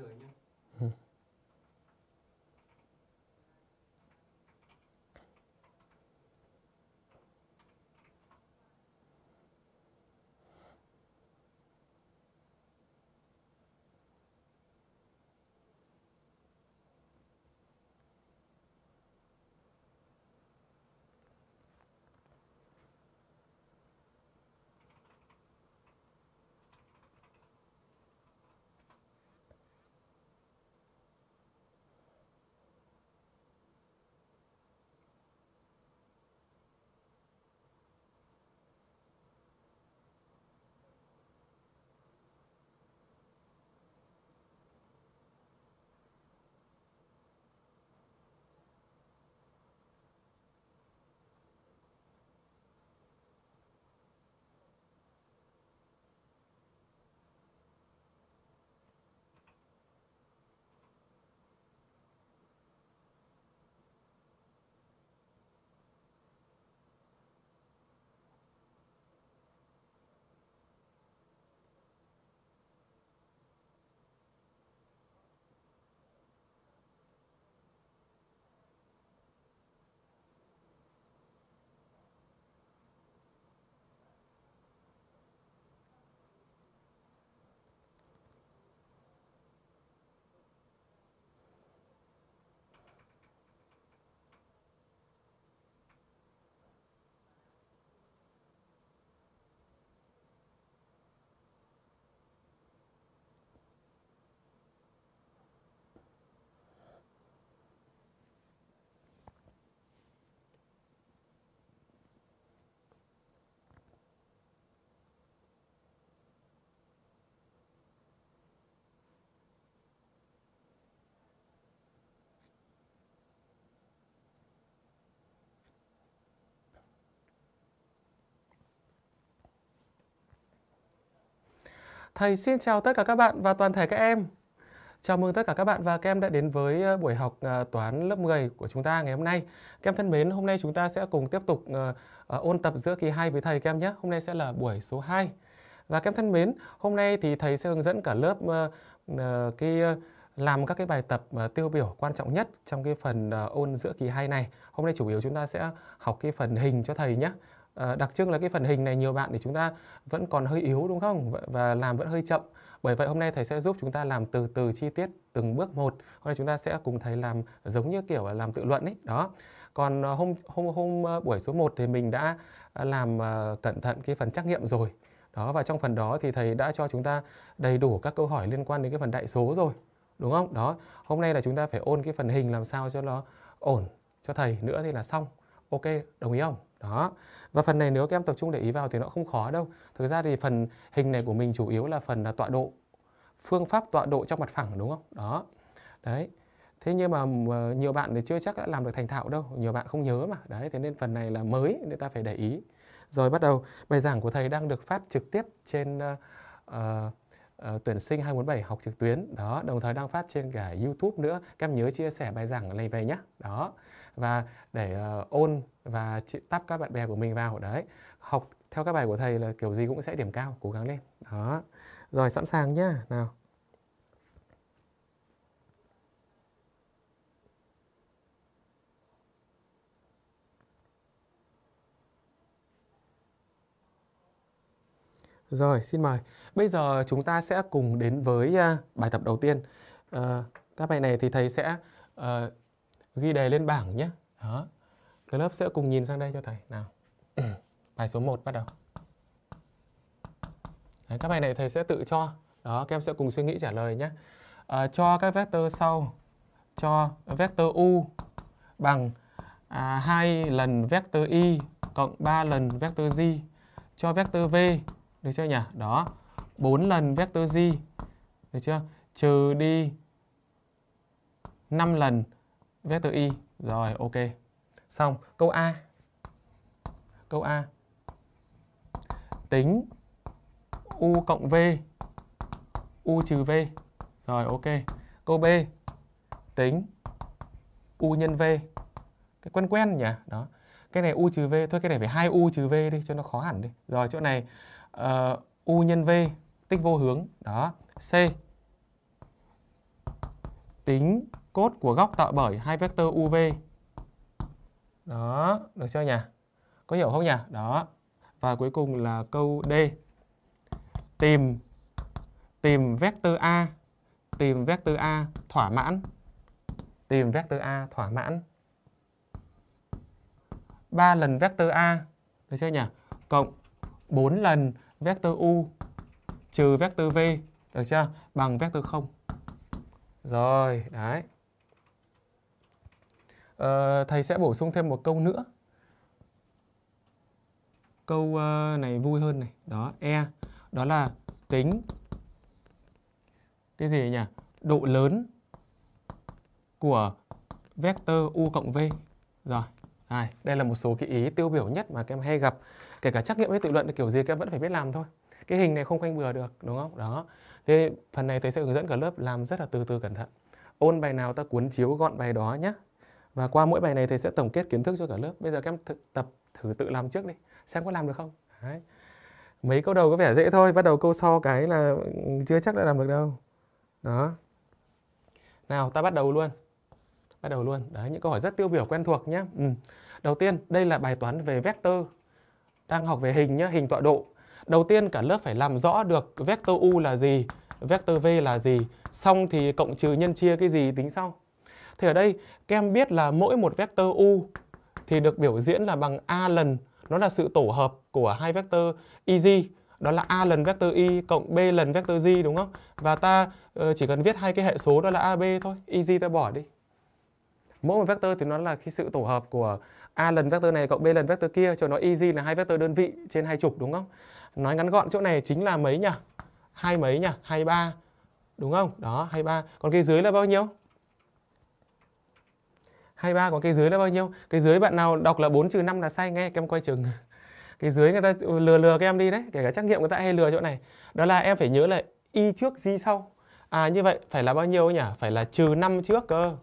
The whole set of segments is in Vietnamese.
rồi nhé Thầy xin chào tất cả các bạn và toàn thể các em. Chào mừng tất cả các bạn và các em đã đến với ờ, buổi học ờ, toán lớp 10 của chúng ta ngày hôm nay. Các em thân mến, hôm nay chúng ta sẽ cùng tiếp tục ờ, ôn tập giữa kỳ 2 với thầy các em nhé. Hôm nay sẽ là buổi số 2. Và các em thân mến, hôm nay thì thầy sẽ hướng dẫn cả lớp cái làm các cái bài tập tiêu biểu quan trọng nhất trong cái phần ôn giữa kỳ 2 này. Hôm nay chủ yếu chúng ta sẽ học cái phần hình cho thầy nhé Ờ, đặc trưng là cái phần hình này nhiều bạn thì chúng ta vẫn còn hơi yếu đúng không và làm vẫn hơi chậm bởi vậy hôm nay thầy sẽ giúp chúng ta làm từ từ chi tiết từng bước một hôm nay chúng ta sẽ cùng thầy làm giống như kiểu làm tự luận ấy đó còn ờ, hôm hôm hôm ờ, buổi số 1 thì mình đã làm cẩn thận cái phần trắc nghiệm rồi đó và trong phần đó thì thầy đã cho chúng ta đầy đủ các câu hỏi liên quan đến cái phần đại số rồi đúng không đó hôm nay là chúng ta phải ôn cái phần hình làm sao cho nó ổn cho thầy nữa thì là xong ok đồng ý không đó và phần này nếu các em tập trung để ý vào thì nó không khó đâu thực ra thì phần hình này của mình chủ yếu là phần là tọa độ phương pháp tọa độ trong mặt phẳng đúng không đó đấy thế nhưng mà à, nhiều bạn thì chưa chắc đã làm được thành thạo đâu nhiều bạn không nhớ mà đấy thế nên phần này là mới nên ta phải để ý rồi bắt đầu bài giảng của thầy đang được phát trực tiếp trên uh, Ờ, tuyển sinh 247 học trực tuyến đó đồng thời đang phát trên cả YouTube nữa các em nhớ chia sẻ bài giảng này về nhé đó và để uh, ôn và chị tắp các bạn bè của mình vào đấy học theo các bài của thầy là kiểu gì cũng sẽ điểm cao cố gắng lên đó rồi sẵn sàng nhá nào Rồi, xin mời. Bây giờ chúng ta sẽ cùng đến với à, bài tập đầu tiên. Uh, các bài này thì thầy sẽ uh, ghi đề lên bảng nhé. Đó. Cái lớp sẽ cùng nhìn sang đây cho thầy. Nào. bài số 1 bắt đầu. Đấy, các bài này thầy sẽ tự cho. Đó, các em sẽ cùng suy nghĩ trả lời nhé. Uh, cho các vector sau cho vector u bằng à, 2 lần vector y cộng 3 lần vector z cho vector v được chưa nhỉ? Đó. 4 lần vector G. Được chưa? Trừ đi 5 lần vector Y. Rồi, ok. Xong. Câu A. Câu A. Tính U cộng V. U trừ V. Rồi, ok. Câu B. Tính U nhân V. Cái quen quen nhỉ? Đó cái này u trừ v thôi cái này phải hai u trừ v đi cho nó khó hẳn đi rồi chỗ này uh, u nhân v tích vô hướng đó c tính cốt của góc tạo bởi hai vectơ uv đó được chưa nhỉ có hiểu không nhỉ đó và cuối cùng là câu d tìm tìm vectơ a tìm vectơ a thỏa mãn tìm vectơ a thỏa mãn 3 lần vectơ a được chưa nhỉ cộng 4 lần vector u trừ vector v được chưa? Bằng vector 0. Rồi, đấy. Ờ, thầy sẽ bổ sung thêm một câu nữa. Câu ờ, này vui hơn này. Đó, E. Đó là tính cái gì nhỉ? Độ lớn của vector u cộng v. Rồi. Hai. Đây là một số cái ý tiêu biểu nhất mà các em hay gặp. Kể cả trắc nghiệm hay tự luận kiểu gì các em vẫn phải biết làm thôi. Cái hình này không khoanh bừa được, đúng không? Đó. Thế phần này thầy sẽ hướng dẫn cả lớp làm rất là từ từ cẩn thận. Ôn bài nào ta cuốn chiếu gọn bài đó nhé. Và qua mỗi bài này thầy sẽ tổng kết kiến thức cho cả lớp. Bây giờ các em th- tập thử tự làm trước đi, xem có làm được không. Đấy. Mấy câu đầu có vẻ dễ thôi, bắt đầu câu so cái là ừ, chưa chắc đã làm được đâu. Đó. Nào, ta bắt đầu luôn bắt đầu luôn đấy những câu hỏi rất tiêu biểu quen thuộc nhé ừ. Đầu tiên, đây là bài toán về vector. Đang học về hình nhé, hình tọa độ. Đầu tiên cả lớp phải làm rõ được vector U là gì, vector V là gì, xong thì cộng trừ nhân chia cái gì tính sau. Thì ở đây các em biết là mỗi một vector U thì được biểu diễn là bằng A lần, nó là sự tổ hợp của hai vector EG đó là a lần vector y cộng b lần vector g đúng không? Và ta ờ, chỉ cần viết hai cái hệ số đó là ab thôi, y ta bỏ đi mỗi một vector thì nó là khi sự tổ hợp của a lần vector này cộng b lần vector kia cho nó easy là hai vector đơn vị trên hai trục đúng không nói ngắn gọn chỗ này chính là mấy nhỉ hai mấy nhỉ hai ba đúng không đó hai ba còn cái dưới là bao nhiêu hai ba còn cái dưới là bao nhiêu? Cái dưới bạn nào đọc là 4 trừ năm là sai nghe, các em quay chừng. Cái dưới người ta lừa lừa các em đi đấy, kể cả trắc nghiệm người ta hay lừa chỗ này. Đó là em phải nhớ là y trước di sau. À như vậy phải là bao nhiêu nhỉ? Phải là trừ năm trước cơ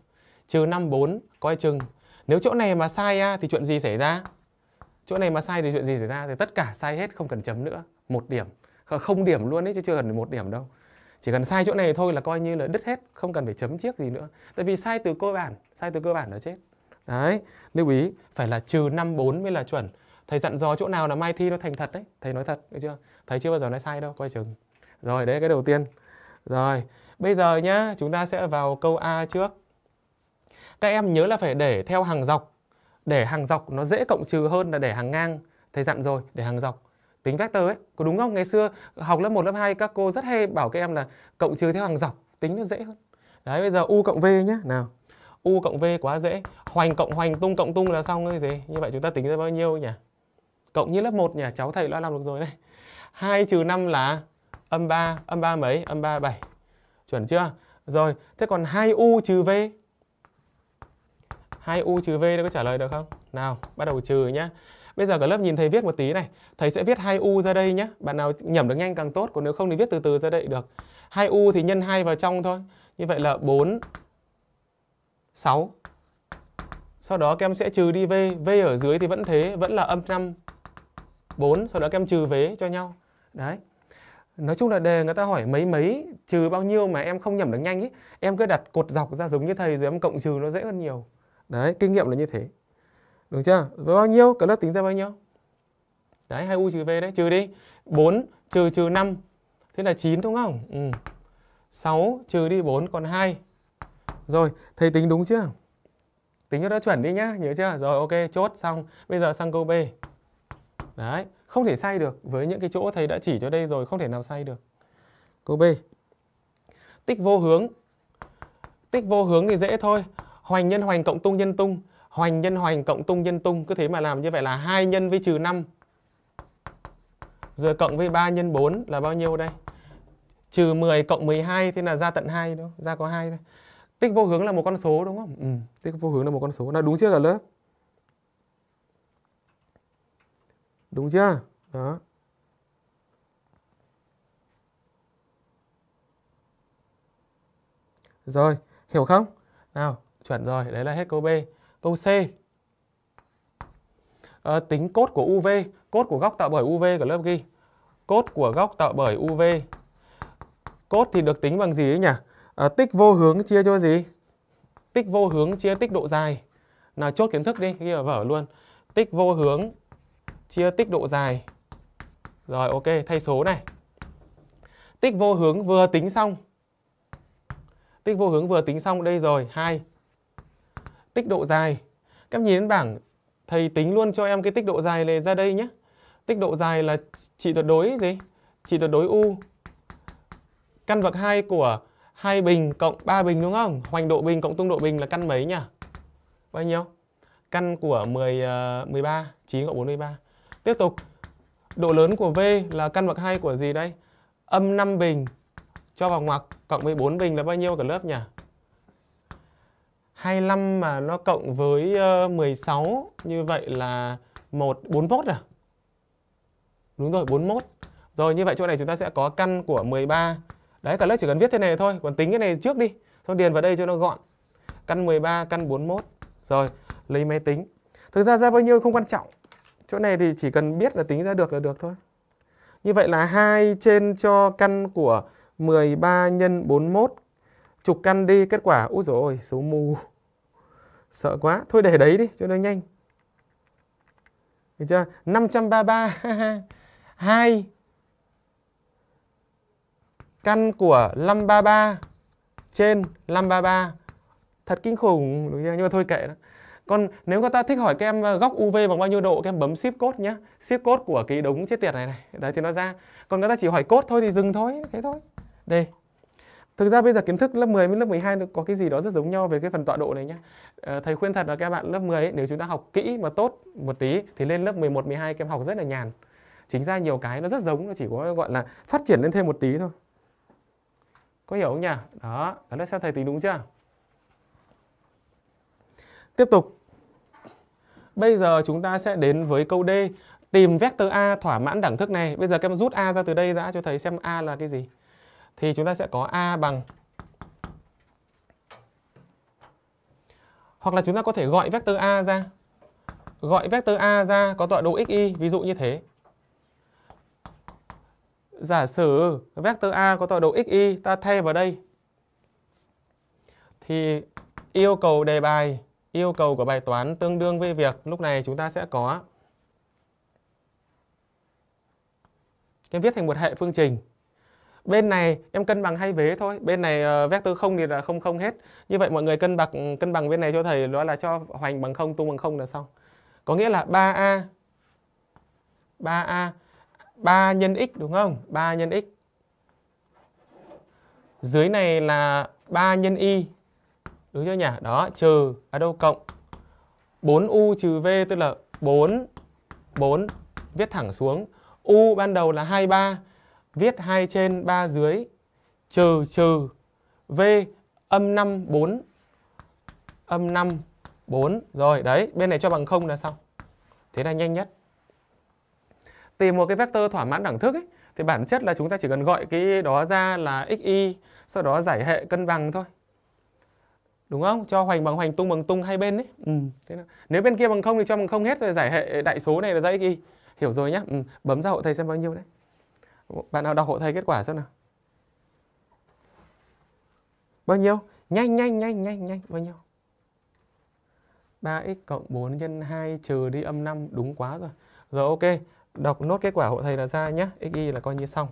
trừ 54 coi chừng nếu chỗ này mà sai thì chuyện gì xảy ra chỗ này mà sai thì chuyện gì xảy ra thì tất cả sai hết không cần chấm nữa một điểm không điểm luôn ấy chứ chưa cần một điểm đâu chỉ cần sai chỗ này thôi là coi như là đứt hết không cần phải chấm chiếc gì nữa tại vì sai từ cơ bản sai từ cơ bản là chết đấy lưu ý phải là trừ 54 mới là chuẩn thầy dặn dò chỗ nào là mai thi nó thành thật đấy thầy nói thật được chưa thầy chưa bao giờ nói sai đâu coi chừng rồi đấy cái đầu tiên rồi bây giờ nhá chúng ta sẽ vào câu a trước các em nhớ là phải để theo hàng dọc để hàng dọc nó dễ cộng trừ hơn là để hàng ngang thầy dặn rồi để hàng dọc tính vector ấy có đúng không ngày xưa học lớp 1, lớp 2 các cô rất hay bảo các em là cộng trừ theo hàng dọc tính nó dễ hơn đấy bây giờ u cộng v nhá nào u cộng v quá dễ hoành cộng hoành tung cộng tung là xong rồi gì như vậy chúng ta tính ra bao nhiêu nhỉ cộng như lớp 1 nhỉ cháu thầy đã làm được rồi đây 2 trừ 5 là âm 3 âm 3 mấy âm 3 7 chuẩn chưa rồi thế còn 2u trừ v 2u trừ v nó có trả lời được không? Nào, bắt đầu trừ nhá. Bây giờ cả lớp nhìn thầy viết một tí này. Thầy sẽ viết 2u ra đây nhá. Bạn nào nhẩm được nhanh càng tốt, còn nếu không thì viết từ từ ra đây được. 2u thì nhân 2 vào trong thôi. Như vậy là 4 6. Sau đó các em sẽ trừ đi v, v ở dưới thì vẫn thế, vẫn là âm 5 4, sau đó các em trừ vế cho nhau. Đấy. Nói chung là đề người ta hỏi mấy mấy trừ bao nhiêu mà em không nhẩm được nhanh ấy, em cứ đặt cột dọc ra giống như thầy rồi em cộng trừ nó dễ hơn nhiều đấy kinh nghiệm là như thế được chưa với bao nhiêu cả lớp tính ra bao nhiêu đấy hai u trừ v đấy trừ đi 4 trừ trừ 5 thế là 9 đúng không ừ. 6 trừ đi 4 còn 2 rồi thầy tính đúng chưa tính cho nó chuẩn đi nhá nhớ chưa rồi ok chốt xong bây giờ sang câu b đấy không thể sai được với những cái chỗ thầy đã chỉ cho đây rồi không thể nào sai được câu b tích vô hướng tích vô hướng thì dễ thôi hoành nhân hoành cộng tung nhân tung hoành nhân hoành cộng tung nhân tung cứ thế mà làm như vậy là hai nhân với trừ 5 rồi cộng với 3 nhân 4 là bao nhiêu đây trừ 10 cộng 12 thế là ra tận 2 đúng không? ra có 2 thôi tích vô hướng là một con số đúng không ừ, tích vô hướng là một con số nó đúng chưa cả lớp đúng chưa đó rồi hiểu không nào Chuẩn rồi, đấy là hết câu B. Câu C. À, tính cốt của UV, cốt của góc tạo bởi UV của lớp ghi. Cốt của góc tạo bởi UV. Cốt thì được tính bằng gì ấy nhỉ? À, tích vô hướng chia cho gì? Tích vô hướng chia tích độ dài. Nào chốt kiến thức đi, ghi vào vở luôn. Tích vô hướng chia tích độ dài. Rồi ok, thay số này. Tích vô hướng vừa tính xong. Tích vô hướng vừa tính xong đây rồi, 2 tích độ dài các em nhìn đến bảng thầy tính luôn cho em cái tích độ dài này ra đây nhé tích độ dài là trị tuyệt đối gì trị tuyệt đối u căn bậc 2 của hai bình cộng 3 bình đúng không hoành độ bình cộng tung độ bình là căn mấy nhỉ bao nhiêu căn của 10 uh, 13 9 cộng 43 tiếp tục độ lớn của V là căn bậc 2 của gì đây âm 5 bình cho vào ngoặc cộng 14 bình là bao nhiêu cả lớp nhỉ 25 mà nó cộng với 16 ờ, như vậy là 1 41 à? Đúng rồi, 41. Rồi như vậy chỗ này chúng ta sẽ có căn của 13. Đấy cả lớp chỉ cần viết thế này thôi, còn tính cái này trước đi. Xong điền vào đây cho nó gọn. Căn 13, căn 41. Rồi, lấy máy tính. Thực ra ra bao nhiêu không quan trọng. Chỗ này thì chỉ cần biết là tính ra được là được thôi. Như vậy là 2 trên cho căn của 13 nhân 41 chục căn đi kết quả úi rồi số mù sợ quá thôi để đấy đi cho nó nhanh được chưa 533 2 căn của 533 trên 533 thật kinh khủng đúng chưa? nhưng mà thôi kệ đó còn nếu người ta thích hỏi các em ờ, góc UV bằng bao nhiêu độ các em bấm ship code nhé ship code của cái đống chết tiệt này này đấy thì nó ra còn người ta chỉ hỏi code thôi thì dừng thôi thế thôi đây Thực ra bây giờ kiến thức lớp 10 với lớp 12 có cái gì đó rất giống nhau về cái phần tọa độ này nhé. Ờ, thầy khuyên thật là các bạn lớp 10 ấy, nếu chúng ta học kỹ mà tốt một tí thì lên lớp 11, 12 các em học rất là nhàn. Chính ra nhiều cái nó rất giống, nó chỉ có gọi là phát triển lên thêm một tí thôi. Có hiểu không nhỉ? Đó, đó là sao thầy tính đúng chưa? Tiếp tục. Bây giờ chúng ta sẽ đến với câu D. Tìm vector A thỏa mãn đẳng thức này. Bây giờ các em rút A ra từ đây đã cho thầy xem A là cái gì thì chúng ta sẽ có A bằng Hoặc là chúng ta có thể gọi vector A ra. Gọi vector A ra có tọa độ xy, ví dụ như thế. Giả sử vector A có tọa độ xy, ta thay vào đây. Thì yêu cầu đề bài, yêu cầu của bài toán tương đương với việc lúc này chúng ta sẽ có cái viết thành một hệ phương trình bên này em cân bằng hai vế thôi bên này ờ, vector không thì là không không hết như vậy mọi người cân bằng cân bằng bên này cho thầy đó là cho hoành bằng không tung bằng không là xong có nghĩa là 3a 3a 3 nhân x đúng không 3 nhân x dưới này là 3 nhân y đúng chưa nhỉ đó trừ ở đâu cộng 4u trừ v tức là 4 4 viết thẳng xuống u ban đầu là 23 viết hai trên ba dưới trừ trừ v âm 5 4 âm 5 4 rồi đấy bên này cho bằng không là xong thế là nhanh nhất tìm một cái vector thỏa mãn đẳng thức ấy, thì bản chất là chúng ta chỉ cần gọi cái đó ra là xy sau đó giải hệ cân bằng thôi đúng không cho hoành bằng hoành tung bằng tung hai bên đấy ừ. thế nào? nếu bên kia bằng không thì cho bằng không hết rồi giải hệ đại số này là ra y hiểu rồi nhá ừ. bấm ra hộ thầy xem bao nhiêu đấy bạn nào đọc hộ thầy kết quả xem nào bao nhiêu nhanh nhanh nhanh nhanh nhanh bao nhiêu 3x cộng 4 nhân 2 trừ đi âm 5 đúng quá rồi rồi ok đọc nốt kết quả hộ thầy là ra nhé xy là coi như xong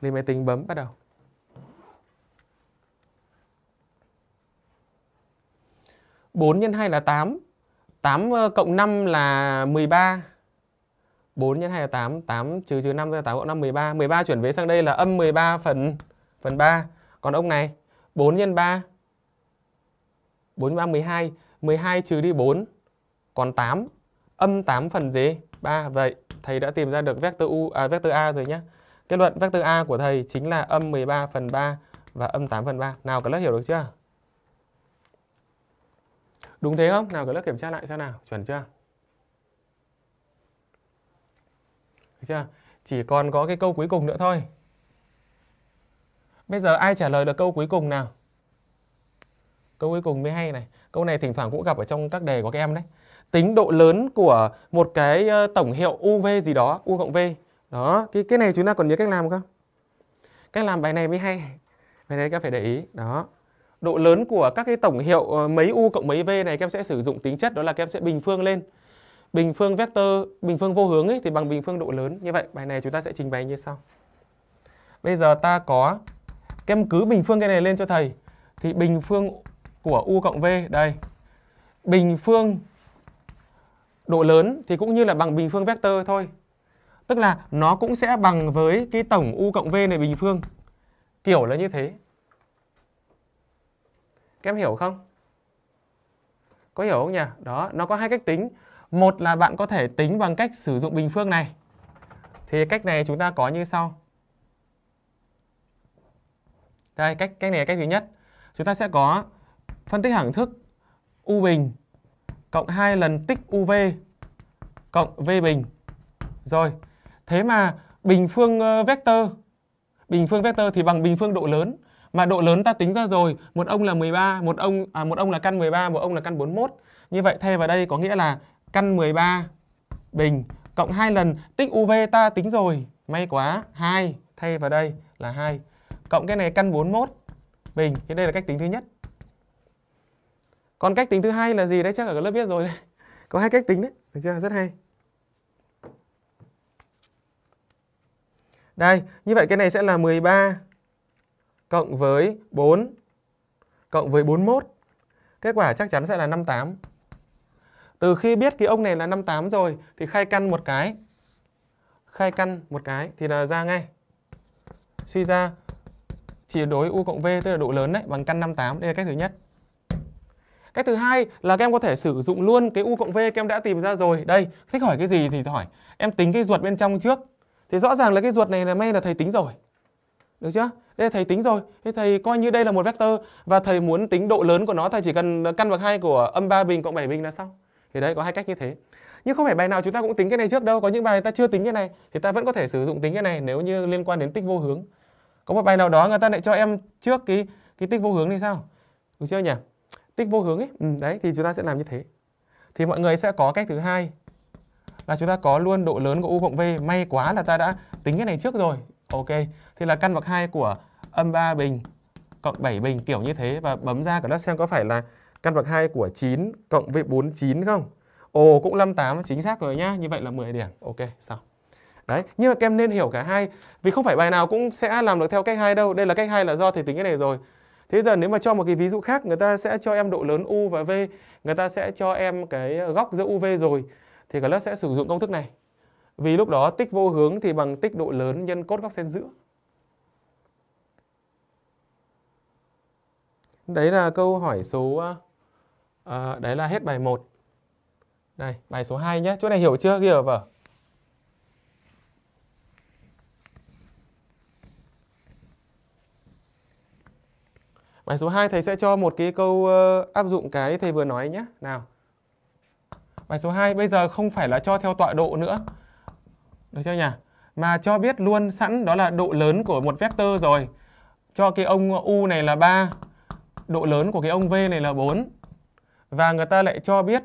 lên máy tính bấm bắt đầu bốn nhân hai là tám tám ờ, cộng năm là mười ba 4 nhân 2 là 8, 8 trừ trừ 5 ra 8 cộng 5 13. 13 chuyển về sang đây là âm 13 phần phần 3. Còn ông này 4 nhân 3 4 x 3 12, 12 trừ đi 4 còn 8. Âm 8 phần gì? 3. Vậy thầy đã tìm ra được vector u à, vector a rồi nhé. Kết luận vector a của thầy chính là âm 13 phần 3 và âm 8 phần 3. Nào cả lớp hiểu được chưa? Đúng thế không? Nào cả lớp kiểm tra lại xem nào, chuẩn chưa? chưa? Chỉ còn có cái câu cuối cùng nữa thôi. Bây giờ ai trả lời được câu cuối cùng nào? Câu cuối cùng mới hay này. Câu này thỉnh thoảng cũng gặp ở trong các đề của các em đấy. Tính độ lớn của một cái tổng hiệu UV gì đó, U cộng V. Đó, cái cái này chúng ta còn nhớ cách làm không? Cách làm bài này mới hay. Bài này các phải để ý. Đó. Độ lớn của các cái tổng hiệu ờ, mấy U cộng mấy V này các em sẽ sử dụng tính chất đó là các em sẽ bình phương lên bình phương vector bình phương vô hướng ấy thì bằng bình phương độ lớn như vậy bài này chúng ta sẽ trình bày như sau bây giờ ta có kem cứ bình phương cái này lên cho thầy thì bình phương của u cộng v đây bình phương độ lớn thì cũng như là bằng bình phương vector thôi tức là nó cũng sẽ bằng với cái tổng u cộng v này bình phương kiểu là như thế các em hiểu không có hiểu không nhỉ đó nó có hai cách tính một là bạn có thể tính bằng cách sử dụng bình phương này. Thì cách này chúng ta có như sau. Đây, cách cách này là cách thứ nhất. Chúng ta sẽ có phân tích hằng thức u bình cộng 2 lần tích uv cộng v bình. Rồi, thế mà bình phương ờ, vector bình phương vector thì bằng bình phương độ lớn mà độ lớn ta tính ra rồi, một ông là 13, một ông à, một ông là căn 13, một ông là căn 41. Như vậy thay vào đây có nghĩa là căn 13 bình cộng hai lần tích UV ta tính rồi. May quá, 2 thay vào đây là 2. Cộng cái này căn 41 bình, cái đây là cách tính thứ nhất. Còn cách tính thứ hai là gì đấy chắc ở lớp viết rồi đấy. Có hai cách tính đấy, được chưa? Rất hay. Đây, như vậy cái này sẽ là 13 cộng với 4 cộng với 41. Kết quả chắc chắn sẽ là 58. Từ khi biết cái ông này là 58 rồi thì khai căn một cái. Khai căn một cái thì là ra ngay. Suy ra chỉ đối u cộng v tức là độ lớn đấy bằng căn 58, đây là cách thứ nhất. Cách thứ hai là các em có thể sử dụng luôn cái u cộng v các em đã tìm ra rồi. Đây, thích hỏi cái gì thì hỏi. Em tính cái ruột bên trong trước. Thì rõ ràng là cái ruột này là may là thầy tính rồi. Được chưa? Đây là thầy tính rồi. Thế thầy coi như đây là một vectơ và thầy muốn tính độ lớn của nó thầy chỉ cần căn bậc hai của âm 3 bình cộng 7 bình là xong thì đấy có hai cách như thế nhưng không phải bài nào chúng ta cũng tính cái này trước đâu có những bài ta chưa tính cái này thì ta vẫn có thể sử dụng tính cái này nếu như liên quan đến tích vô hướng có một bài nào đó người ta lại cho em trước cái cái tích vô hướng thì sao được chưa nhỉ tích vô hướng ấy ừ, đấy thì chúng ta sẽ làm như thế thì mọi người sẽ có cách thứ hai là chúng ta có luôn độ lớn của u cộng v may quá là ta đã tính cái này trước rồi ok thì là căn bậc hai của âm 3 bình cộng 7 bình kiểu như thế và bấm ra cả lớp xem có phải là căn bậc 2 của 9 cộng với 4 9 không? Ồ cũng 58 chính xác rồi nhá. Như vậy là 10 điểm. Ok, xong. Đấy, nhưng mà các em nên hiểu cả hai vì không phải bài nào cũng sẽ làm được theo cách hai đâu. Đây là cách hai là do thầy tính cái này rồi. Thế giờ nếu mà cho một cái ví dụ khác người ta sẽ cho em độ lớn u và v, người ta sẽ cho em cái góc giữa uv rồi thì cả lớp sẽ sử dụng công thức này. Vì lúc đó tích vô hướng thì bằng tích độ lớn nhân cốt góc xen giữa. Đấy là câu hỏi số à, đấy là hết bài 1 đây bài số 2 nhé chỗ này hiểu chưa ghi ở vở Bài số 2 thầy sẽ cho một cái câu uh, áp dụng cái thầy vừa nói nhé. Nào. Bài số 2 bây giờ không phải là cho theo tọa độ nữa. Được chưa nhỉ? Mà cho biết luôn sẵn đó là độ lớn của một vectơ rồi. Cho cái ông U này là 3, độ lớn của cái ông V này là 4 và người ta lại cho biết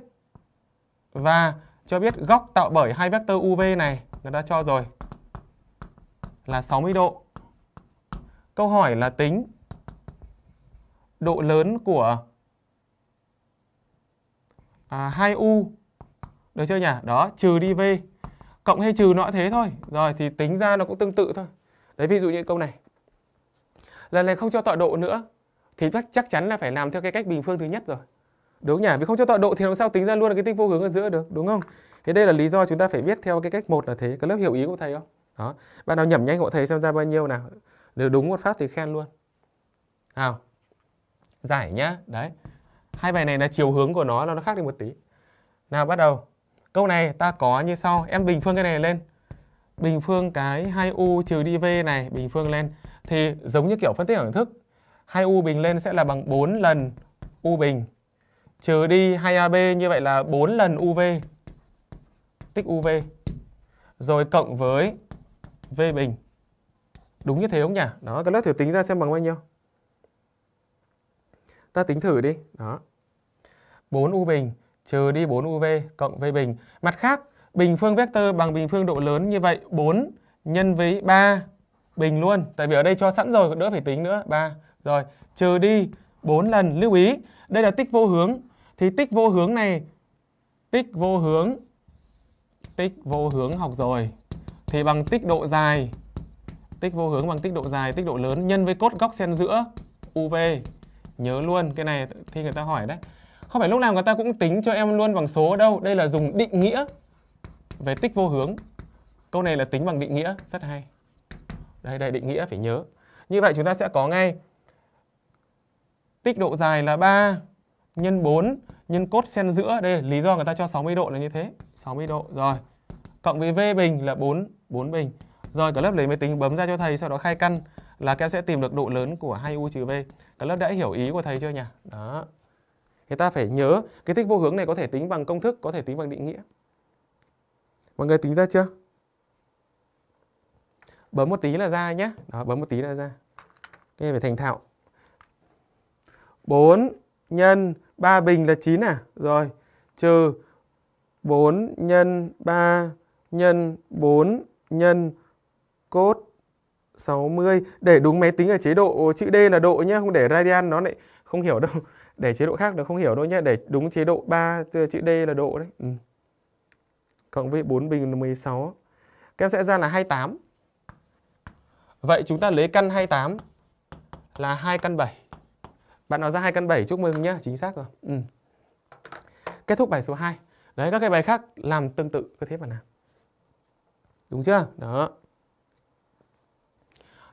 và cho biết góc tạo bởi hai vectơ UV này người ta cho rồi là 60 độ. Câu hỏi là tính độ lớn của à, 2U được chưa nhỉ? Đó, trừ đi V cộng hay trừ nó thế thôi. Rồi thì tính ra nó cũng tương tự thôi. Đấy ví dụ như câu này. Lần này không cho tọa độ nữa thì chắc chắn là phải làm theo cái cách bình phương thứ nhất rồi. Đúng nhỉ? Vì không cho tọa độ thì làm sao tính ra luôn là cái tích vô hướng ở giữa được, đúng không? Thế đây là lý do chúng ta phải biết theo cái cách một là thế. Các lớp hiểu ý của thầy không? Đó. Bạn nào nhẩm nhanh hộ thầy xem ra bao nhiêu nào. Nếu đúng một phát thì khen luôn. Nào. Giải nhá. Đấy. Hai bài này là chiều hướng của nó nó khác đi một tí. Nào bắt đầu. Câu này ta có như sau. Em bình phương cái này lên. Bình phương cái 2u trừ đi v này, bình phương lên thì giống như kiểu phân tích đẳng thức. 2u bình lên sẽ là bằng 4 lần u bình trừ đi 2AB như vậy là 4 lần UV tích UV rồi cộng với V bình đúng như thế không nhỉ đó các lớp thử tính ra xem bằng bao nhiêu ta tính thử đi đó 4 U bình trừ đi 4 UV cộng V bình mặt khác bình phương vectơ bằng bình phương độ lớn như vậy 4 nhân với 3 bình luôn tại vì ở đây cho sẵn rồi đỡ phải tính nữa 3 rồi trừ đi 4 lần lưu ý đây là tích vô hướng thì tích vô hướng này tích vô hướng tích vô hướng học rồi thì bằng tích độ dài tích vô hướng bằng tích độ dài tích độ lớn nhân với cốt góc xen giữa uv nhớ luôn cái này thì người ta hỏi đấy không phải lúc nào người ta cũng tính cho em luôn bằng số đâu đây là dùng định nghĩa về tích vô hướng câu này là tính bằng định nghĩa rất hay đây đây định nghĩa phải nhớ như vậy chúng ta sẽ có ngay tích độ dài là 3 nhân 4 nhân cốt xen giữa. Đây lý do người ta cho 60 độ là như thế. 60 độ rồi. Cộng với V bình là 4 4 bình. Rồi cả lớp lấy máy tính bấm ra cho thầy sau đó khai căn là các em sẽ tìm được độ lớn của hai u trừ v. cả lớp đã hiểu ý của thầy chưa nhỉ? Đó. người ta phải nhớ cái tích vô hướng này có thể tính bằng công thức, có thể tính bằng định nghĩa. Mọi người tính ra chưa? Bấm một tí là ra nhé. Đó, bấm một tí là ra. Cái này phải thành thạo. 4 nhân 3 bình là 9 à? Rồi, trừ 4 nhân 3 nhân 4 nhân cốt 60 để đúng máy tính ở chế độ chữ D là độ nhé không để radian nó lại không hiểu đâu để chế độ khác nó không hiểu đâu nhé để đúng chế độ 3 ờ, chữ D là độ đấy ừ. cộng với 4 bình là 16 các em sẽ ra là 28 vậy chúng ta lấy căn 28 là 2 căn 7 bạn nào ra hai căn 7 chúc mừng nhé chính xác rồi. Ừ. Kết thúc bài số 2. Đấy các cái bài khác làm tương tự cứ thế mà nào Đúng chưa? Đó.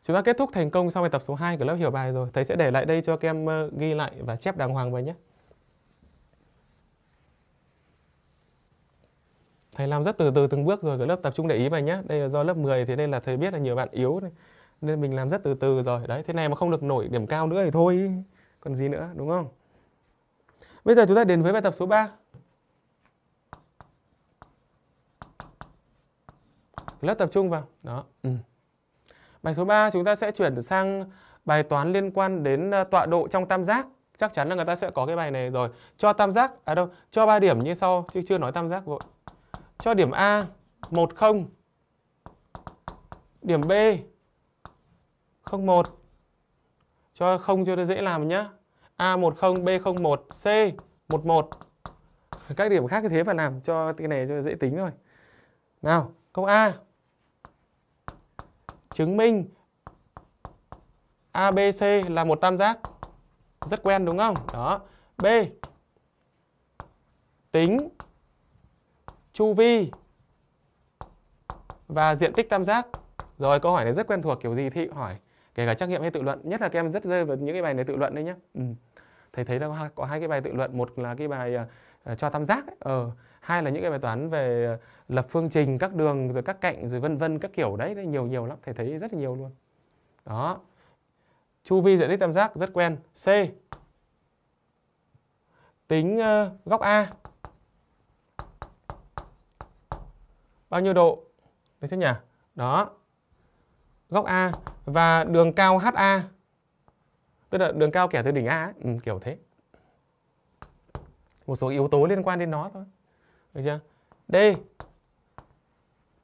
Chúng ta kết thúc thành công sau bài tập số 2 của lớp hiểu bài rồi. Thầy sẽ để lại đây cho các em ờ, ghi lại và chép đàng hoàng vào nhé. Thầy làm rất từ từ từng bước rồi, cái lớp tập trung để ý vào nhé. Đây là do lớp 10 thì đây là thầy biết là nhiều bạn yếu này. Nên mình làm rất từ từ rồi. Đấy, thế này mà không được nổi điểm cao nữa thì thôi còn gì nữa đúng không bây giờ chúng ta đến với bài tập số 3 lớp tập trung vào đó ừ. bài số 3 chúng ta sẽ chuyển sang bài toán liên quan đến ờ, tọa độ trong tam giác chắc chắn là người ta sẽ có cái bài này rồi cho tam giác à đâu cho ba điểm như sau chứ chưa nói tam giác vội cho điểm A 10 điểm B 01 cho không cho nó dễ làm nhá A10 B01 C11 các điểm khác như thế và làm cho cái này cho dễ tính rồi nào câu A chứng minh ABC là một tam giác rất quen đúng không đó B tính chu vi và diện tích tam giác rồi câu hỏi này rất quen thuộc kiểu gì thì hỏi kể cả trắc nghiệm hay tự luận nhất là các em rất rơi vào những cái bài này tự luận đấy nhá ừ. thầy thấy là có hai cái bài tự luận một là cái bài uh, cho tam giác ấy. Ờ. hai là những cái bài toán về lập phương trình các đường rồi các cạnh rồi vân vân các kiểu đấy, đấy nhiều nhiều lắm thầy thấy rất là nhiều luôn đó chu vi diện tích tam giác rất quen c tính uh, góc a bao nhiêu độ được chưa nhỉ đó góc A và đường cao HA tức là đường cao kẻ từ đỉnh A ấy. Ừ, kiểu thế một số yếu tố liên quan đến nó thôi được chưa D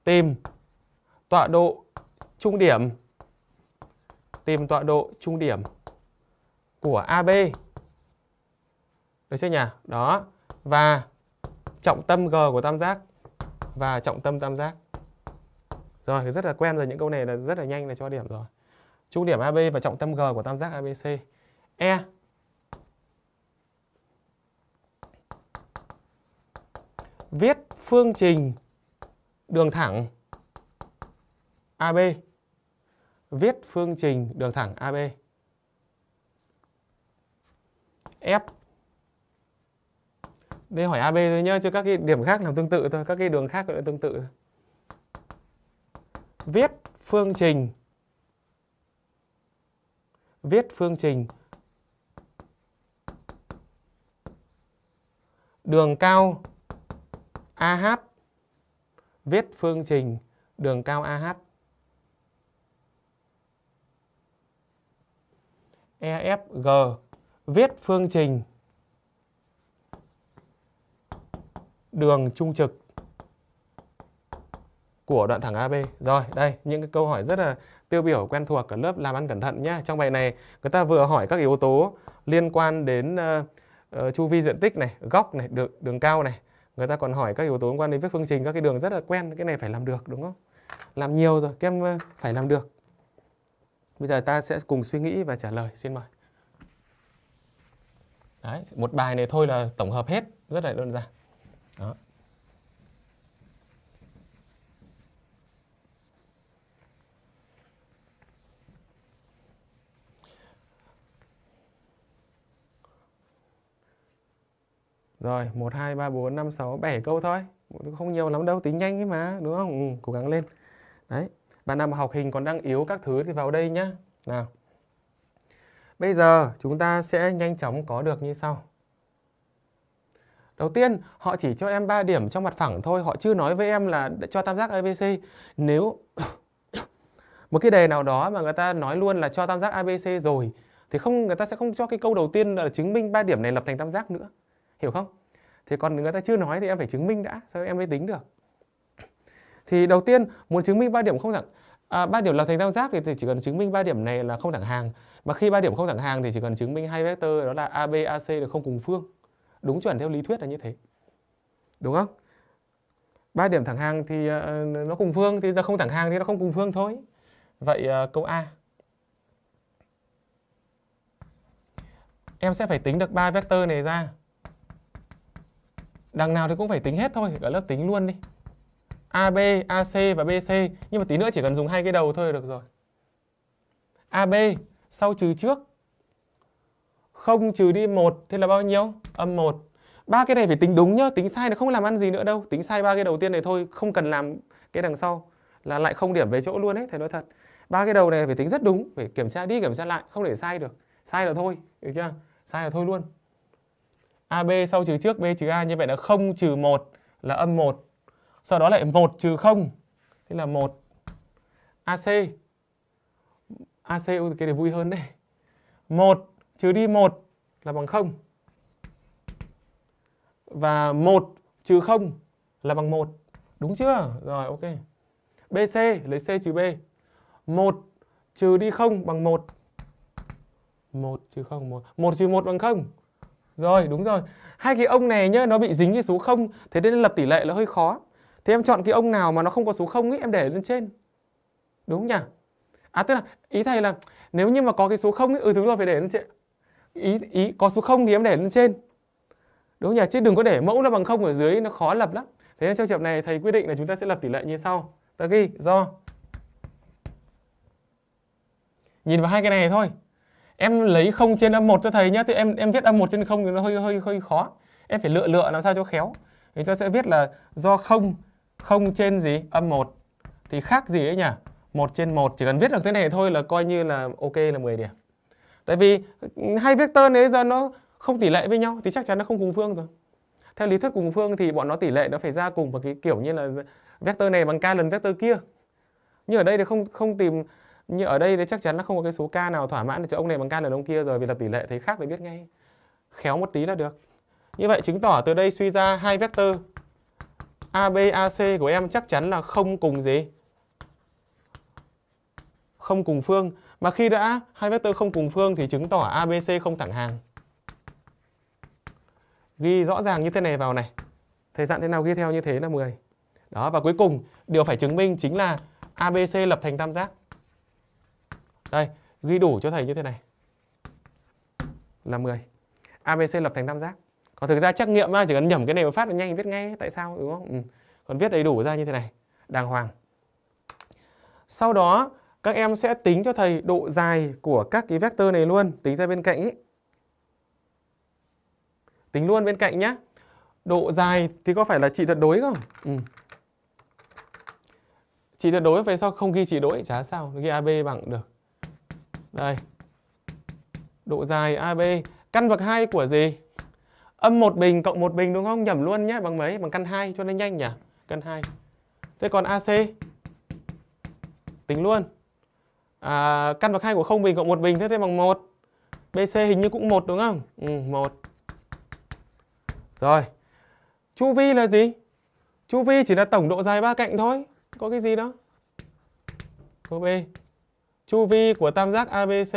tìm tọa độ trung điểm tìm tọa độ trung điểm của AB được chưa nhỉ đó và trọng tâm G của tam giác và trọng tâm tam giác rồi rất là quen rồi những câu này là rất là nhanh là cho điểm rồi. Trung điểm AB và trọng tâm G của tam giác ABC. E viết phương trình đường thẳng AB viết phương trình đường thẳng AB F đây hỏi AB thôi nhá chứ các cái điểm khác làm tương tự thôi các cái đường khác cũng tương tự thôi viết phương trình viết phương trình đường cao AH viết phương trình đường cao AH EFG viết phương trình đường trung trực của đoạn thẳng AB. Rồi, đây, những cái câu hỏi rất là tiêu biểu quen thuộc ở lớp làm ăn cẩn thận nhá. Trong bài này, người ta vừa hỏi các yếu tố liên quan đến uh, uh, chu vi diện tích này, góc này, đường, đường cao này. Người ta còn hỏi các yếu tố liên quan đến viết phương trình, các cái đường rất là quen, cái này phải làm được đúng không? Làm nhiều rồi, kem em ờ, phải làm được. Bây giờ ta sẽ cùng suy nghĩ và trả lời, xin mời. Đấy, một bài này thôi là tổng hợp hết, rất là đơn giản. Đó. Rồi, 1, 2, 3, 4, 5, 6, 7 câu thôi. Không nhiều lắm đâu, tính nhanh ấy mà, đúng không? Ừ, cố gắng lên. Đấy, bạn nào mà học hình còn đang yếu các thứ thì vào đây nhá. Nào. Bây giờ chúng ta sẽ nhanh chóng có được như sau. Đầu tiên, họ chỉ cho em 3 điểm trong mặt phẳng thôi, họ chưa nói với em là cho tam giác ABC. Nếu một cái đề nào đó mà người ta nói luôn là cho tam giác ABC rồi thì không người ta sẽ không cho cái câu đầu tiên là chứng minh 3 điểm này lập thành tam giác nữa hiểu không thì còn người ta chưa nói thì em phải chứng minh đã sau em mới tính được thì đầu tiên muốn chứng minh ba điểm không thẳng à, điểm lập thành tam giác thì chỉ cần chứng minh ba điểm này là không thẳng hàng mà khi ba điểm không thẳng hàng thì chỉ cần chứng minh hai vectơ đó là AB AC được không cùng phương đúng chuẩn theo lý thuyết là như thế đúng không ba điểm thẳng hàng thì à, nó cùng phương thì ra không thẳng hàng thì nó không cùng phương thôi vậy à, câu A em sẽ phải tính được ba vectơ này ra đằng nào thì cũng phải tính hết thôi ở lớp tính luôn đi AB, AC và BC nhưng mà tí nữa chỉ cần dùng hai cái đầu thôi được rồi AB sau trừ trước 0 trừ đi 1 thế là bao nhiêu? Âm 1 ba cái này phải tính đúng nhá tính sai nó không làm ăn gì nữa đâu tính sai ba cái đầu tiên này thôi không cần làm cái đằng sau là lại không điểm về chỗ luôn đấy thầy nói thật ba cái đầu này phải tính rất đúng phải kiểm tra đi kiểm tra lại không để sai được sai là thôi được chưa sai là thôi luôn AB sau trừ trước B trừ A như vậy là 0 trừ 1 là âm 1. Sau đó lại 1 trừ 0 thế là 1 AC. AC cái này vui hơn đấy. 1 trừ đi 1 là bằng 0. Và 1 trừ 0 là bằng 1. Đúng chưa? Rồi ok. BC lấy C trừ B. 1 trừ đi 0 bằng 1. 1 trừ 0 1. 1 trừ 1 bằng 0. Rồi, đúng rồi. Hai cái ông này nhá, nó bị dính cái số 0, thế nên lập tỷ lệ là hơi khó. Thế em chọn cái ông nào mà nó không có số 0 ấy, em để lên trên. Đúng không nhỉ? À tức là ý thầy là nếu như mà có cái số 0 ấy, ừ đúng rồi phải để lên trên. Ý ý có số 0 thì em để lên trên. Đúng không nhỉ? Chứ đừng có để mẫu là bằng 0 ở dưới nó khó lập lắm. Thế nên trong trường hợp này thầy quyết định là chúng ta sẽ lập tỷ lệ như sau. Ta ghi do nhìn vào hai cái này thôi em lấy không trên âm một cho thầy nhé thì em em viết âm một trên không thì nó hơi hơi hơi khó em phải lựa lựa làm sao cho khéo thì ta sẽ viết là do không không trên gì âm một thì khác gì ấy nhỉ một trên một chỉ cần viết được thế này thôi là coi như là ok là 10 điểm tại vì ừ, hai vectơ đấy giờ nó không tỷ lệ với nhau thì chắc chắn nó không cùng phương rồi theo lý thuyết cùng phương thì bọn nó tỷ lệ nó phải ra cùng một cái kiểu như là vectơ này bằng k lần vectơ kia nhưng ở đây thì không không tìm nhưng ở đây thì chắc chắn là không có cái số k nào thỏa mãn được cho ông này bằng k lần ông kia rồi vì là tỷ lệ thấy khác để biết ngay khéo một tí là được như vậy chứng tỏ từ đây suy ra hai vectơ ac của em chắc chắn là không cùng gì không cùng phương mà khi đã hai vectơ không cùng phương thì chứng tỏ ABC không thẳng hàng ghi rõ ràng như thế này vào này thời gian thế nào ghi theo như thế là 10 đó và cuối cùng điều phải chứng minh chính là ABC lập thành tam giác đây, ghi đủ cho thầy như thế này. Là 10. ABC lập thành tam giác. Còn thực ra trắc nghiệm chỉ cần nhẩm cái này một phát là nhanh viết ngay tại sao đúng không? Ừ. Còn viết đầy đủ ra như thế này, đàng hoàng. Sau đó các em sẽ tính cho thầy độ dài của các cái vectơ này luôn, tính ra bên cạnh ấy. Tính luôn bên cạnh nhé Độ dài thì có phải là trị tuyệt đối không? Ừ. Trị tuyệt đối về sao không ghi trị đối chả sao, ghi AB bằng được. Đây. Độ dài AB căn bậc 2 của gì? Âm 1 bình cộng 1 bình đúng không? Nhẩm luôn nhé, bằng mấy? Bằng căn 2 cho nên nhanh nhỉ? Căn 2. Thế còn AC tính luôn. À, căn bậc 2 của 0 bình cộng 1 bình thế thế bằng 1. BC hình như cũng 1 đúng không? Ừ, 1. Rồi. Chu vi là gì? Chu vi chỉ là tổng độ dài ba cạnh thôi. Có cái gì đó? Câu B chu vi của tam giác ABC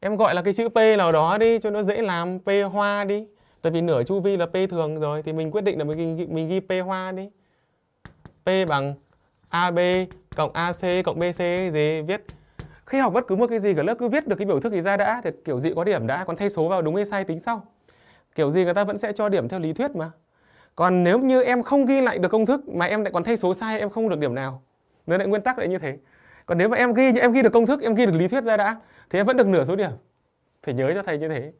em gọi là cái chữ P nào đó đi cho nó dễ làm P hoa đi tại vì nửa chu vi là P thường rồi thì mình quyết định là mình ghi, mình ghi P hoa đi P bằng AB cộng AC cộng BC gì viết khi học bất cứ một cái gì cả lớp cứ viết được cái biểu thức thì ra đã thì kiểu gì có điểm đã còn thay số vào đúng hay sai tính sau kiểu gì người ta vẫn sẽ cho điểm theo lý thuyết mà còn nếu như em không ghi lại được công thức mà em lại còn thay số sai em không được điểm nào đấy lại nguyên tắc lại như thế còn nếu mà em ghi em ghi được công thức em ghi được lý thuyết ra đã thì em vẫn được nửa số điểm phải nhớ cho thầy như thế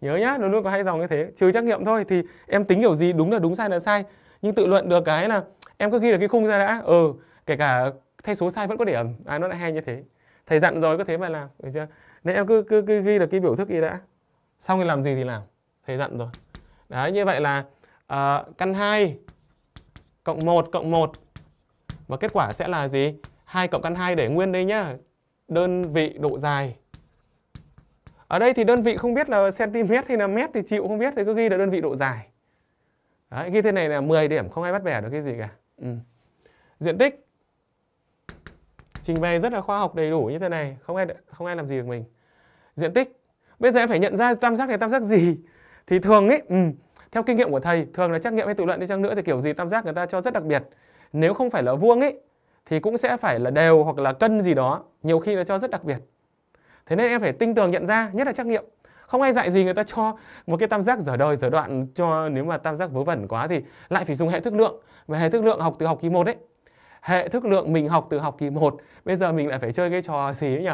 nhớ nhá nó luôn có hai dòng như thế trừ trắc nghiệm thôi thì em tính kiểu gì đúng là đúng sai là sai nhưng tự luận được cái là em cứ ghi được cái khung ra đã ừ kể cả thay số sai vẫn có điểm à nó lại hay như thế thầy dặn rồi có thế mà làm được chưa nên em cứ, cứ cứ ghi được cái biểu thức gì đã xong thì làm gì thì làm thầy dặn rồi đấy như vậy là uh, căn 2 cộng 1 cộng 1 và kết quả sẽ là gì? 2 cộng căn 2 để nguyên đây nhá. Đơn vị độ dài. Ở đây thì đơn vị không biết là cm hay là mét thì chịu không biết thì cứ ghi là đơn vị độ dài. Đấy, ghi thế này là 10 điểm không ai bắt bẻ được cái gì cả. Ừ. Diện tích trình bày rất là khoa học đầy đủ như thế này, không ai không ai làm gì được mình. Diện tích. Bây giờ em phải nhận ra tam giác này tam giác gì. Thì thường ấy, ừ, theo kinh nghiệm của thầy, thường là trắc nghiệm hay tự luận đi chăng nữa thì kiểu gì tam giác người ta cho rất đặc biệt nếu không phải là vuông ấy thì cũng sẽ phải là đều hoặc là cân gì đó nhiều khi nó cho rất đặc biệt thế nên em phải tinh tường nhận ra nhất là trắc nghiệm không ai dạy gì người ta cho một cái tam giác dở đời dở đoạn cho nếu mà tam giác vớ vẩn quá thì lại phải dùng hệ thức lượng và hệ thức lượng học từ học kỳ 1 đấy hệ thức lượng mình học từ học kỳ 1 bây giờ mình lại phải chơi cái trò gì ấy nhỉ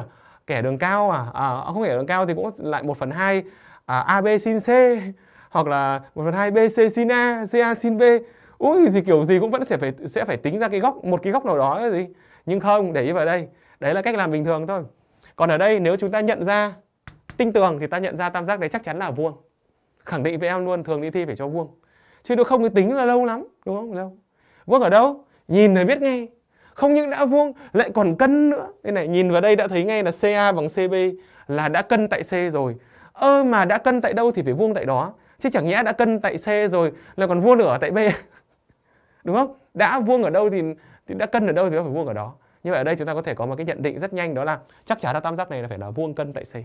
kẻ đường cao à, à không kẻ đường cao thì cũng lại 1 phần 2 à, AB sin C hoặc là 1 phần 2 BC sin A, CA sin B ui thì kiểu gì cũng vẫn sẽ phải sẽ phải tính ra cái góc một cái góc nào đó là gì nhưng không để như vào đây đấy là cách làm bình thường thôi còn ở đây nếu chúng ta nhận ra tinh tường thì ta nhận ra tam giác đấy chắc chắn là vuông khẳng định với em luôn thường đi thi phải cho vuông chứ nếu không thì tính là lâu lắm đúng không lâu vuông ở đâu nhìn là biết ngay không những đã vuông lại còn cân nữa đây này nhìn vào đây đã thấy ngay là ca bằng cb là đã cân tại c rồi ơ mà đã cân tại đâu thì phải vuông tại đó chứ chẳng nhẽ đã cân tại c rồi là còn vuông nữa ở tại b đúng không đã vuông ở đâu thì, thì đã cân ở đâu thì nó phải vuông ở đó như vậy ở đây chúng ta có thể có một cái nhận định rất nhanh đó là chắc chắn là tam giác này là phải là vuông cân tại c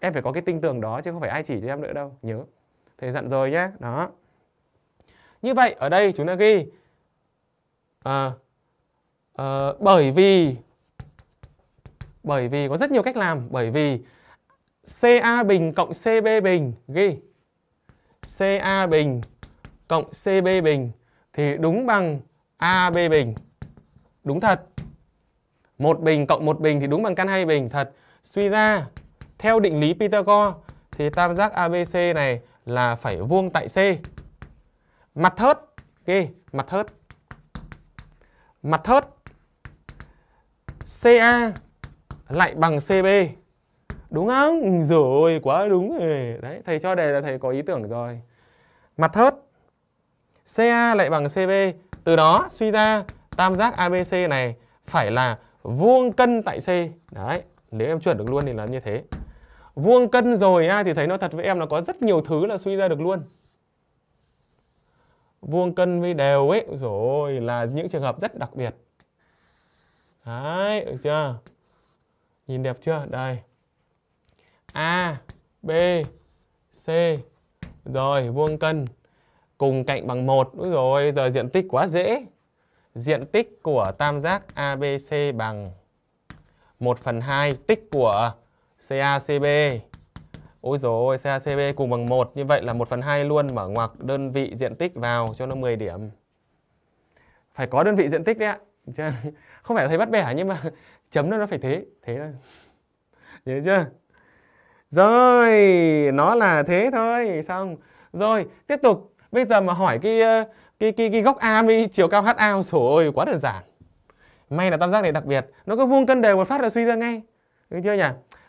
em phải có cái tin tưởng đó chứ không phải ai chỉ cho em nữa đâu nhớ thầy dặn rồi nhé đó như vậy ở đây chúng ta ghi à, à, bởi vì bởi vì có rất nhiều cách làm bởi vì CA bình cộng CB bình ghi CA bình cộng CB bình thì đúng bằng AB bình. Đúng thật. Một bình cộng một bình thì đúng bằng căn hai bình thật. Suy ra theo định lý Pythagore thì tam giác ABC này là phải vuông tại C. Mặt thớt, okay, mặt thớt. Mặt thớt CA lại bằng CB. Đúng không? Rồi, quá đúng rồi. Đấy, thầy cho đề là thầy có ý tưởng rồi. Mặt thớt CA lại bằng CB. Từ đó suy ra tam giác ABC này phải là vuông cân tại C. Đấy, nếu em chuẩn được luôn thì là như thế. Vuông cân rồi ha, thì thấy nó thật với em là có rất nhiều thứ là suy ra được luôn. Vuông cân với đều ấy, rồi là những trường hợp rất đặc biệt. Đấy, được chưa? Nhìn đẹp chưa? Đây. A, B, C. Rồi, vuông cân cùng cạnh bằng 1. Úi rồi giờ diện tích quá dễ. Diện tích của tam giác ABC bằng 1 phần 2 tích của CACB. Ôi rồi CACB cùng bằng 1 như vậy là 1 phần 2 luôn mở ngoặc đơn vị diện tích vào cho nó 10 điểm. Phải có đơn vị diện tích đấy ạ. Không phải thấy bắt bẻ nhưng mà chấm nó nó phải thế, thế thôi. Nhớ chưa? Rồi, nó là thế thôi, xong. Rồi, tiếp tục bây giờ mà hỏi cái ờ, cái cái, cái góc a với chiều cao ha sổ ơi quá đơn giản may là tam giác này đặc biệt nó cứ vuông cân đều một phát là suy ra ngay được chưa nhỉ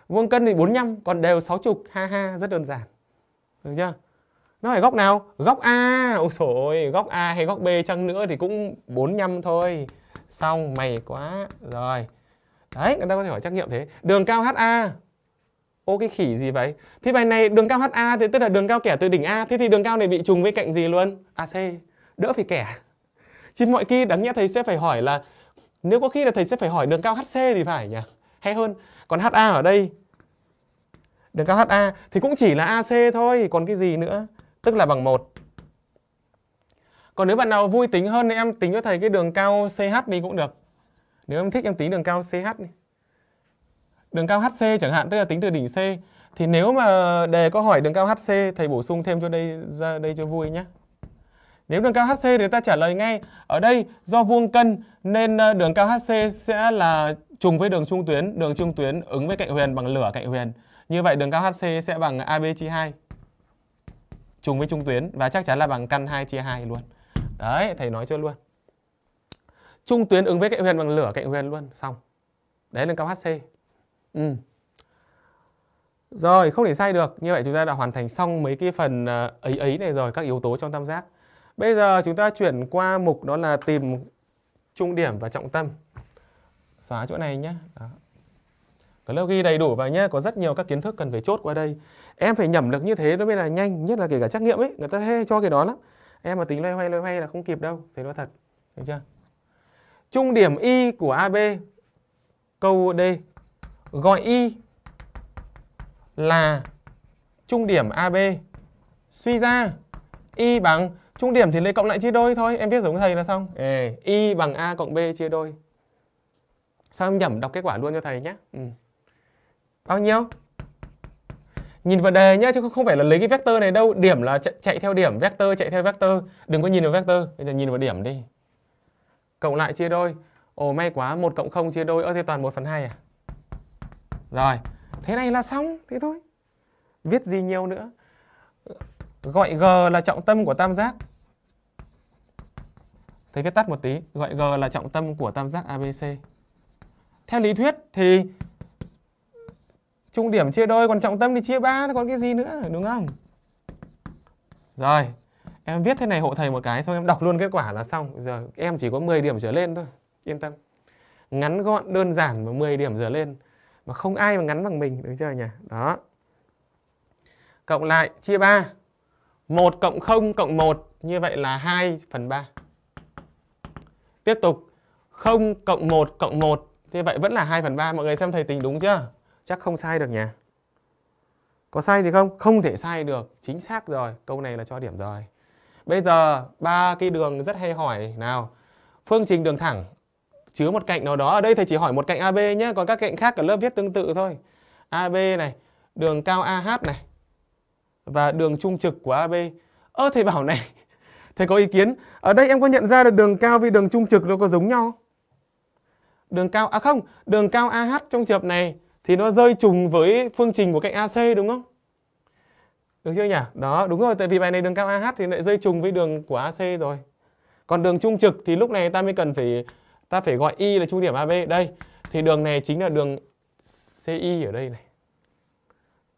vuông cân thì 45 còn đều 6 chục ha ha rất đơn giản được chưa nó hỏi góc nào góc a ôi trời ơi góc a hay góc b chăng nữa thì cũng 45 thôi xong mày quá rồi đấy người ta có thể hỏi trắc nghiệm thế đường cao ha ô cái khỉ gì vậy thì bài này đường cao HA thì tức là đường cao kẻ từ đỉnh A thế thì đường cao này bị trùng với cạnh gì luôn AC đỡ phải kẻ trên mọi khi đáng nhẽ thầy sẽ phải hỏi là nếu có khi là thầy sẽ phải hỏi đường cao HC thì phải nhỉ hay hơn còn HA ở đây đường cao HA thì cũng chỉ là AC thôi còn cái gì nữa tức là bằng một còn nếu bạn nào vui tính hơn thì em tính cho thầy cái đường cao CH đi cũng được nếu em thích em tính đường cao CH đi đường cao HC chẳng hạn tức là tính từ đỉnh C thì nếu mà đề có hỏi đường cao HC thầy bổ sung thêm cho đây ra đây cho vui nhé nếu đường cao HC thì ta trả lời ngay ở đây do vuông cân nên ờ, đường cao HC sẽ là trùng với đường trung tuyến đường trung tuyến ứng với cạnh huyền bằng lửa cạnh huyền như vậy đường cao HC sẽ bằng AB chia 2 trùng với trung tuyến và chắc chắn là bằng căn 2 chia 2 luôn đấy thầy nói cho luôn trung tuyến ứng với cạnh huyền bằng lửa cạnh huyền luôn xong đấy là đường cao HC Ừ. Rồi, không thể sai được. Như vậy chúng ta đã hoàn thành xong mấy cái phần ờ, ấy ấy này rồi, các yếu tố trong tam giác. Bây giờ chúng ta chuyển qua mục đó là tìm trung điểm và trọng tâm. Xóa chỗ này nhé. Đó. Cái lớp ghi đầy đủ vào nhé, có rất nhiều các kiến thức cần phải chốt qua đây. Em phải nhẩm được như thế nó mới là nhanh, nhất là kể cả trắc nghiệm ấy, người ta hay cho cái đó lắm. Em mà tính loay hoay loay hoay là không kịp đâu, thế nói thật. Được chưa? Trung điểm Y của AB câu D gọi Y là trung điểm AB. Suy ra Y bằng trung điểm thì lấy cộng lại chia đôi thôi, em viết giống thầy là xong. Ê, y bằng A cộng B chia đôi. Sao em nhẩm đọc kết quả luôn cho thầy nhé. Ừ. Bao nhiêu? Nhìn vào đề nhá chứ không phải là lấy cái vector này đâu, điểm là chạy, chạy theo điểm, vector chạy theo vector, đừng có nhìn vào vector, bây giờ nhìn vào điểm đi. Cộng lại chia đôi. Ồ may quá, một cộng không chia đôi, ơ thế toàn một phần hai à? Rồi, thế này là xong, thế thôi. Viết gì nhiều nữa. Gọi G là trọng tâm của tam giác. Thầy viết tắt một tí, gọi G là trọng tâm của tam giác ABC. Theo lý thuyết thì trung điểm chia đôi còn trọng tâm thì chia ba còn cái gì nữa đúng không? Rồi, em viết thế này hộ thầy một cái xong em đọc luôn kết quả là xong. Giờ em chỉ có 10 điểm trở lên thôi, yên tâm. Ngắn gọn, đơn giản và 10 điểm trở lên mà không ai mà ngắn bằng mình được chưa nhỉ đó cộng lại chia 3 1 cộng 0 cộng 1 như vậy là 2 phần 3 tiếp tục 0 cộng 1 cộng 1 như vậy vẫn là 2 phần 3 mọi người xem thầy tính đúng chưa chắc không sai được nhỉ có sai gì không không thể sai được chính xác rồi câu này là cho điểm rồi bây giờ ba cái đường rất hay hỏi nào phương trình đường thẳng chứa một cạnh nào đó ở đây thầy chỉ hỏi một cạnh AB nhé còn các cạnh khác ở lớp viết tương tự thôi AB này đường cao AH này và đường trung trực của AB ơ thầy bảo này thầy có ý kiến ở đây em có nhận ra được đường cao với đường trung trực nó có giống nhau đường cao à không đường cao AH trong trường hợp này thì nó rơi trùng với phương trình của cạnh AC đúng không được chưa nhỉ đó đúng rồi tại vì bài này đường cao AH thì lại rơi trùng với đường của AC rồi còn đường trung trực thì lúc này ta mới cần phải ta phải gọi y là trung điểm AB đây thì đường này chính là đường CI ở đây này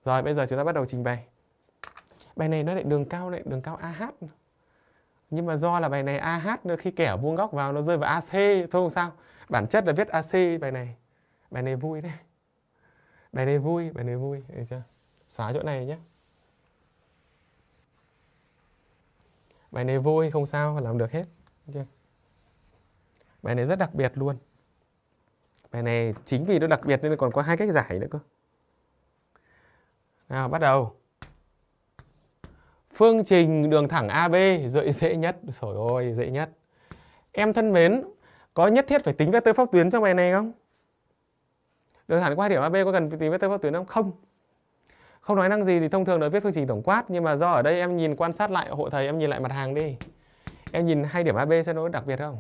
rồi bây giờ chúng ta bắt đầu trình bày bài này nó lại đường cao lại đường cao AH nhưng mà do là bài này AH khi kẻ vuông góc vào nó rơi vào AC thôi không sao bản chất là viết AC bài này bài này vui đấy bài này vui bài này vui được chưa xóa chỗ này nhé bài này vui không sao làm được hết được chưa bài này rất đặc biệt luôn bài này chính vì nó đặc biệt nên còn có hai cách giải nữa cơ nào bắt đầu phương trình đường thẳng AB dễ dễ nhất rồi ôi dễ nhất em thân mến có nhất thiết phải tính vectơ pháp tuyến trong bài này không đường thẳng qua điểm AB có cần tính vectơ pháp tuyến không không không nói năng gì thì thông thường nó viết phương trình tổng quát nhưng mà do ở đây em nhìn quan sát lại hộ thầy em nhìn lại mặt hàng đi em nhìn hai điểm AB sẽ nó đặc biệt không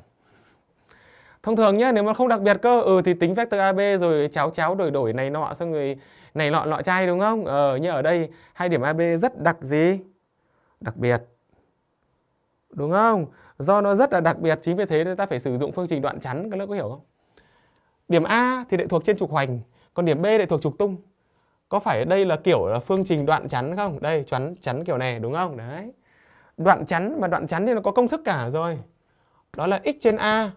thông thường nhá nếu mà không đặc biệt cơ ừ thì tính vector ab rồi cháo cháo đổi đổi này nọ xong người này nọ nọ chay đúng không ờ như ở đây hai điểm ab rất đặc gì đặc biệt đúng không do nó rất là đặc biệt chính vì thế nên ta phải sử dụng phương trình đoạn chắn các lớp có hiểu không điểm a thì lại thuộc trên trục hoành còn điểm b lại thuộc trục tung có phải đây là kiểu là phương trình đoạn chắn không đây chắn chắn kiểu này đúng không đấy đoạn chắn mà đoạn chắn thì nó có công thức cả rồi đó là x trên a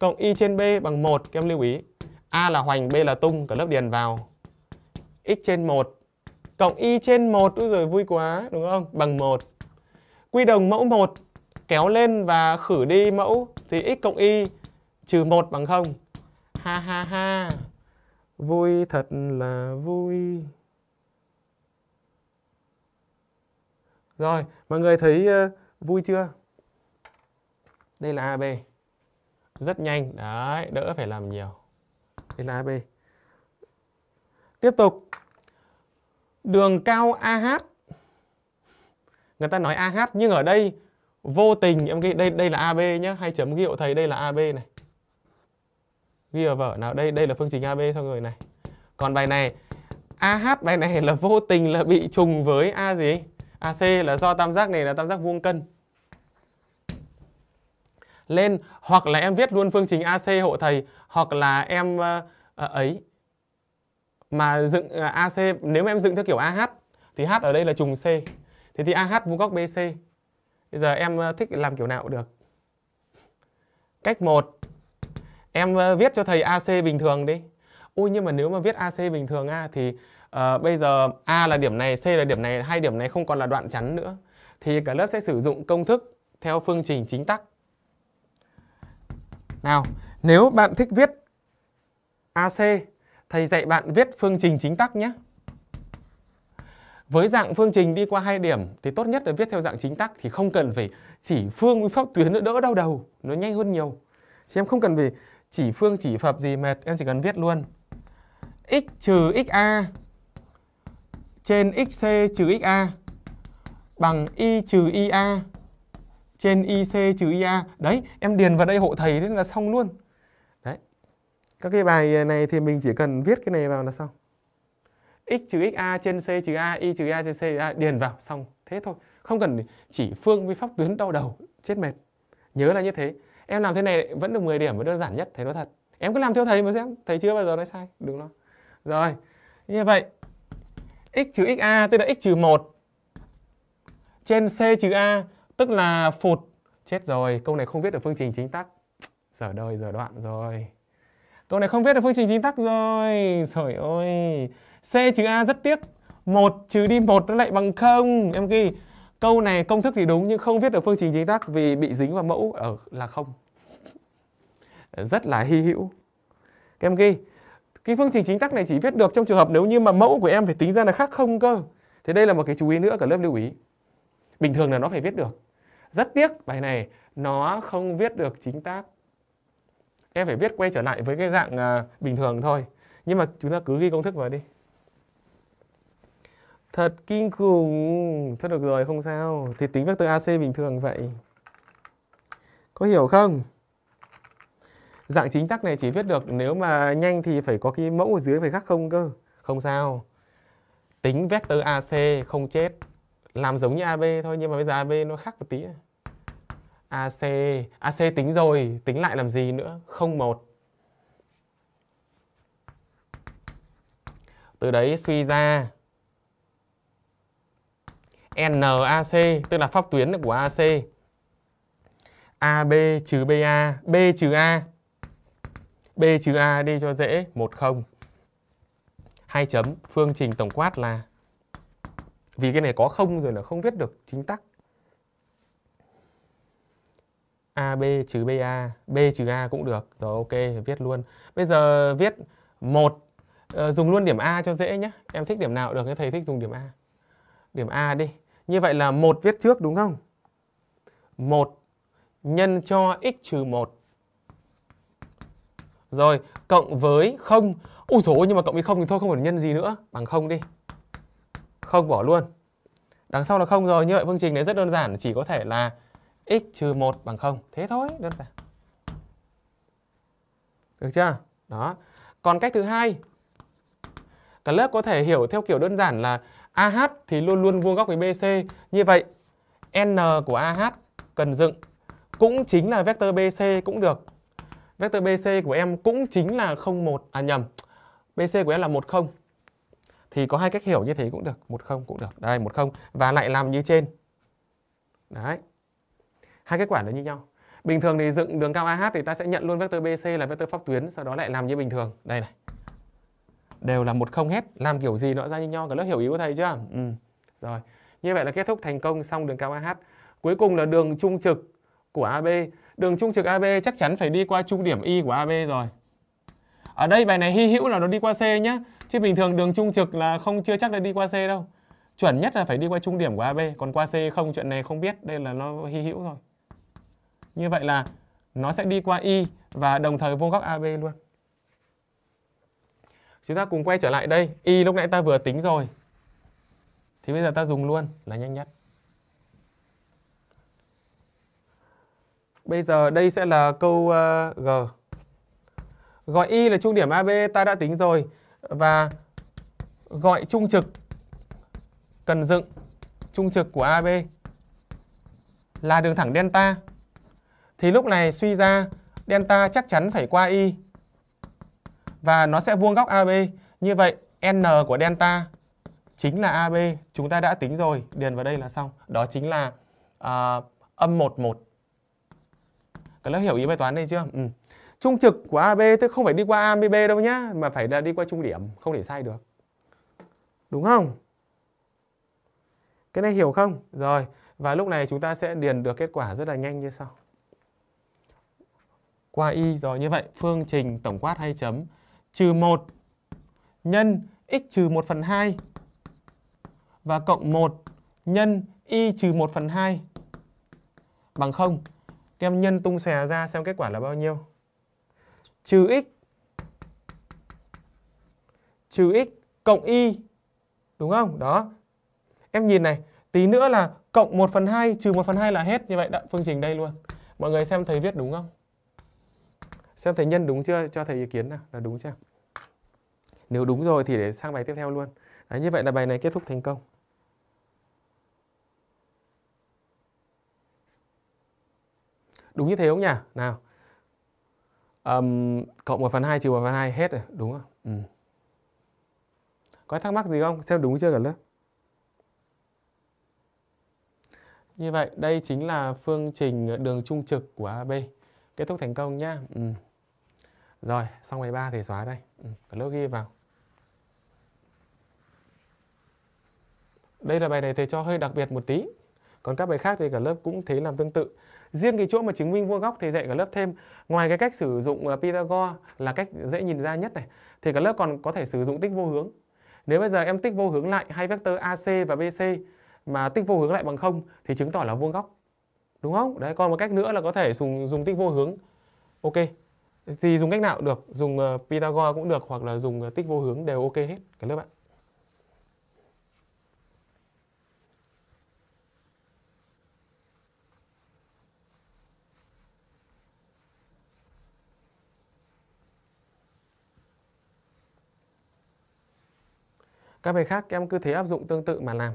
cộng y trên b bằng 1 các em lưu ý a là hoành b là tung cả lớp điền vào x trên 1 cộng y trên 1 úi rồi vui quá đúng không bằng 1 quy đồng mẫu 1 kéo lên và khử đi mẫu thì x cộng y trừ 1 bằng 0 ha ha ha vui thật là vui rồi mọi người thấy uh, vui chưa đây là AB rất nhanh đấy đỡ phải làm nhiều đây là AB tiếp tục đường cao AH người ta nói AH nhưng ở đây vô tình em ghi đây đây là AB nhé hay chấm ghi hộ thầy đây là AB này ghi ở vở nào đây đây là phương trình AB xong rồi này còn bài này AH bài này là vô tình là bị trùng với A gì AC là do tam giác này là tam giác vuông cân lên hoặc là em viết luôn phương trình AC hộ thầy hoặc là em uh, ấy mà dựng uh, ờ, AC nếu mà em dựng theo kiểu AH thì H ở đây là trùng C. Thế thì AH vuông góc BC. Bây giờ em uh, thích làm kiểu nào cũng được. Cách 1 em uh, viết cho thầy AC bình thường đi. Ui nhưng mà nếu mà viết AC bình thường a thì uh, bây giờ A là điểm này, C là điểm này, hai điểm này không còn là đoạn chắn nữa. Thì cả lớp sẽ sử dụng công thức theo phương trình chính tắc nào, nếu bạn thích viết AC, thầy dạy bạn viết phương trình chính tắc nhé. Với dạng phương trình đi qua hai điểm thì tốt nhất là viết theo dạng chính tắc thì không cần phải chỉ phương với pháp tuyến nữa đỡ đau đầu, nó nhanh hơn nhiều. Chứ em không cần phải chỉ phương chỉ phập gì mệt, em chỉ cần viết luôn. x trừ xa trên xc trừ xa bằng y trừ ia trên IC trừ IA. Đấy, em điền vào đây hộ thầy thế là xong luôn. Đấy. Các cái bài này thì mình chỉ cần viết cái này vào là xong. X trừ XA trên C trừ A, Y trừ A trên C A điền vào xong. Thế thôi. Không cần chỉ phương vi pháp tuyến đau đầu, chết mệt. Nhớ là như thế. Em làm thế này vẫn được 10 điểm và đơn giản nhất, thầy nói thật. Em cứ làm theo thầy mà xem, thầy chưa bao giờ nói sai, đừng lo. Rồi, như vậy x trừ xa tức là x trừ 1 trên c trừ a Tức là phụt Chết rồi, câu này không viết được phương trình chính tắc Giờ đời, giờ đoạn rồi Câu này không viết được phương trình chính tắc rồi Trời ơi C trừ A rất tiếc 1 trừ đi 1 nó lại bằng 0 Em ghi Câu này công thức thì đúng nhưng không viết được phương trình chính tắc Vì bị dính vào mẫu ở ờ, là không Rất là hy hữu em ghi Cái phương trình chính tắc này chỉ viết được trong trường hợp nếu như mà mẫu của em phải tính ra là khác không cơ Thế đây là một cái chú ý nữa cả lớp lưu ý Bình thường là nó phải viết được rất tiếc bài này nó không viết được chính tác. Em phải viết quay trở lại với cái dạng à, bình thường thôi. Nhưng mà chúng ta cứ ghi công thức vào đi. Thật kinh khủng. Thôi được rồi, không sao. Thì tính vector AC bình thường vậy. Có hiểu không? Dạng chính tắc này chỉ viết được nếu mà nhanh thì phải có cái mẫu ở dưới phải khác không cơ. Không sao. Tính vector AC không chết làm giống như AB thôi nhưng mà bây giờ AB nó khác một tí AC AC tính rồi tính lại làm gì nữa 01 từ đấy suy ra NAC tức là pháp tuyến của AC AB trừ BA B trừ A B trừ A đi cho dễ 10 hai chấm phương trình tổng quát là vì cái này có không rồi là không viết được chính tắc AB trừ BA, B trừ A cũng được. Rồi ok, viết luôn. Bây giờ viết một ờ, dùng luôn điểm A cho dễ nhé. Em thích điểm nào được thì thầy thích dùng điểm A. Điểm A đi. Như vậy là một viết trước đúng không? một nhân cho x trừ 1. Rồi, cộng với 0. Ui dồi ôi, nhưng mà cộng với 0 thì thôi không phải nhân gì nữa, bằng 0 đi không bỏ luôn. Đằng sau là không rồi, như vậy phương trình đấy rất đơn giản, chỉ có thể là x trừ 1 bằng 0. Thế thôi, đơn giản. Được chưa? Đó. Còn cách thứ hai, cả lớp có thể hiểu theo kiểu đơn giản là AH thì luôn luôn vuông góc với BC. Như vậy, N của AH cần dựng cũng chính là vector BC cũng được. Vector BC của em cũng chính là 01 à nhầm. BC của em là 10 thì có hai cách hiểu như thế cũng được một không cũng được đây một không và lại làm như trên đấy hai kết quả nó như nhau bình thường thì dựng đường cao AH thì ta sẽ nhận luôn vector BC là vector pháp tuyến sau đó lại làm như bình thường đây này đều là một không hết làm kiểu gì nó ra như nhau cả lớp hiểu ý của thầy chưa ừ. rồi như vậy là kết thúc thành công xong đường cao AH cuối cùng là đường trung trực của AB đường trung trực AB chắc chắn phải đi qua trung điểm Y của AB rồi ở đây bài này hy hữu là nó đi qua C nhé chứ bình thường đường trung trực là không chưa chắc là đi qua C đâu chuẩn nhất là phải đi qua trung điểm của AB còn qua C không chuyện này không biết đây là nó hy hữu rồi như vậy là nó sẽ đi qua Y và đồng thời vuông góc AB luôn chúng ta cùng quay trở lại đây Y lúc nãy ta vừa tính rồi thì bây giờ ta dùng luôn là nhanh nhất Bây giờ đây sẽ là câu uh, G. Gọi Y là trung điểm AB ta đã tính rồi và gọi trung trực cần dựng trung trực của AB là đường thẳng delta thì lúc này suy ra delta chắc chắn phải qua y và nó sẽ vuông góc AB. Như vậy n của delta chính là AB chúng ta đã tính rồi, điền vào đây là xong. Đó chính là uh, âm 11. Các lớp hiểu ý bài toán đây chưa? Ừ trung trực của AB tức không phải đi qua A, B đâu nhá mà phải là đi qua trung điểm không thể sai được đúng không cái này hiểu không rồi và lúc này chúng ta sẽ điền được kết quả rất là nhanh như sau qua y rồi như vậy phương trình tổng quát hai chấm trừ một nhân x trừ một phần hai và cộng 1 nhân y trừ một phần hai bằng không. em nhân tung xòe ra xem kết quả là bao nhiêu trừ x trừ x cộng y đúng không? Đó. Em nhìn này, tí nữa là cộng 1 phần 2 trừ 1 phần 2 là hết như vậy đó, phương trình đây luôn. Mọi người xem thầy viết đúng không? Xem thầy nhân đúng chưa? Cho thầy ý kiến nào, là đúng chưa? Nếu đúng rồi thì để sang bài tiếp theo luôn. Đấy, như vậy là bài này kết thúc thành công. Đúng như thế không nhỉ? Nào um, cộng 1 phần 2 trừ 1 phần 2 hết rồi đúng không ừ. có thắc mắc gì không xem đúng chưa cả lớp như vậy đây chính là phương trình đường trung trực của AB kết thúc thành công nhá ừ. rồi xong bài 3 thì xóa đây ừ. cả lớp ghi vào đây là bài này thầy cho hơi đặc biệt một tí còn các bài khác thì cả lớp cũng thế làm tương tự riêng cái chỗ mà chứng minh vuông góc thì dạy cả lớp thêm ngoài cái cách sử dụng à, Pythagore là cách dễ nhìn ra nhất này thì cả lớp còn có thể sử dụng tích vô hướng nếu bây giờ em tích vô hướng lại hai vectơ AC và BC mà tích vô hướng lại bằng không thì chứng tỏ là vuông góc đúng không đấy còn một cách nữa là có thể dùng dùng tích vô hướng ok thì dùng cách nào cũng được dùng à, Pythagore cũng được hoặc là dùng à, tích vô hướng đều ok hết cả lớp ạ các bài khác các em cứ thế áp dụng tương tự mà làm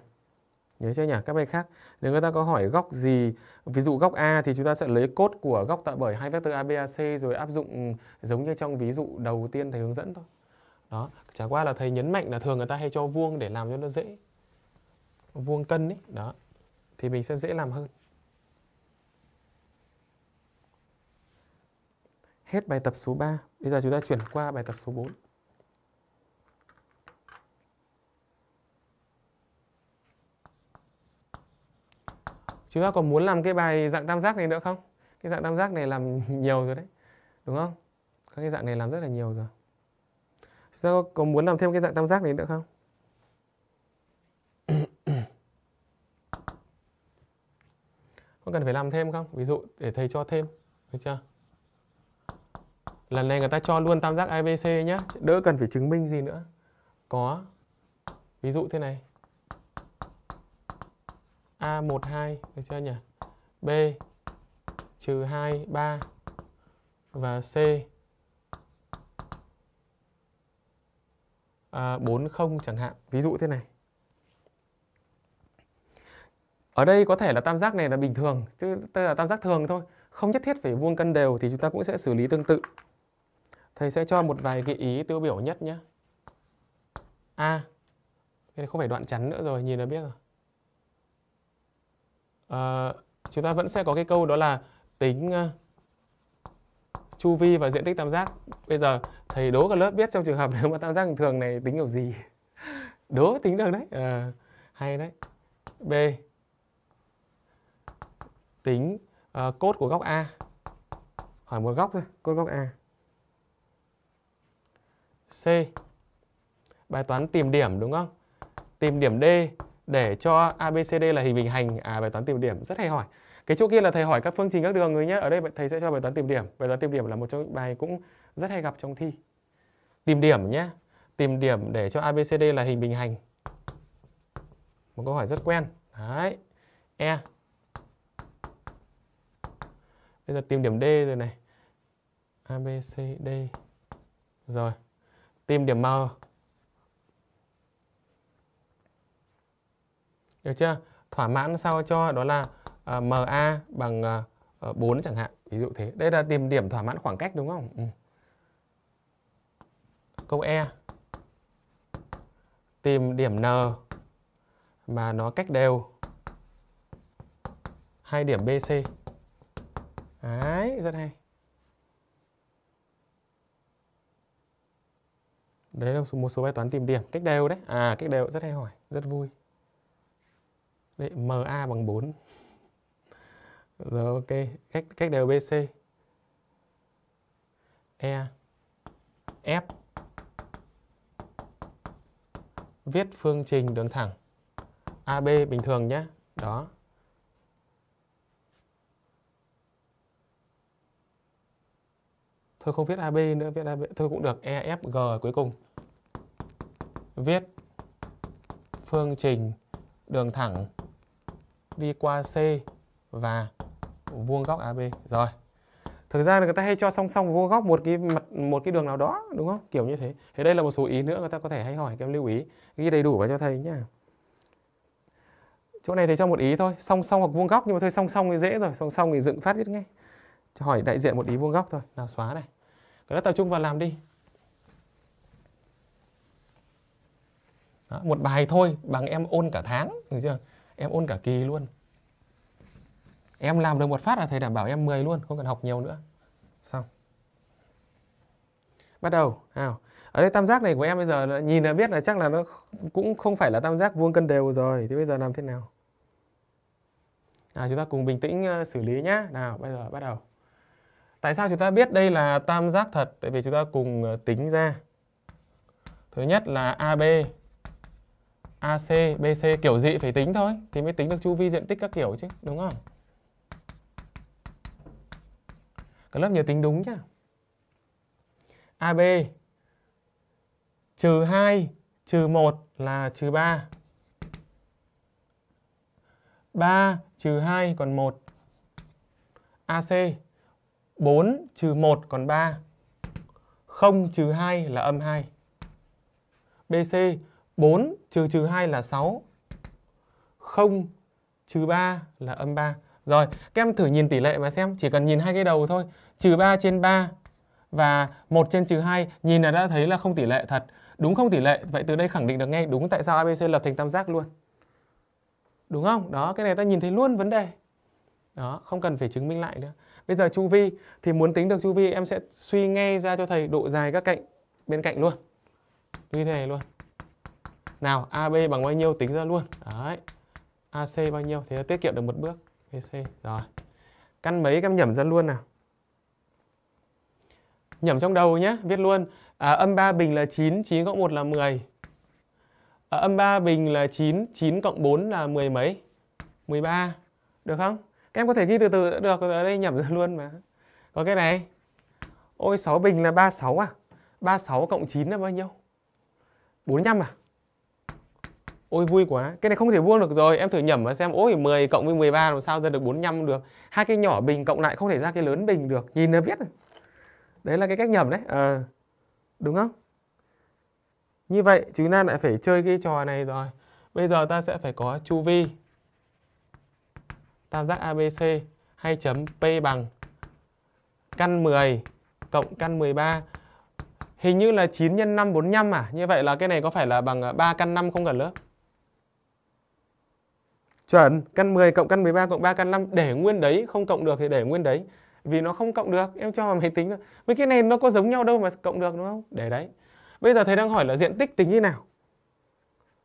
nhớ chưa nhỉ các bài khác nếu người ta có hỏi góc gì ví dụ góc a thì chúng ta sẽ lấy cốt của góc tạo bởi hai vector abac rồi áp dụng ừ, giống như trong ví dụ đầu tiên thầy hướng dẫn thôi đó chả qua là thầy nhấn mạnh là thường người ta hay cho vuông để làm cho nó dễ vuông cân ấy đó thì mình sẽ dễ làm hơn hết bài tập số 3 bây giờ chúng ta chuyển qua bài tập số 4 chúng ta còn muốn làm cái bài dạng tam giác này nữa không cái dạng tam giác này làm nhiều rồi đấy đúng không các cái dạng này làm rất là nhiều rồi chúng ta còn muốn làm thêm cái dạng tam giác này nữa không có cần phải làm thêm không ví dụ để thầy cho thêm được chưa lần này người ta cho luôn tam giác ABC nhé đỡ cần phải chứng minh gì nữa có ví dụ thế này A12 được chưa nhỉ? B trừ 2 3 và C à, 40 chẳng hạn. Ví dụ thế này. Ở đây có thể là tam giác này là bình thường, chứ tức là tam giác thường thôi, không nhất thiết phải vuông cân đều thì chúng ta cũng sẽ xử lý tương tự. Thầy sẽ cho một vài cái ý tiêu biểu nhất nhé. A. À, cái này không phải đoạn chắn nữa rồi, nhìn là biết rồi à, chúng ta vẫn sẽ có cái câu đó là tính uh, chu vi và diện tích tam giác bây giờ thầy đố cả lớp biết trong trường hợp nếu mà tam giác bình thường này tính kiểu gì đố tính được đấy à, hay đấy b tính uh, cốt của góc a hỏi một góc thôi cốt góc a c bài toán tìm điểm đúng không tìm điểm d để cho ABCD là hình bình hành à bài toán tìm điểm rất hay hỏi. Cái chỗ kia là thầy hỏi các phương trình các đường người nhé. Ở đây thầy sẽ cho bài toán tìm điểm. Bài toán tìm điểm là một trong những bài cũng rất hay gặp trong thi. Tìm điểm nhé. Tìm điểm để cho ABCD là hình bình hành. Một câu hỏi rất quen. Đấy. E. Bây giờ tìm điểm D rồi này. ABCD. Rồi. Tìm điểm M. Được chưa? Thỏa mãn sao cho đó là uh, ờ, MA bằng uh, ờ, 4 ờ, chẳng hạn. Ví dụ thế. Đây là tìm điểm thỏa mãn khoảng cách đúng không? Ừ. Câu E. Tìm điểm N mà nó cách đều hai điểm BC. Đấy, rất hay. Đấy là một số bài toán tìm điểm, cách đều đấy. À, cách đều rất hay hỏi, rất vui. Đấy, MA bằng 4 Rồi ok Cách, cách đều BC E F Viết phương trình đường thẳng AB bình thường nhé Đó Thôi không viết AB nữa, viết AB thôi cũng được EFG cuối cùng. Viết phương trình đường thẳng đi qua C và vuông góc AB. Rồi. Thực ra là người ta hay cho song song vuông góc một cái mặt một cái đường nào đó đúng không? Kiểu như thế. Thế đây là một số ý nữa người ta có thể hay hỏi các em lưu ý. Ghi đầy đủ vào cho thầy nhá. Chỗ này thầy cho một ý thôi, song song hoặc vuông góc nhưng mà thôi song song thì dễ rồi, song song thì dựng phát biết ngay. Cho hỏi đại diện một ý vuông góc thôi. Nào xóa này. Các tập trung vào làm đi. Đó, một bài thôi bằng em ôn cả tháng được chưa em ôn cả kỳ luôn em làm được một phát là thầy đảm bảo em 10 luôn không cần học nhiều nữa xong bắt đầu nào ở đây tam giác này của em bây giờ nhìn là biết là chắc là nó cũng không phải là tam giác vuông cân đều rồi thì bây giờ làm thế nào nào chúng ta cùng bình tĩnh ờ, xử lý nhá nào bây giờ bắt đầu tại sao chúng ta biết đây là tam giác thật tại vì chúng ta cùng ờ, tính ra thứ nhất là ab AC, BC kiểu gì phải tính thôi thì mới tính được chu vi diện tích các kiểu chứ, đúng không? Các lớp nhớ tính đúng nhá. AB trừ 2 trừ 1 là trừ 3. 3 trừ 2 còn 1. AC 4 trừ 1 còn 3. 0 trừ 2 là âm 2. BC 4 trừ trừ 2 là 6. 0 trừ 3 là âm 3. Rồi, các em thử nhìn tỷ lệ mà xem, chỉ cần nhìn hai cái đầu thôi. Trừ 3 trên 3 và 1 trên trừ 2 nhìn là đã thấy là không tỷ lệ thật. Đúng không tỷ lệ, vậy từ đây khẳng định được ngay đúng tại sao ABC lập thành tam giác luôn. Đúng không? Đó, cái này ta nhìn thấy luôn vấn đề. Đó, không cần phải chứng minh lại nữa. Bây giờ chu vi thì muốn tính được chu vi em sẽ suy ngay ra cho thầy độ dài các cạnh bên cạnh luôn. Như thế này luôn nào AB bằng bao nhiêu tính ra luôn đấy AC bao nhiêu thế là tiết kiệm được một bước BC rồi căn mấy căn nhẩm ra luôn nào nhẩm trong đầu nhé viết luôn à, âm 3 bình là 9 9 cộng 1 là 10 à, âm 3 bình là 9 9 cộng 4 là 10 mấy 13 được không các em có thể ghi từ từ được ở đây nhẩm ra luôn mà có cái này ôi 6 bình là 36 à 36 cộng 9 là bao nhiêu 45 à Ôi vui quá, cái này không thể vuông được rồi Em thử nhẩm mà xem, ôi 10 cộng với 13 làm sao ra được 45 được Hai cái nhỏ bình cộng lại không thể ra cái lớn bình được Nhìn nó biết à? Đấy là cái cách nhẩm đấy à, Đúng không? Như vậy chúng ta lại phải chơi cái trò này rồi Bây giờ ta sẽ phải có chu vi tam giác ABC 2 chấm P bằng căn 10 cộng căn 13 Hình như là 9 x 5 45 à Như vậy là cái này có phải là bằng 3 à, căn 5 không cần lớp chuẩn căn 10 cộng căn 13 cộng 3 căn 5 để nguyên đấy không cộng được thì để nguyên đấy vì nó không cộng được em cho vào máy tính thôi mấy cái này nó có giống nhau đâu mà cộng được đúng không để đấy bây giờ thầy đang hỏi là diện tích tính như nào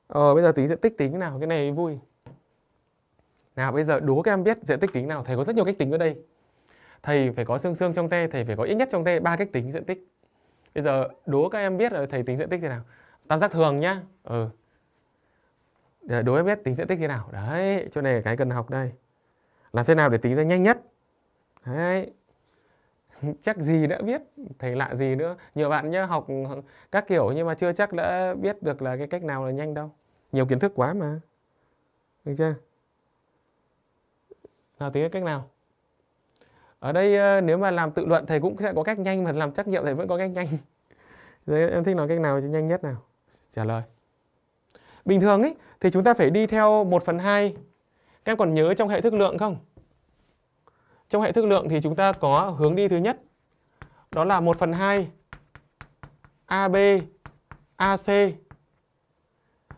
ờ bây giờ tính diện tích tính nào cái này vui nào bây giờ đố các em biết diện tích tính nào thầy có rất nhiều cách tính ở đây thầy phải có xương xương trong tay thầy phải có ít nhất trong tay ba cách tính diện tích bây giờ đố các em biết là thầy tính diện tích thế nào tam giác thường nhá ừ Dạ, đối với biết tính diện tích thế nào đấy chỗ này cái cần học đây làm thế nào để tính ra nhanh nhất đấy chắc gì đã biết thầy lạ gì nữa nhiều bạn nhớ học các kiểu nhưng mà chưa chắc đã biết được là cái cách nào là nhanh đâu nhiều kiến thức quá mà được chưa nào tính cách nào ở đây ờ, nếu mà làm tự luận thầy cũng sẽ có cách nhanh mà làm trắc nghiệm thầy vẫn có cách nhanh Đấy, em thích nói cách nào cho nhanh nhất nào trả lời Bình thường ấy thì chúng ta phải đi theo 1 phần 2. Các em còn nhớ trong hệ thức lượng không? Trong hệ thức lượng thì chúng ta có hướng đi thứ nhất. Đó là 1 phần 2 AB AC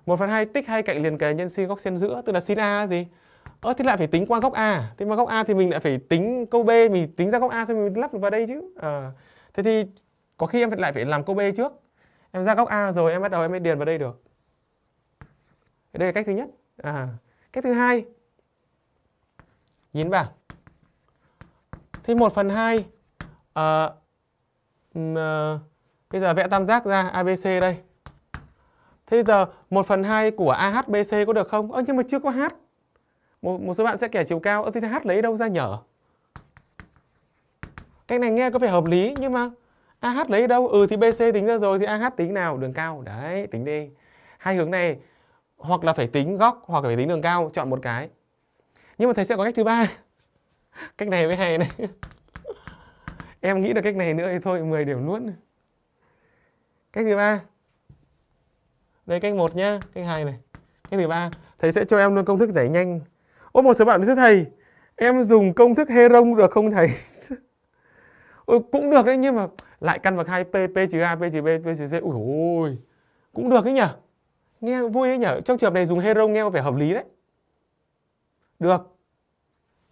1 phần 2 tích hai cạnh liền kề nhân sin góc xen giữa Tức là sin A gì? Ơ thế lại phải tính qua góc A Thế mà góc A thì mình lại phải tính câu B Mình tính ra góc A xong mình lắp vào đây chứ à, Thế thì có khi em lại phải làm câu B trước Em ra góc A rồi em bắt đầu em mới điền vào đây được đây là cách thứ nhất à, cách thứ hai nhìn vào thì 1 phần 2 à, à, bây giờ vẽ tam giác ra ABC đây thế giờ 1 phần 2 của AHBC có được không? Ơ nhưng mà chưa có H một, một số bạn sẽ kẻ chiều cao ơ thì H lấy đâu ra nhở cách này nghe có vẻ hợp lý nhưng mà AH lấy đâu? Ừ thì BC tính ra rồi thì AH tính nào? Đường cao. Đấy, tính đi. Hai hướng này hoặc là phải tính góc hoặc là phải tính đường cao chọn một cái nhưng mà thầy sẽ có cách thứ ba cách này mới hay này em nghĩ được cách này nữa thì thôi 10 điểm luôn cách thứ ba đây cách một nhá cách hai này cách thứ ba thầy sẽ cho em luôn công thức giải nhanh ô một số bạn thưa thầy em dùng công thức heron được không thầy Ôi, cũng được đấy nhưng mà lại căn bậc hai p p trừ a p trừ b p trừ c ui ôi cũng được ấy nhỉ nghe vui ấy nhở trong trường hợp này dùng heron nghe có vẻ hợp lý đấy được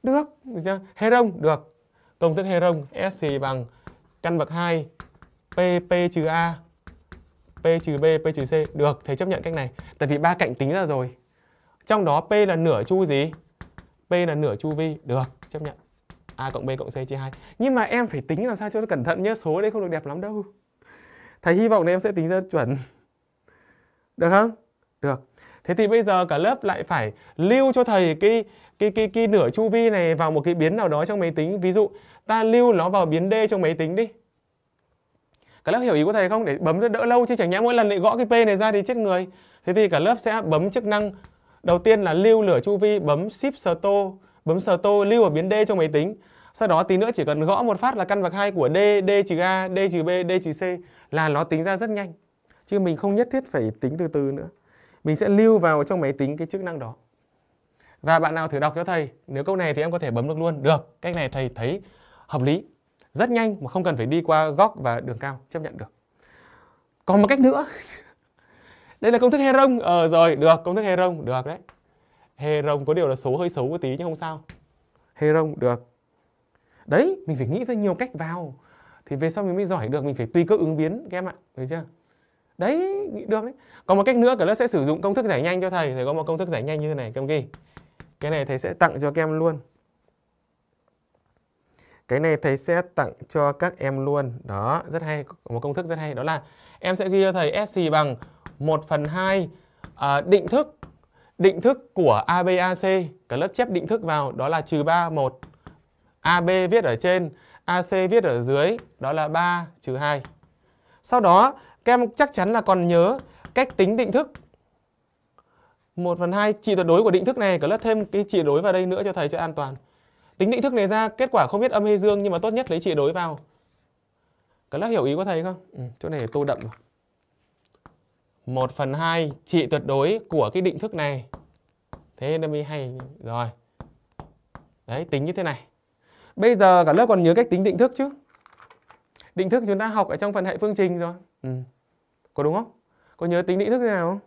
được chưa? heron được công thức heron sc bằng căn bậc 2 p p trừ a p trừ b p trừ c được thầy chấp nhận cách này tại vì ba cạnh tính ra rồi trong đó p là nửa chu gì p là nửa chu vi được chấp nhận a cộng b cộng c chia 2 nhưng mà em phải tính làm sao cho nó cẩn thận nhé số đấy không được đẹp lắm đâu thầy hy vọng là em sẽ tính ra chuẩn được không? Được. Thế thì bây giờ cả lớp lại phải lưu cho thầy cái cái cái cái nửa chu vi này vào một cái biến nào đó trong máy tính. Ví dụ ta lưu nó vào biến D trong máy tính đi. Cả lớp hiểu ý của thầy không? Để bấm cho đỡ lâu chứ chẳng nhẽ mỗi lần lại gõ cái P này ra thì chết người. Thế thì cả lớp sẽ bấm chức năng đầu tiên là lưu lửa chu vi, bấm Shift Store, bấm Store lưu ở biến D trong máy tính. Sau đó tí nữa chỉ cần gõ một phát là căn bậc 2 của D, D trừ A, D trừ B, D trừ C là nó tính ra rất nhanh chứ mình không nhất thiết phải tính từ từ nữa mình sẽ lưu vào trong máy tính cái chức năng đó và bạn nào thử đọc cho thầy nếu câu này thì em có thể bấm được luôn được cách này thầy thấy hợp lý rất nhanh mà không cần phải đi qua góc và đường cao chấp nhận được còn một cách nữa đây là công thức Heron ờ rồi được công thức Heron được đấy Heron có điều là số hơi xấu một tí nhưng không sao Heron được đấy mình phải nghĩ ra nhiều cách vào thì về sau mình mới giỏi được mình phải tùy cơ ứng biến các em ạ thấy chưa đấy nghĩ được đấy còn một cách nữa cả lớp sẽ sử dụng công thức giải nhanh cho thầy thầy có một công thức giải nhanh như thế này các em ghi cái này thầy sẽ tặng cho các em luôn cái này thầy sẽ tặng cho các em luôn đó rất hay một công thức rất hay đó là em sẽ ghi cho thầy SC bằng 1 phần hai à, định thức định thức của ABAC cả lớp chép định thức vào đó là trừ ba một AB viết ở trên AC viết ở dưới đó là 3 trừ hai. sau đó các em chắc chắn là còn nhớ cách tính định thức 1 phần 2 trị tuyệt đối của định thức này cả lớp thêm cái trị đối vào đây nữa cho thầy cho an toàn Tính định thức này ra kết quả không biết âm hay dương Nhưng mà tốt nhất lấy trị đối vào Cả lớp hiểu ý của thầy không? Ừ, chỗ này tô đậm rồi 1 phần 2 trị tuyệt đối của cái định thức này Thế nó mới hay Rồi Đấy tính như thế này Bây giờ cả lớp còn nhớ cách tính định thức chứ Định thức chúng ta học ở trong phần hệ phương trình rồi Ừ. có đúng không có nhớ tính định thức thế nào không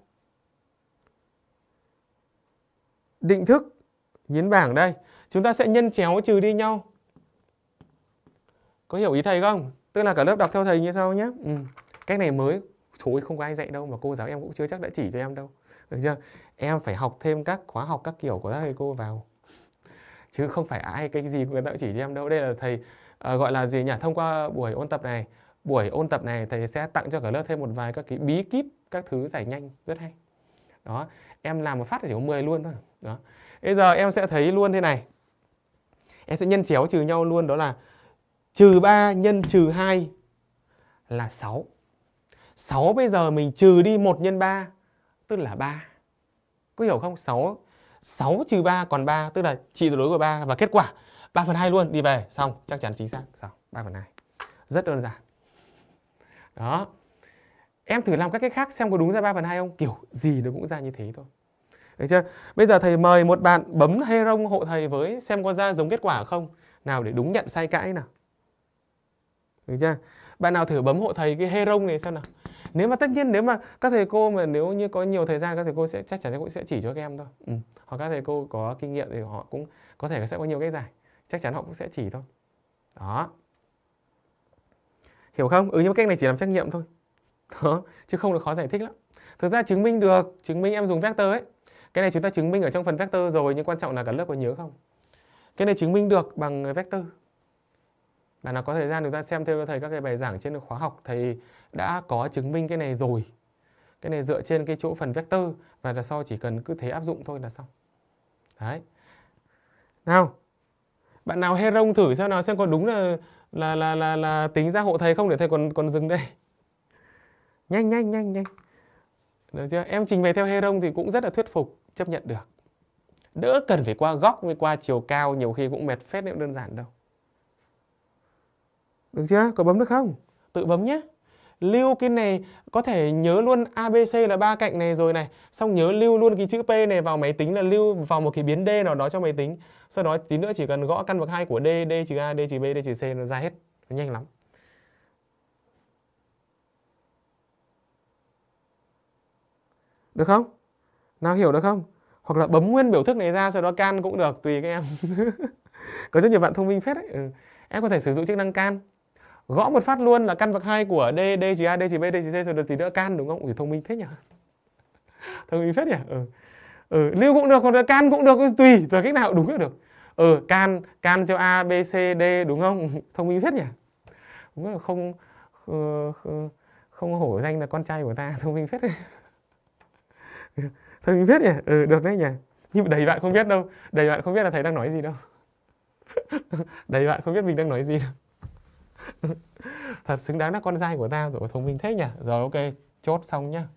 định thức hiến bảng đây chúng ta sẽ nhân chéo trừ đi nhau có hiểu ý thầy không tức là cả lớp đọc theo thầy như sau nhé ừ. cách này mới chối không có ai dạy đâu mà cô giáo em cũng chưa chắc đã chỉ cho em đâu được chưa em phải học thêm các khóa học các kiểu của các thầy cô vào chứ không phải ai cái gì người ta chỉ cho em đâu đây là thầy uh, gọi là gì nhỉ thông qua buổi ôn tập này buổi ôn tập này thầy sẽ tặng cho cả lớp thêm một vài các cái bí kíp các thứ giải nhanh rất hay đó em làm một phát chỉ có 10 luôn thôi đó bây giờ em sẽ thấy luôn thế này em sẽ nhân chéo trừ nhau luôn đó là trừ 3 nhân trừ 2 là 6 6 bây giờ mình trừ đi 1 nhân 3 tức là 3 có hiểu không 6 6 trừ 3 còn 3 tức là trị tuyệt đối của 3 và kết quả 3 phần 2 luôn đi về xong chắc chắn chính xác xong 3 phần 2 rất đơn giản đó em thử làm các cái khác xem có đúng ra 3 phần 2 không kiểu gì nó cũng ra như thế thôi được chưa bây giờ thầy mời một bạn bấm hê rông hộ thầy với xem có ra giống kết quả không nào để đúng nhận sai cãi nào được chưa bạn nào thử bấm hộ thầy cái hê rông này xem nào nếu mà tất nhiên nếu mà các thầy cô mà nếu như có nhiều thời gian các thầy cô sẽ chắc chắn cũng sẽ chỉ cho các em thôi ừ. hoặc các thầy cô có kinh nghiệm thì họ cũng có thể sẽ có nhiều cái giải chắc chắn họ cũng sẽ chỉ thôi đó hiểu không ừ nhưng mà cách này chỉ làm trắc nghiệm thôi đó chứ không được khó giải thích lắm thực ra chứng minh được chứng minh em dùng vector ấy cái này chúng ta chứng minh ở trong phần vector rồi nhưng quan trọng là cả lớp có nhớ không cái này chứng minh được bằng vector là nào có thời gian chúng ta xem thêm thầy các cái bài giảng trên khóa học thầy đã có chứng minh cái này rồi cái này dựa trên cái chỗ phần vector và là sau chỉ cần cứ thế áp dụng thôi là xong đấy nào bạn nào heron thử xem nào xem có đúng là là là là là tính ra hộ thầy không để thầy còn còn dừng đây nhanh nhanh nhanh nhanh được chưa em trình bày theo Heron thì cũng rất là thuyết phục chấp nhận được đỡ cần phải qua góc mới qua chiều cao nhiều khi cũng mệt phết nếu đơn giản đâu được chưa có bấm được không tự bấm nhé lưu cái này có thể nhớ luôn abc là ba cạnh này rồi này xong nhớ lưu luôn cái chữ p này vào máy tính là lưu vào một cái biến d nào đó cho máy tính sau đó tí nữa chỉ cần gõ căn bậc hai của d d trừ a d trừ b d trừ c nó ra hết nó nhanh lắm được không nào hiểu được không hoặc là bấm nguyên biểu thức này ra sau đó can cũng được tùy các em có rất nhiều bạn thông minh phết đấy ừ. em có thể sử dụng chức năng can gõ một phát luôn là căn bậc hai của d d chỉ a d chỉ b d chỉ c rồi được gì nữa can đúng không ủi thông minh thế nhỉ thông minh phết nhỉ ừ. ừ lưu cũng được còn can cũng được tùy rồi cách nào đúng được ừ can can cho a b c d đúng không thông minh phết nhỉ đúng là không ờ, không, không hổ danh là con trai của ta thông minh phết đấy thông minh phết nhỉ ừ được đấy nhỉ nhưng mà đầy bạn không biết đâu đầy bạn không biết là thầy đang nói gì đâu đầy bạn không biết mình đang nói gì đâu thật xứng đáng là con trai của ta rồi thông minh thế nhỉ rồi ok chốt xong nhá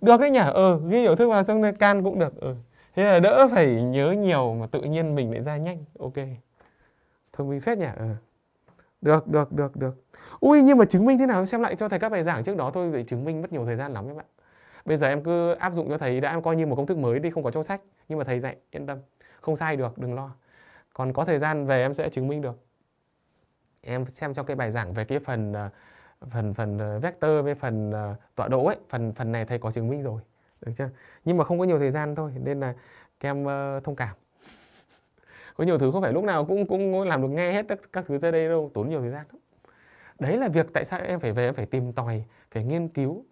được đấy nhỉ ừ ghi hiểu thức vào xong này can cũng được ừ thế là đỡ phải nhớ nhiều mà tự nhiên mình lại ra nhanh ok thông minh phết nhỉ ừ. được được được được ui nhưng mà chứng minh thế nào xem lại cho thầy các bài giảng trước đó thôi để chứng minh mất nhiều thời gian lắm các bạn bây giờ em cứ áp dụng cho thầy đã em coi như một công thức mới đi không có trong sách nhưng mà thầy dạy yên tâm không sai được đừng lo còn có thời gian về em sẽ chứng minh được em xem trong cái bài giảng về cái phần ờ, phần phần ờ, vector với phần ờ, tọa độ ấy phần phần này thầy có chứng minh rồi được chưa nhưng mà không có nhiều thời gian thôi nên là các em thông cảm có nhiều thứ không phải lúc nào cũng cũng làm được nghe hết các, các thứ ra đây đâu tốn nhiều thời gian lắm đấy là việc tại sao em phải về em phải tìm tòi phải nghiên cứu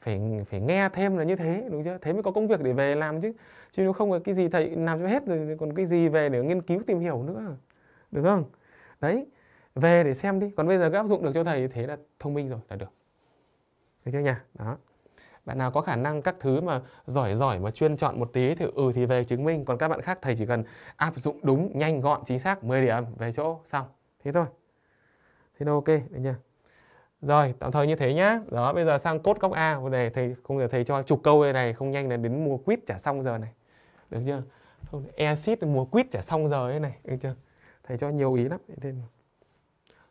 phải phải nghe thêm là như thế đúng chưa thế mới có công việc để về làm chứ chứ nếu không là cái gì thầy làm cho hết rồi còn cái gì về để nghiên cứu tìm hiểu nữa được không đấy về để xem đi còn bây giờ cứ áp dụng được cho thầy thì thế là thông minh rồi là được được chưa nhỉ đó bạn nào có khả năng các thứ mà giỏi giỏi mà chuyên chọn một tí thì ừ thì về chứng minh còn các bạn khác thầy chỉ cần áp dụng đúng nhanh gọn chính xác 10 điểm về chỗ xong thế thôi thế là ok được chưa rồi tạm thời như thế nhá đó bây giờ sang cốt góc a này thầy không để thầy cho chụp câu này không nhanh là đến mùa quýt trả xong giờ này được chưa không acid mùa quýt trả xong giờ ấy này được chưa thầy cho nhiều ý lắm thế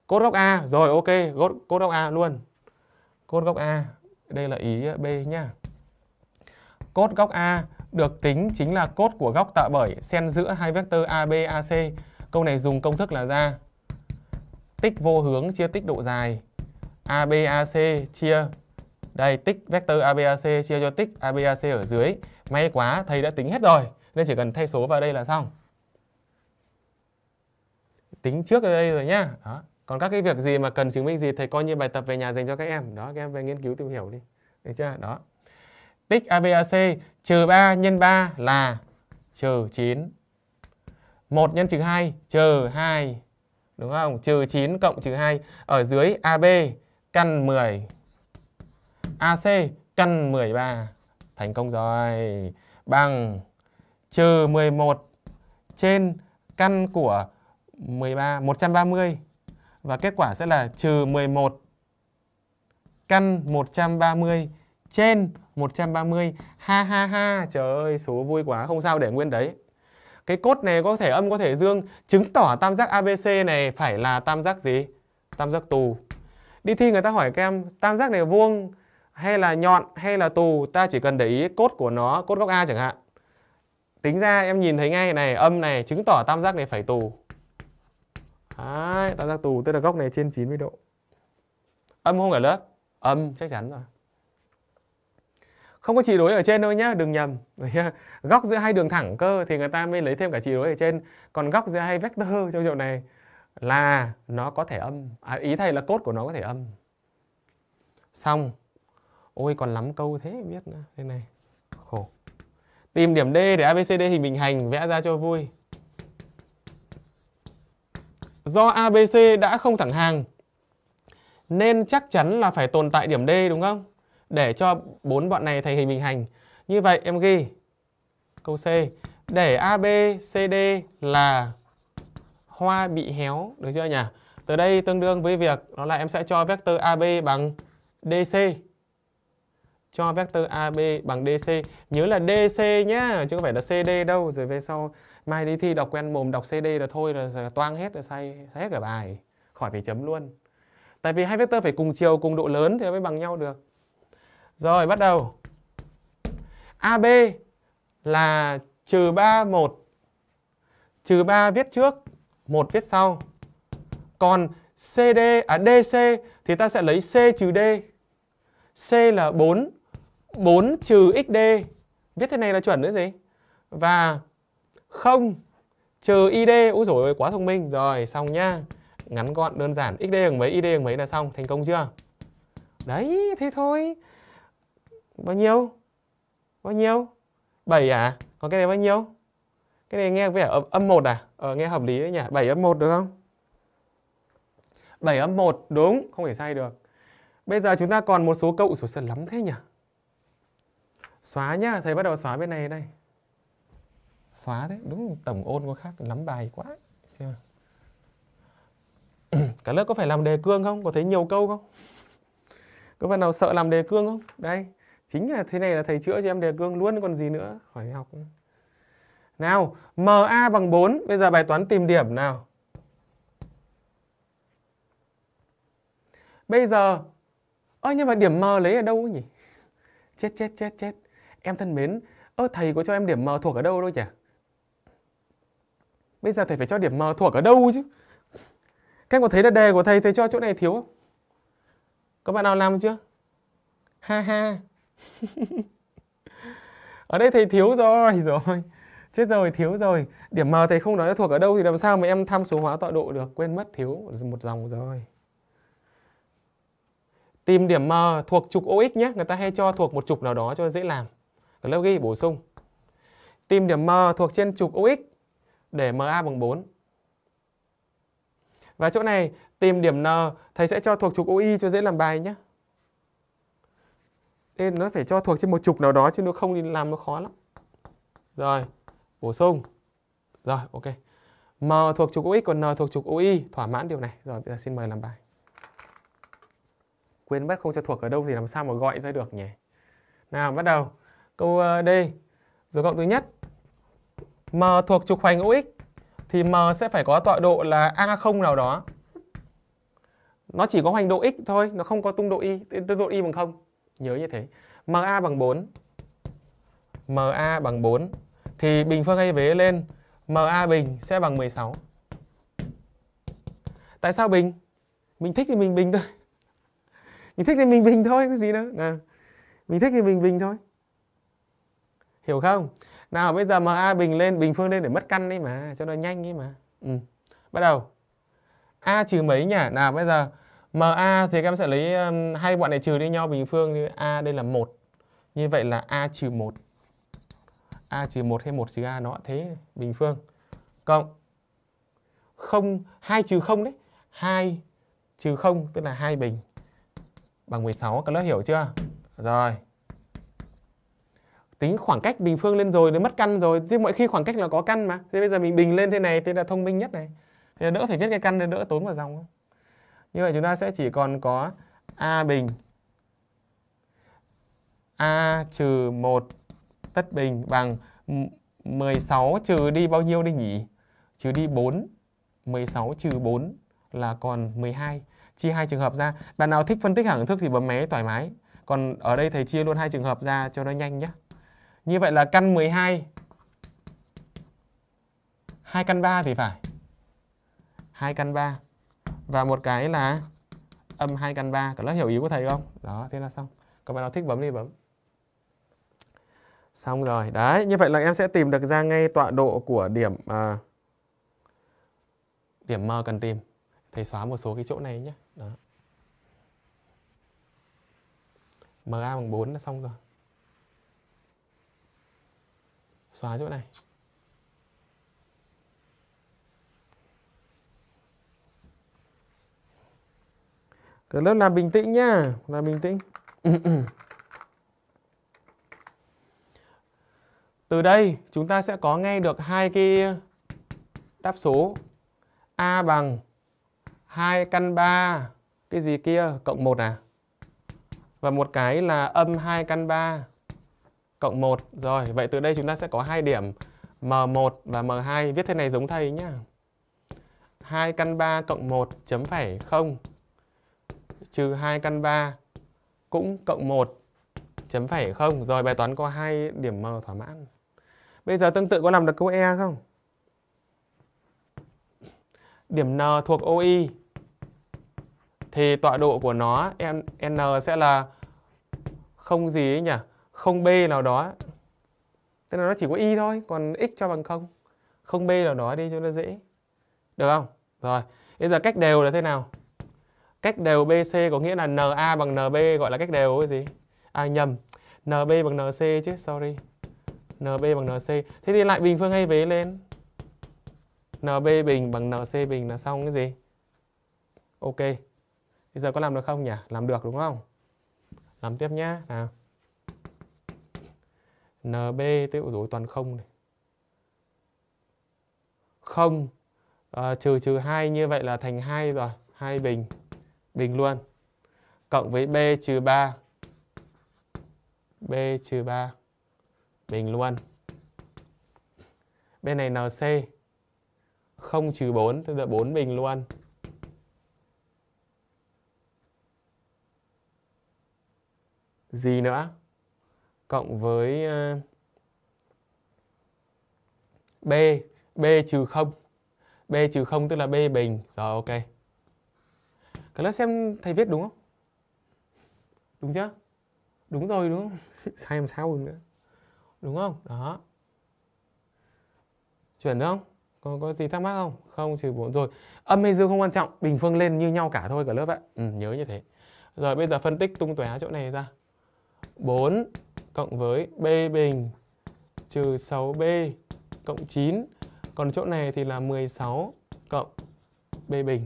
cốt góc A rồi ok cốt, cốt góc A luôn cốt góc A đây là ý B nhá cốt góc A được tính chính là cốt của góc tạo bởi xen giữa hai vectơ AB AC câu này dùng công thức là ra tích vô hướng chia tích độ dài AB AC chia đây tích vectơ AB AC chia cho tích AB AC ở dưới may quá thầy đã tính hết rồi nên chỉ cần thay số vào đây là xong tính trước ở đây rồi nhá Đó còn các cái việc gì mà cần chứng minh gì thầy coi như bài tập về nhà dành cho các em đó các em về nghiên cứu tìm hiểu đi được chưa đó tích ABAC trừ ba nhân 3 là trừ chín một nhân trừ hai trừ hai đúng không trừ chín cộng trừ hai ở dưới AB căn 10 AC căn 13 thành công rồi bằng trừ 11 trên căn của 13 130 và kết quả sẽ là trừ 11 căn 130 trên 130. Ha ha ha, trời ơi, số vui quá, không sao để nguyên đấy. Cái cốt này có thể âm, có thể dương, chứng tỏ tam giác ABC này phải là tam giác gì? Tam giác tù. Đi thi người ta hỏi các em, tam giác này vuông hay là nhọn hay là tù, ta chỉ cần để ý cốt của nó, cốt góc A chẳng hạn. Tính ra em nhìn thấy ngay này, âm này chứng tỏ tam giác này phải tù. Đấy, tam giác tù tức là góc này trên 90 độ. Âm không phải lớp, âm chắc chắn rồi. Không có chỉ đối ở trên đâu nhá, đừng nhầm. Góc giữa hai đường thẳng cơ thì người ta mới lấy thêm cả chỉ đối ở trên. Còn góc giữa hai vector trong trường này là nó có thể âm. À, ý thầy là cốt của nó có thể âm. Xong. Ôi còn lắm câu thế biết nữa. Đây này, khổ. Tìm điểm D để ABCD hình bình hành vẽ ra cho vui do ABC đã không thẳng hàng nên chắc chắn là phải tồn tại điểm D đúng không? Để cho bốn bọn này thành hình bình hành. Như vậy em ghi câu C để ABCD là hoa bị héo được chưa nhỉ? Từ đây tương đương với việc đó là em sẽ cho vector AB bằng DC cho vector AB bằng DC. Nhớ là DC nhá, chứ không phải là CD đâu. Rồi về sau mai đi thi đọc quen mồm đọc cd là thôi là toang hết là sai sai hết cả bài khỏi phải chấm luôn tại vì hai vectơ phải cùng chiều cùng độ lớn thì mới bằng nhau được rồi bắt đầu ab là trừ ba một trừ ba viết trước một viết sau còn cd à dc thì ta sẽ lấy c trừ d c là 4 4 trừ xd viết thế này là chuẩn nữa gì và không trừ id úi rồi quá thông minh rồi xong nhá ngắn gọn đơn giản xd bằng mấy id bằng mấy là xong thành công chưa đấy thế thôi bao nhiêu bao nhiêu 7 à còn cái này bao nhiêu cái này nghe vẻ âm 1 à ờ, nghe hợp lý đấy nhỉ 7 âm 1 được không 7 âm 1 đúng không thể sai được bây giờ chúng ta còn một số câu sổ sần lắm thế nhỉ xóa nhá thầy bắt đầu xóa bên này đây xóa đấy đúng tổng ôn có khác lắm bài quá chưa cả lớp có phải làm đề cương không có thấy nhiều câu không có phần nào sợ làm đề cương không đây chính là thế này là thầy chữa cho em đề cương luôn còn gì nữa khỏi học nào MA bằng 4 bây giờ bài toán tìm điểm nào bây giờ ơ nhưng mà điểm M lấy ở đâu nhỉ chết chết chết chết em thân mến ơ thầy có cho em điểm M thuộc ở đâu đâu chả Bây giờ thầy phải cho điểm M thuộc ở đâu chứ Các em có thấy là đề của thầy Thầy cho chỗ này thiếu không Các bạn nào làm chưa Ha ha Ở đây thầy thiếu rồi rồi Chết rồi thiếu rồi Điểm M thầy không nói nó thuộc ở đâu Thì làm sao mà em tham số hóa tọa độ được Quên mất thiếu một dòng rồi Tìm điểm M thuộc trục OX nhé Người ta hay cho thuộc một trục nào đó cho dễ làm Lớp ghi bổ sung Tìm điểm M thuộc trên trục OX để MA bằng 4. Và chỗ này tìm điểm N, thầy sẽ cho thuộc trục OI cho dễ làm bài nhé. Nên nó phải cho thuộc trên một trục nào đó chứ nó không thì làm nó khó lắm. Rồi, bổ sung. Rồi, ok. M thuộc trục OX còn N thuộc trục OI thỏa mãn điều này. Rồi, bây giờ xin mời làm bài. Quên mất không cho thuộc ở đâu thì làm sao mà gọi ra được nhỉ? Nào, bắt đầu. Câu ờ, D, dấu cộng thứ nhất M thuộc trục hoành OX thì M sẽ phải có tọa độ là A0 nào đó. Nó chỉ có hoành độ X thôi, nó không có tung độ Y, tung độ Y bằng 0. Nhớ như thế. MA bằng 4. MA bằng 4 thì bình phương hay vế lên MA bình sẽ bằng 16. Tại sao bình? Mình thích thì mình bình thôi. Mình thích thì mình bình thôi, có gì đâu. À, mình thích thì mình bình thôi. Hiểu không? nào bây giờ MA bình lên bình phương lên để mất căn đi mà cho nó nhanh đi mà ừ. bắt đầu A trừ mấy nhỉ nào bây giờ MA thì các em sẽ lấy um, hai bọn này trừ đi nhau bình phương thì A đây là một như vậy là A trừ 1 A trừ 1 hay 1 trừ A nó thế bình phương cộng không 2 trừ 0 đấy 2 trừ 0 tức là 2 bình bằng 16 các lớp hiểu chưa rồi tính khoảng cách bình phương lên rồi nó mất căn rồi chứ mọi khi khoảng cách là có căn mà thế bây giờ mình bình lên thế này thì là thông minh nhất này thế đỡ phải viết cái căn để đỡ tốn vào dòng như vậy chúng ta sẽ chỉ còn có a bình a trừ một tất bình bằng 16 trừ đi bao nhiêu đi nhỉ trừ đi 4 16 trừ 4 là còn 12 chia hai trường hợp ra bạn nào thích phân tích hằng thức thì bấm máy thoải mái còn ở đây thầy chia luôn hai trường hợp ra cho nó nhanh nhé như vậy là căn 12 hai căn 3 thì phải. hai căn 3 và một cái là âm hai căn 3. Các lớp hiểu ý của thầy không? Đó, thế là xong. các bạn nào thích bấm đi bấm. Xong rồi. Đấy, như vậy là em sẽ tìm được ra ngay tọa độ của điểm à, điểm M cần tìm. Thầy xóa một số cái chỗ này nhé. Đó. MA bằng 4 là xong rồi. xóa chỗ này Cả lớp làm bình tĩnh nhá, làm bình tĩnh. Từ đây chúng ta sẽ có ngay được hai cái đáp số A bằng 2 căn 3 cái gì kia cộng 1 à? Và một cái là âm 2 căn 3 cộng 1. Rồi, vậy từ đây chúng ta sẽ có hai điểm M1 và M2 viết thế này giống thầy nhá. 2 căn 3 cộng 1 chấm phẩy 0 trừ 2 căn 3 cũng cộng 1 chấm phẩy 0. Rồi bài toán có hai điểm M thỏa mãn. Bây giờ tương tự có làm được câu E không? Điểm N thuộc OI thì tọa độ của nó N, sẽ là không gì ấy nhỉ? không b nào đó tức là nó chỉ có y thôi còn x cho bằng không không b nào đó đi cho nó dễ được không rồi bây giờ cách đều là thế nào cách đều bc có nghĩa là na bằng nb gọi là cách đều cái gì à nhầm nb bằng nc chứ sorry nb bằng nc thế thì lại bình phương hay vế lên nb bình bằng nc bình là xong cái gì ok bây giờ có làm được không nhỉ làm được đúng không làm tiếp nhá nào NB tiêu rồi toàn không này. Không à, trừ trừ 2 như vậy là thành 2 rồi, 2 bình bình luôn. Cộng với B trừ 3. B trừ 3 bình luôn. Bên này NC không trừ 4 tức là 4 bình luôn. Gì nữa? cộng với ờ, b b trừ 0 b trừ 0 tức là b bình rồi ok cả lớp xem thầy viết đúng không đúng chưa đúng rồi đúng không sai làm sao nữa đúng không đó chuẩn không có có gì thắc mắc không không trừ bốn rồi âm hay dương không quan trọng bình phương lên như nhau cả thôi cả lớp ạ ừ, nhớ như thế rồi bây giờ phân tích tung tóe chỗ này ra 4 cộng với b bình trừ 6b cộng 9. Còn chỗ này thì là 16 cộng b bình.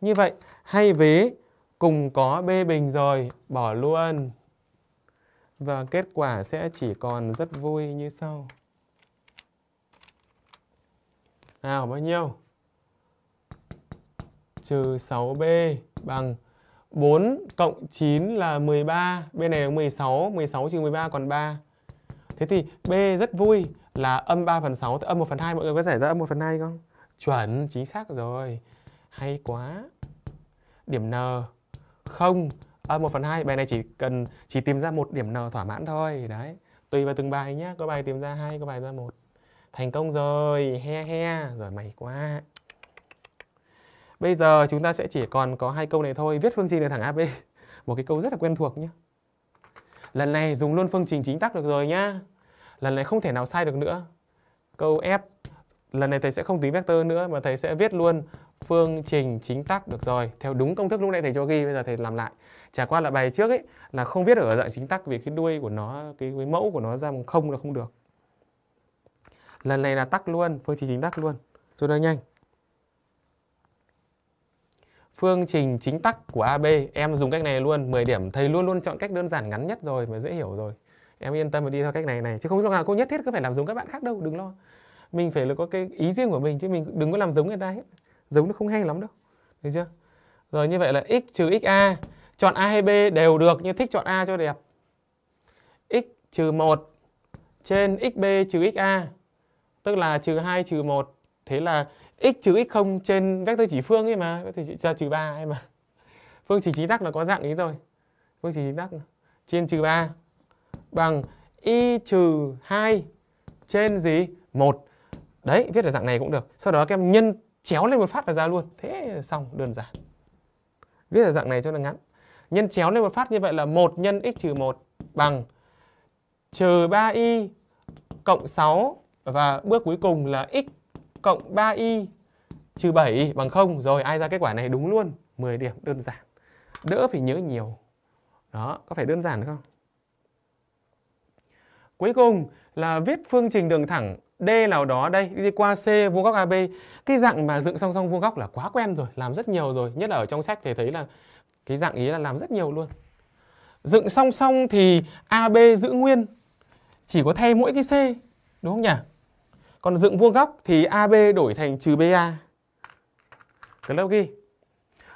Như vậy, hai vế cùng có b bình rồi, bỏ luôn. Và kết quả sẽ chỉ còn rất vui như sau. Nào, bao nhiêu? Trừ 6b bằng 4 cộng 9 là 13, bên này là 16, 16 trừ 13 còn 3. Thế thì B rất vui là âm 3 phần 6, âm 1 phần 2, mọi người có giải ra âm 1 phần 2 không? Chuẩn, chính xác rồi. Hay quá. Điểm N, 0, âm 1 phần 2, bài này chỉ cần chỉ tìm ra một điểm N thỏa mãn thôi. Đấy, tùy vào từng bài nhé, có bài tìm ra hai có bài ra một Thành công rồi, he he, rồi mày quá. Bây giờ chúng ta sẽ chỉ còn có hai câu này thôi, viết phương trình được thẳng AB. Một cái câu rất là quen thuộc nhé. Lần này dùng luôn phương trình chính tắc được rồi nhá. Lần này không thể nào sai được nữa. Câu F lần này thầy sẽ không tính vector nữa mà thầy sẽ viết luôn phương trình chính tắc được rồi theo đúng công thức lúc nãy thầy cho ghi bây giờ thầy làm lại chả qua là bài trước ấy là không viết ở dạng chính tắc vì cái đuôi của nó cái, cái mẫu của nó ra bằng không là không được lần này là tắc luôn phương trình chính tắc luôn cho nó nhanh phương trình chính tắc của AB em dùng cách này luôn 10 điểm thầy luôn luôn chọn cách đơn giản ngắn nhất rồi mà dễ hiểu rồi em yên tâm mà đi theo cách này này chứ không lúc nào cô nhất thiết cứ phải làm giống các bạn khác đâu đừng lo mình phải là có cái ý riêng của mình chứ mình đừng có làm giống người ta hết giống nó không hay lắm đâu được chưa rồi như vậy là x trừ xa chọn a hay b đều được nhưng thích chọn a cho đẹp x trừ một trên xb trừ xa tức là trừ hai trừ một thế là x trừ x0 trên vectơ chỉ phương ấy mà thì chỉ trừ 3 ấy mà phương trình chính tắc là có dạng ý rồi phương trình chính tắc trên trừ 3 bằng y trừ 2 trên gì 1 đấy viết ở dạng này cũng được sau đó các em nhân chéo lên một phát là ra luôn thế xong đơn giản viết ở dạng này cho nó ngắn nhân chéo lên một phát như vậy là 1 nhân x trừ 1 bằng trừ 3y cộng 6 và bước cuối cùng là x cộng 3y trừ 7 bằng 0. Rồi ai ra kết quả này đúng luôn. 10 điểm đơn giản. Đỡ phải nhớ nhiều. Đó, có phải đơn giản không? Cuối cùng là viết phương trình đường thẳng D nào đó đây đi qua C vuông góc AB. Cái dạng mà dựng song song vuông góc là quá quen rồi, làm rất nhiều rồi, nhất là ở trong sách thì thấy là cái dạng ý là làm rất nhiều luôn. Dựng song song thì AB giữ nguyên, chỉ có thay mỗi cái C, đúng không nhỉ? Còn dựng vuông góc thì AB đổi thành trừ BA. Cứ lớp ghi.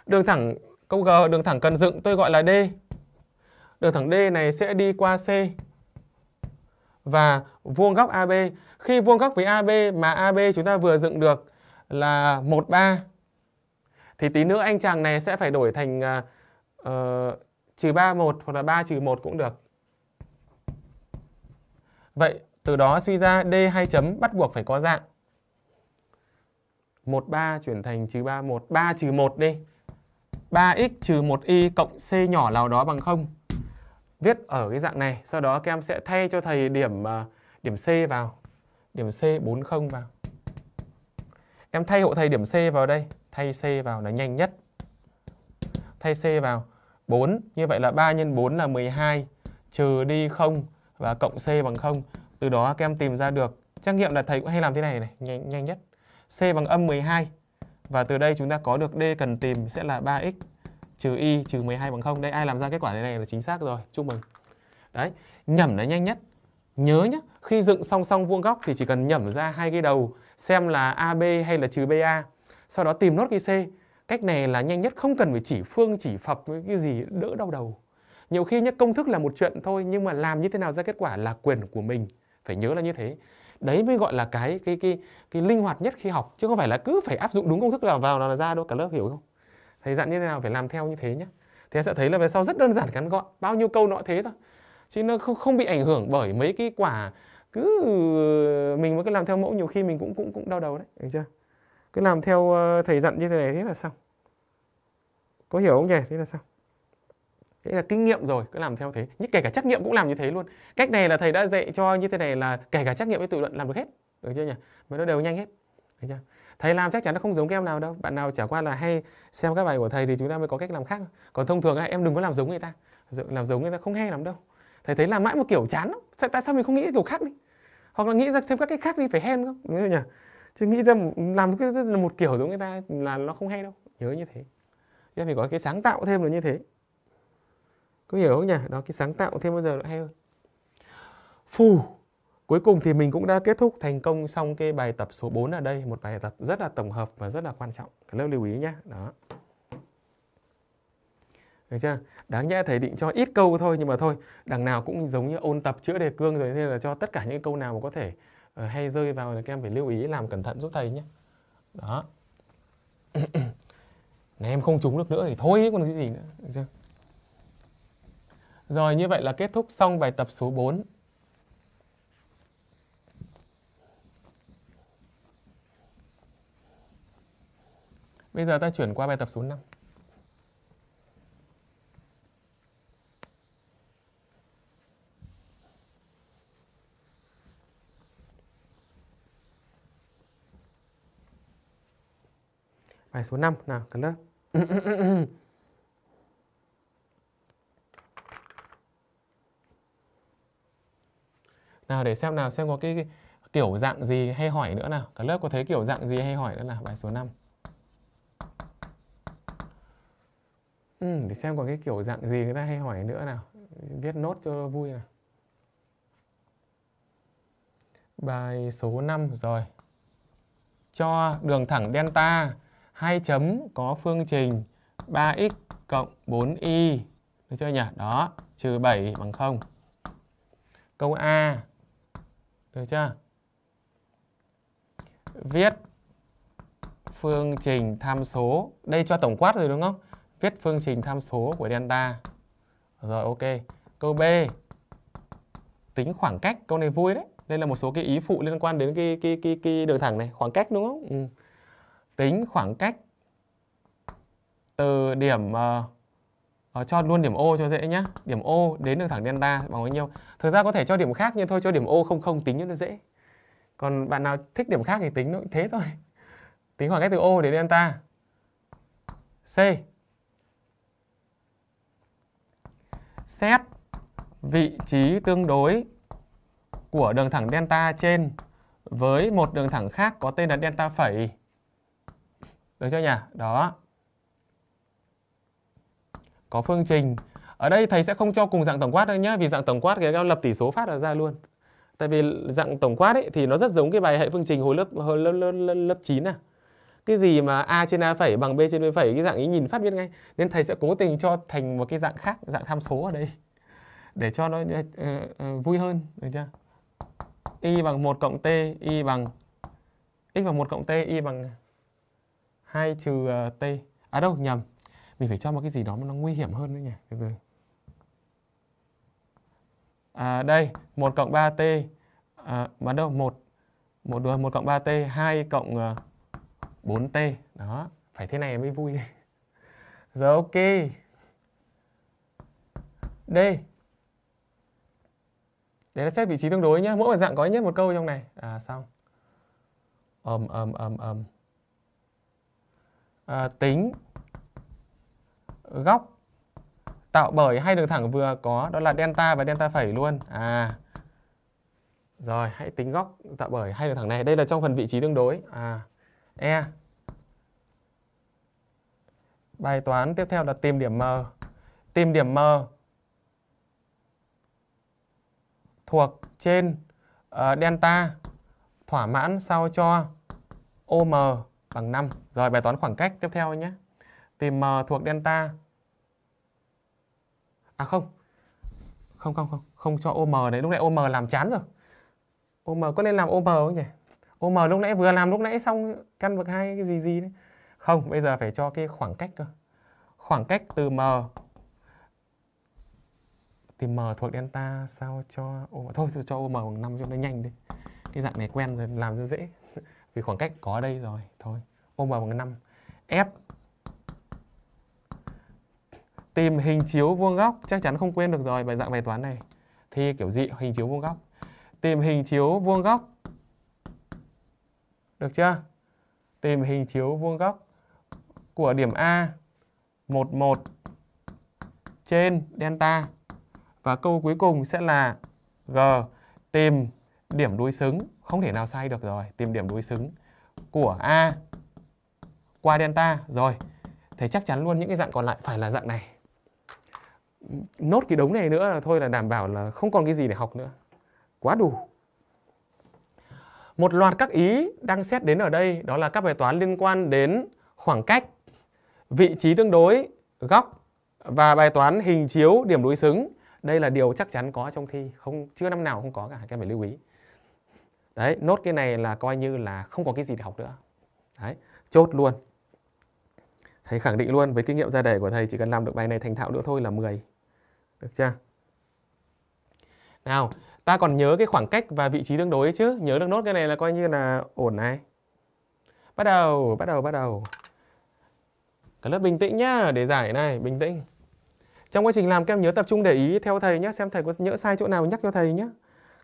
Đường thẳng câu G, đường thẳng cần dựng tôi gọi là D. Đường thẳng D này sẽ đi qua C và vuông góc AB. Khi vuông góc với AB mà AB chúng ta vừa dựng được là 13 thì tí nữa anh chàng này sẽ phải đổi thành à, ờ, trừ uh, 31 hoặc là 3 trừ 1 cũng được. Vậy từ đó suy ra D hai chấm bắt buộc phải có dạng. 13 chuyển thành trừ 3 1, 3 trừ 1 đi. 3x trừ 1y cộng c nhỏ nào đó bằng 0. Viết ở cái dạng này, sau đó các em sẽ thay cho thầy điểm à, điểm c vào. Điểm c 40 vào. Em thay hộ thầy điểm c vào đây, thay c vào là nhanh nhất. Thay c vào 4, như vậy là 3 x 4 là 12 trừ đi 0 và cộng c bằng 0. Từ đó các em tìm ra được trắc nghiệm là thầy cũng hay làm thế này này, nhanh nhanh nhất. C bằng âm 12. Và từ đây chúng ta có được D cần tìm sẽ là 3x trừ y trừ 12 bằng 0. Đây ai làm ra kết quả thế này là chính xác rồi, chúc mừng. Đấy, nhẩm là nhanh nhất. Nhớ nhé, khi dựng song song vuông góc thì chỉ cần nhẩm ra hai cái đầu xem là AB hay là trừ BA. Sau đó tìm nốt cái C. Cách này là nhanh nhất, không cần phải chỉ phương chỉ phập với cái gì đỡ đau đầu. Nhiều khi nhé, công thức là một chuyện thôi nhưng mà làm như thế nào ra kết quả là quyền của mình phải nhớ là như thế đấy mới gọi là cái cái cái cái linh hoạt nhất khi học chứ không phải là cứ phải áp dụng đúng công thức nào vào là ra đâu cả lớp hiểu không thầy dặn như thế nào phải làm theo như thế nhé thì thế sẽ thấy là về sau rất đơn giản ngắn gọn bao nhiêu câu nó thế thôi chứ nó không không bị ảnh hưởng bởi mấy cái quả cứ ờ, mình mới cứ làm theo mẫu nhiều khi mình cũng cũng cũng đau đầu đấy được chưa cứ làm theo ờ, thầy dặn như thế này thế là xong có hiểu không nhỉ thế là xong thế là kinh nghiệm rồi cứ làm theo thế nhưng kể cả trắc nghiệm cũng làm như thế luôn cách này là thầy đã dạy cho như thế này là kể cả trắc nghiệm với tự luận làm được hết được chưa nhỉ mà nó đều nhanh hết được chưa? thầy làm chắc chắn nó không giống các em nào đâu bạn nào chả qua là hay xem các bài của thầy thì chúng ta mới có cách làm khác còn thông thường em đừng có làm giống người ta làm giống người ta không hay lắm đâu thầy thấy làm mãi một kiểu chán lắm tại sao mình không nghĩ kiểu khác đi hoặc là nghĩ ra thêm các cái khác đi phải hen không đúng không nhỉ chứ nghĩ ra làm cái một kiểu giống người ta là nó không hay đâu nhớ như thế nên mình có cái sáng tạo thêm là như thế có hiểu không nhỉ đó cái sáng tạo thêm bao giờ nữa hay hơn phù cuối cùng thì mình cũng đã kết thúc thành công xong cái bài tập số 4 ở đây một bài tập rất là tổng hợp và rất là quan trọng các lớp lưu ý nhé đó được chưa? Đáng nhẽ thầy định cho ít câu thôi nhưng mà thôi, đằng nào cũng giống như ôn tập chữa đề cương rồi nên là cho tất cả những câu nào mà có thể uh, hay rơi vào là các em phải lưu ý làm cẩn thận giúp thầy nhé. Đó. Này em không trúng được nữa thì thôi còn cái gì nữa, được chưa? Rồi như vậy là kết thúc xong bài tập số 4. Bây giờ ta chuyển qua bài tập số 5. Bài số 5 nào, cả lớp. Nào để xem nào xem có cái, kiểu dạng gì hay hỏi nữa nào. Cả lớp có thấy kiểu dạng gì hay hỏi nữa nào. Bài số 5. Ừ, để xem còn cái kiểu dạng gì người ta hay hỏi nữa nào. Viết nốt cho vui nào. Bài số 5 rồi. Cho đường thẳng delta hai chấm có phương trình 3x cộng 4y. Được chưa nhỉ? Đó, trừ 7 bằng 0. Câu A được chưa? Viết phương trình tham số. Đây cho tổng quát rồi đúng không? Viết phương trình tham số của delta. Rồi ok. Câu B. Tính khoảng cách. Câu này vui đấy. Đây là một số cái ý phụ liên quan đến cái cái cái cái đường thẳng này, khoảng cách đúng không? Ừ. Tính khoảng cách từ điểm uh, à, cho luôn điểm O cho dễ nhá. Điểm O đến đường thẳng delta bằng bao nhiêu? Thực ra có thể cho điểm khác nhưng thôi cho điểm O không không tính cho nó dễ. Còn bạn nào thích điểm khác thì tính nó thế thôi. Tính khoảng cách từ O đến delta. C. Xét vị trí tương đối của đường thẳng delta trên với một đường thẳng khác có tên là delta phẩy. Được chưa nhỉ? Đó có phương trình ở đây thầy sẽ không cho cùng dạng tổng quát đâu nhé vì dạng tổng quát cái lập tỷ số phát ra luôn tại vì dạng tổng quát ấy, thì nó rất giống cái bài hệ phương trình hồi lớp hồi lớp, lớp, lớp, lớp 9 à cái gì mà a trên a phẩy bằng b trên b phẩy cái dạng ý nhìn phát biết ngay nên thầy sẽ cố tình cho thành một cái dạng khác dạng tham số ở đây để cho nó uh, uh, vui hơn được chưa y bằng 1 cộng t y bằng x bằng 1 cộng t y bằng 2 trừ ờ, t à đâu nhầm mình phải cho một cái gì đó mà nó nguy hiểm hơn đấy nhỉ từ từ à, đây 1 cộng 3t à, mà đâu 1 một rồi 1 cộng 3t 2 cộng 4t à, đó phải thế này mới vui rồi ok đây để nó xét vị trí tương đối nhé mỗi một dạng có nhất một câu trong này à xong ầm ầm ầm ầm à, tính góc tạo bởi hai đường thẳng vừa có đó là delta và delta phẩy luôn à rồi hãy tính góc tạo bởi hai đường thẳng này đây là trong phần vị trí tương đối à e bài toán tiếp theo là tìm điểm m tìm điểm m thuộc trên uh, delta thỏa mãn sao cho om bằng 5 rồi bài toán khoảng cách tiếp theo nhé thì m ờ, thuộc delta à không không không không không cho OM đấy lúc nãy OM làm chán rồi OM có nên làm OM không nhỉ OM lúc nãy vừa làm lúc nãy xong căn bậc hai cái gì gì đấy không bây giờ phải cho cái khoảng cách cơ khoảng cách từ M thì M thuộc delta sao cho OM thôi cho OM bằng năm cho nó nhanh đi cái dạng này quen rồi làm rất dễ vì khoảng cách có ở đây rồi thôi OM bằng 5 F tìm hình chiếu vuông góc chắc chắn không quên được rồi bài dạng bài toán này thi kiểu gì hình chiếu vuông góc tìm hình chiếu vuông góc được chưa tìm hình chiếu vuông góc của điểm A 11 trên delta và câu cuối cùng sẽ là G tìm điểm đối xứng không thể nào sai được rồi tìm điểm đối xứng của A qua delta rồi thế chắc chắn luôn những cái dạng còn lại phải là dạng này nốt cái đống này nữa là thôi là đảm bảo là không còn cái gì để học nữa quá đủ một loạt các ý đang xét đến ở đây đó là các bài toán liên quan đến khoảng cách vị trí tương đối góc và bài toán hình chiếu điểm đối xứng đây là điều chắc chắn có trong thi không chưa năm nào không có cả các em phải lưu ý đấy nốt cái này là coi như là không có cái gì để học nữa đấy chốt luôn thầy khẳng định luôn với kinh nghiệm ra đề của thầy chỉ cần làm được bài này thành thạo nữa thôi là 10 được chưa? Nào, ta còn nhớ cái khoảng cách và vị trí tương đối chứ. Nhớ được nốt cái này là coi như là ổn này. Bắt đầu, bắt đầu, bắt đầu. Cả lớp bình tĩnh nhá, để giải này, bình tĩnh. Trong quá trình làm các em nhớ tập trung để ý theo thầy nhé, xem thầy có nhớ sai chỗ nào nhắc cho thầy nhá.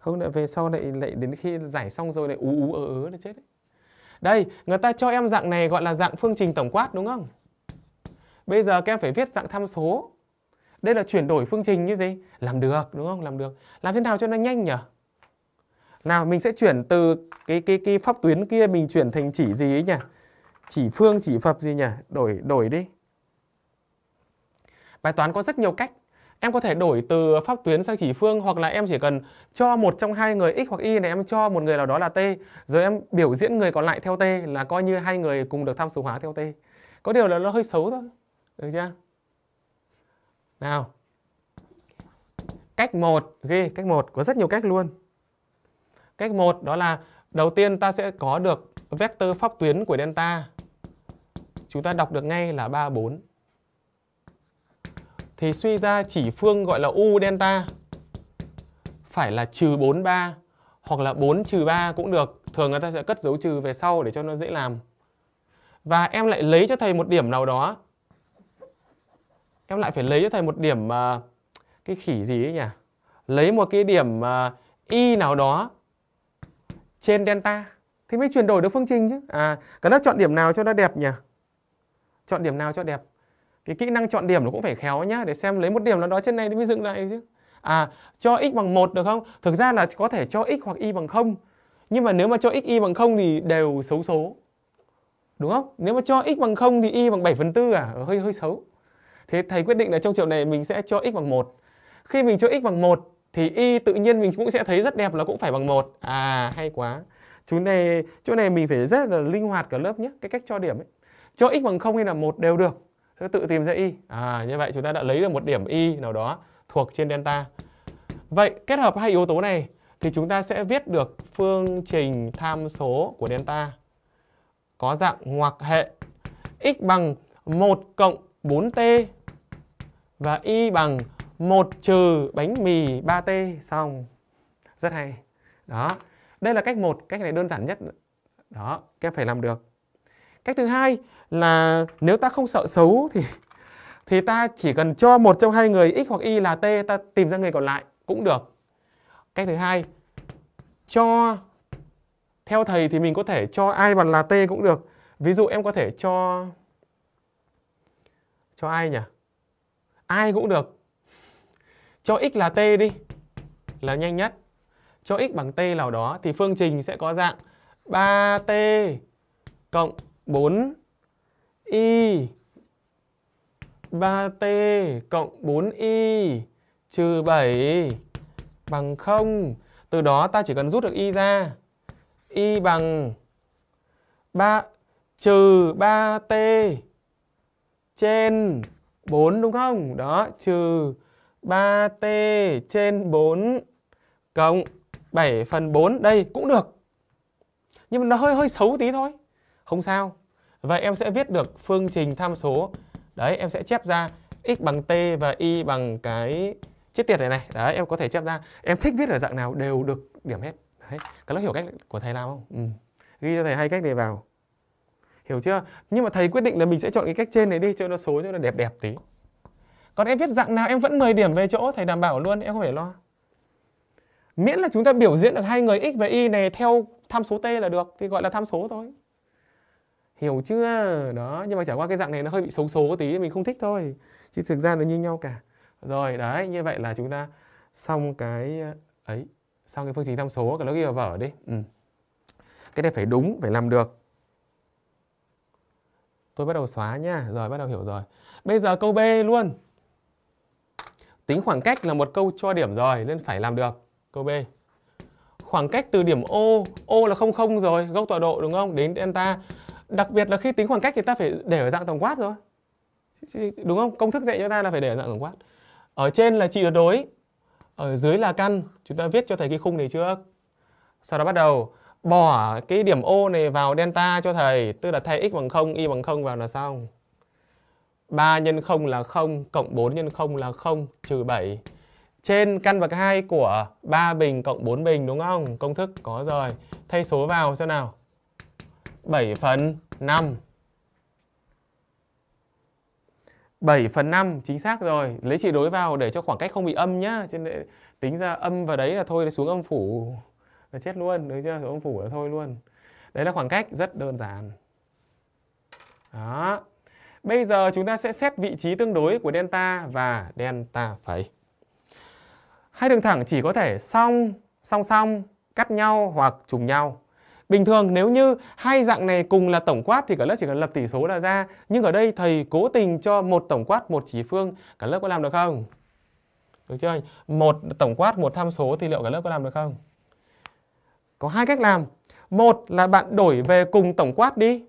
Không lại về sau lại lại đến khi giải xong rồi lại ú ú ớ ớ là chết đấy. Đây, người ta cho em dạng này gọi là dạng phương trình tổng quát đúng không? Bây giờ các em phải viết dạng tham số đây là chuyển đổi phương trình như gì làm được đúng không làm được làm thế nào cho nó nhanh nhỉ nào mình sẽ chuyển từ cái cái cái pháp tuyến kia mình chuyển thành chỉ gì ấy nhỉ chỉ phương chỉ phập gì nhỉ đổi đổi đi bài toán có rất nhiều cách em có thể đổi từ pháp tuyến sang chỉ phương hoặc là em chỉ cần cho một trong hai người x hoặc y này em cho một người nào đó là t rồi em biểu diễn người còn lại theo t là coi như hai người cùng được tham số hóa theo t có điều là nó hơi xấu thôi được chưa nào cách một ghi cách một có rất nhiều cách luôn cách một đó là đầu tiên ta sẽ có được vector pháp tuyến của delta chúng ta đọc được ngay là 3 4 thì suy ra chỉ phương gọi là u delta phải là trừ bốn ba hoặc là 4 trừ 3 cũng được thường người ta sẽ cất dấu trừ về sau để cho nó dễ làm và em lại lấy cho thầy một điểm nào đó em lại phải lấy cho thầy một điểm uh, cái khỉ gì ấy nhỉ lấy một cái điểm uh, y nào đó trên delta thì mới chuyển đổi được phương trình chứ à cái lớp chọn điểm nào cho nó đẹp nhỉ chọn điểm nào cho đẹp cái kỹ năng chọn điểm nó cũng phải khéo nhá để xem lấy một điểm nào đó trên này thì mới dựng lại chứ à cho x bằng một được không thực ra là có thể cho x hoặc y bằng không nhưng mà nếu mà cho x y bằng không thì đều xấu số đúng không nếu mà cho x bằng không thì y bằng 7 phần tư à ờ, hơi hơi xấu Thế thầy quyết định là trong trường này mình sẽ cho x bằng 1. Khi mình cho x bằng 1 thì y tự nhiên mình cũng sẽ thấy rất đẹp là cũng phải bằng 1. À hay quá. Chú này chỗ này mình phải rất là linh hoạt cả lớp nhé, cái cách cho điểm ấy. Cho x bằng 0 hay là 1 đều được. Sẽ tự tìm ra y. À như vậy chúng ta đã lấy được một điểm y nào đó thuộc trên delta. Vậy kết hợp hai yếu tố này thì chúng ta sẽ viết được phương trình tham số của delta có dạng ngoặc hệ x bằng 1 cộng 4t và y bằng 1 trừ bánh mì 3t xong. Rất hay. Đó. Đây là cách một cách này đơn giản nhất. Đó, các em phải làm được. Cách thứ hai là nếu ta không sợ xấu thì thì ta chỉ cần cho một trong hai người x hoặc y là t ta tìm ra người còn lại cũng được. Cách thứ hai cho theo thầy thì mình có thể cho ai bằng là t cũng được. Ví dụ em có thể cho cho ai nhỉ ai cũng được cho x là t đi là nhanh nhất cho x bằng t nào đó thì phương trình sẽ có dạng 3t cộng 4y 3t cộng 4y trừ 7 bằng 0. Từ đó ta chỉ cần rút được y ra. y bằng 3 trừ 3t trên 4 đúng không? Đó, trừ 3t trên 4 cộng 7 phần 4 đây cũng được. Nhưng mà nó hơi hơi xấu tí thôi. Không sao. Vậy em sẽ viết được phương trình tham số. Đấy, em sẽ chép ra x bằng t và y bằng cái chết tiệt này này. Đấy, em có thể chép ra. Em thích viết ở dạng nào đều được điểm hết. Đấy, các lớp hiểu cách của thầy làm không? Ừ. Ghi cho thầy hai cách này vào hiểu chưa nhưng mà thầy quyết định là mình sẽ chọn cái cách trên này đi cho nó số cho nó đẹp đẹp tí còn em viết dạng nào em vẫn 10 điểm về chỗ thầy đảm bảo luôn em không phải lo miễn là chúng ta biểu diễn được hai người x và y này theo tham số t là được thì gọi là tham số thôi hiểu chưa đó nhưng mà trải qua cái dạng này nó hơi bị xấu số tí mình không thích thôi chứ thực ra nó như nhau cả rồi đấy như vậy là chúng ta xong cái ấy xong cái phương trình tham số cả nó ghi vào vở đi ừ. cái này phải đúng phải làm được Tôi bắt đầu xóa nha. Rồi bắt đầu hiểu rồi. Bây giờ câu B luôn. Tính khoảng cách là một câu cho điểm rồi nên phải làm được. Câu B. Khoảng cách từ điểm O, O là 00 rồi, góc tọa độ đúng không? Đến delta. Đặc biệt là khi tính khoảng cách thì ta phải để ở dạng tổng quát rồi. Đúng không? Công thức dạy cho ta là phải để ở dạng tổng quát. Ở trên là trị tuyệt đối, ở dưới là căn. Chúng ta viết cho thầy cái khung này trước. Sau đó bắt đầu bỏ cái điểm ô này vào delta cho thầy tức là thay x bằng 0 y bằng 0 vào là xong 3 nhân 0 là 0 cộng 4 nhân 0 là 0 trừ 7 trên căn bậc 2 của 3 bình cộng 4 bình đúng không công thức có rồi thay số vào xem nào 7 phần 5 7 phần 5 chính xác rồi lấy chỉ đối vào để cho khoảng cách không bị âm nhá trên nên tính ra âm vào đấy là thôi xuống âm phủ là chết luôn được chưa rồi ông phủ là thôi luôn đấy là khoảng cách rất đơn giản đó bây giờ chúng ta sẽ xét vị trí tương đối của delta và delta phẩy hai đường thẳng chỉ có thể song song song cắt nhau hoặc trùng nhau Bình thường nếu như hai dạng này cùng là tổng quát thì cả lớp chỉ cần lập tỷ số là ra. Nhưng ở đây thầy cố tình cho một tổng quát một chỉ phương, cả lớp có làm được không? Được chưa? Một tổng quát một tham số thì liệu cả lớp có làm được không? Có hai cách làm. Một là bạn đổi về cùng tổng quát đi.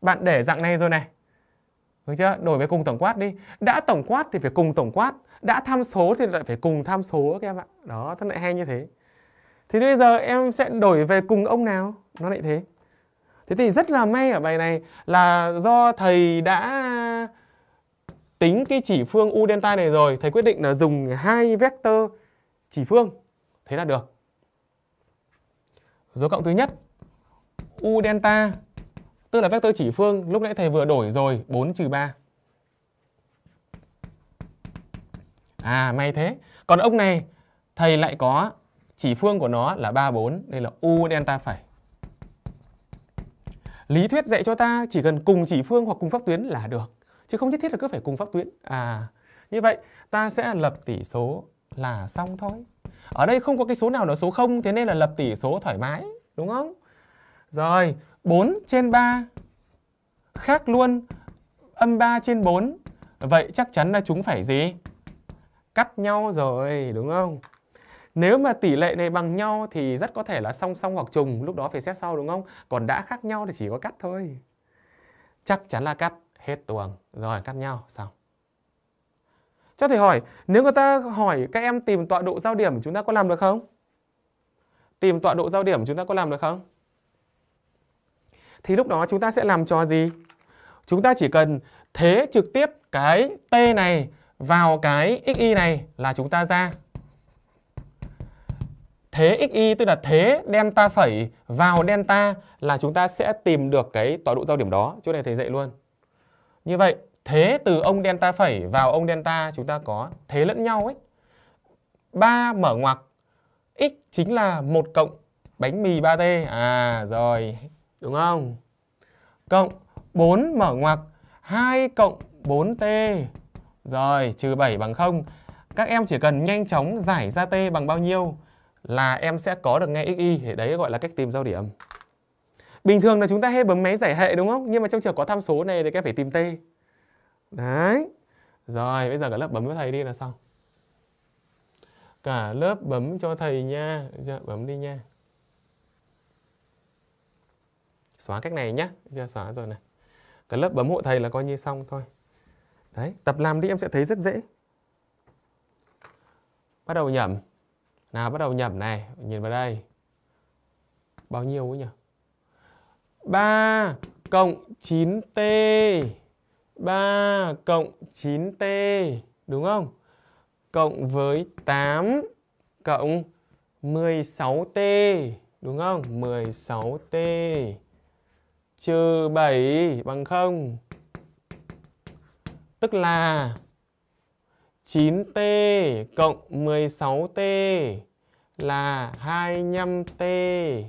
Bạn để dạng này rồi này. Được chưa? Đổi về cùng tổng quát đi. Đã tổng quát thì phải cùng tổng quát. Đã tham số thì lại phải cùng tham số các em ạ. Đó, nó lại hay như thế. Thì bây giờ em sẽ đổi về cùng ông nào? Nó lại thế. Thế thì rất là may ở bài này là do thầy đã tính cái chỉ phương u delta này rồi, thầy quyết định là dùng hai vectơ chỉ phương. Thế là được. Dấu cộng thứ nhất U delta tức là vectơ chỉ phương lúc nãy thầy vừa đổi rồi 4 trừ 3. À may thế. Còn ông này thầy lại có chỉ phương của nó là 3 4, đây là u delta phải Lý thuyết dạy cho ta chỉ cần cùng chỉ phương hoặc cùng pháp tuyến là được, chứ không nhất thiết là cứ phải cùng pháp tuyến. À như vậy ta sẽ lập tỷ số là xong thôi. Ở đây không có cái số nào là số 0 thế nên là lập tỉ số thoải mái, đúng không? Rồi, 4 trên 3 khác luôn âm 3 trên 4. Vậy chắc chắn là chúng phải gì? Cắt nhau rồi, đúng không? Nếu mà tỷ lệ này bằng nhau thì rất có thể là song song hoặc trùng, lúc đó phải xét sau đúng không? Còn đã khác nhau thì chỉ có cắt thôi. Chắc chắn là cắt hết tuồng. Rồi, cắt nhau, xong cho thầy hỏi nếu người ta hỏi các em tìm tọa độ giao điểm chúng ta có làm được không tìm tọa độ giao điểm chúng ta có làm được không thì lúc đó chúng ta sẽ làm trò gì chúng ta chỉ cần thế trực tiếp cái t này vào cái xy này là chúng ta ra thế xy tức là thế delta phẩy vào delta là chúng ta sẽ tìm được cái tọa độ giao điểm đó chỗ này thầy dạy luôn như vậy thế từ ông delta phẩy vào ông delta chúng ta có thế lẫn nhau ấy. 3 mở ngoặc x chính là một cộng bánh mì 3T. À rồi, đúng không? Cộng 4 mở ngoặc 2 cộng 4T. Rồi, trừ 7 bằng 0. Các em chỉ cần nhanh chóng giải ra T bằng bao nhiêu là em sẽ có được ngay XY. Thì đấy gọi là cách tìm giao điểm. Bình thường là chúng ta hay bấm máy giải hệ đúng không? Nhưng mà trong trường có tham số này thì các em phải tìm T. Đấy. Rồi, bây giờ cả lớp bấm với thầy đi là xong. Cả lớp bấm cho thầy nha. Chưa? Bấm đi nha. Xóa cách này nhá. Chưa? Xóa rồi này. Cả lớp bấm hộ thầy là coi như xong thôi. Đấy, tập làm đi em sẽ thấy rất dễ. Bắt đầu nhẩm. Nào, bắt đầu nhẩm này. Nhìn vào đây. Bao nhiêu ấy nhỉ? 3 cộng 9T 3 cộng 9t đúng không? Cộng với 8 cộng 16t đúng không? 16t trừ 7 bằng 0. Tức là 9t cộng 16t là 25t.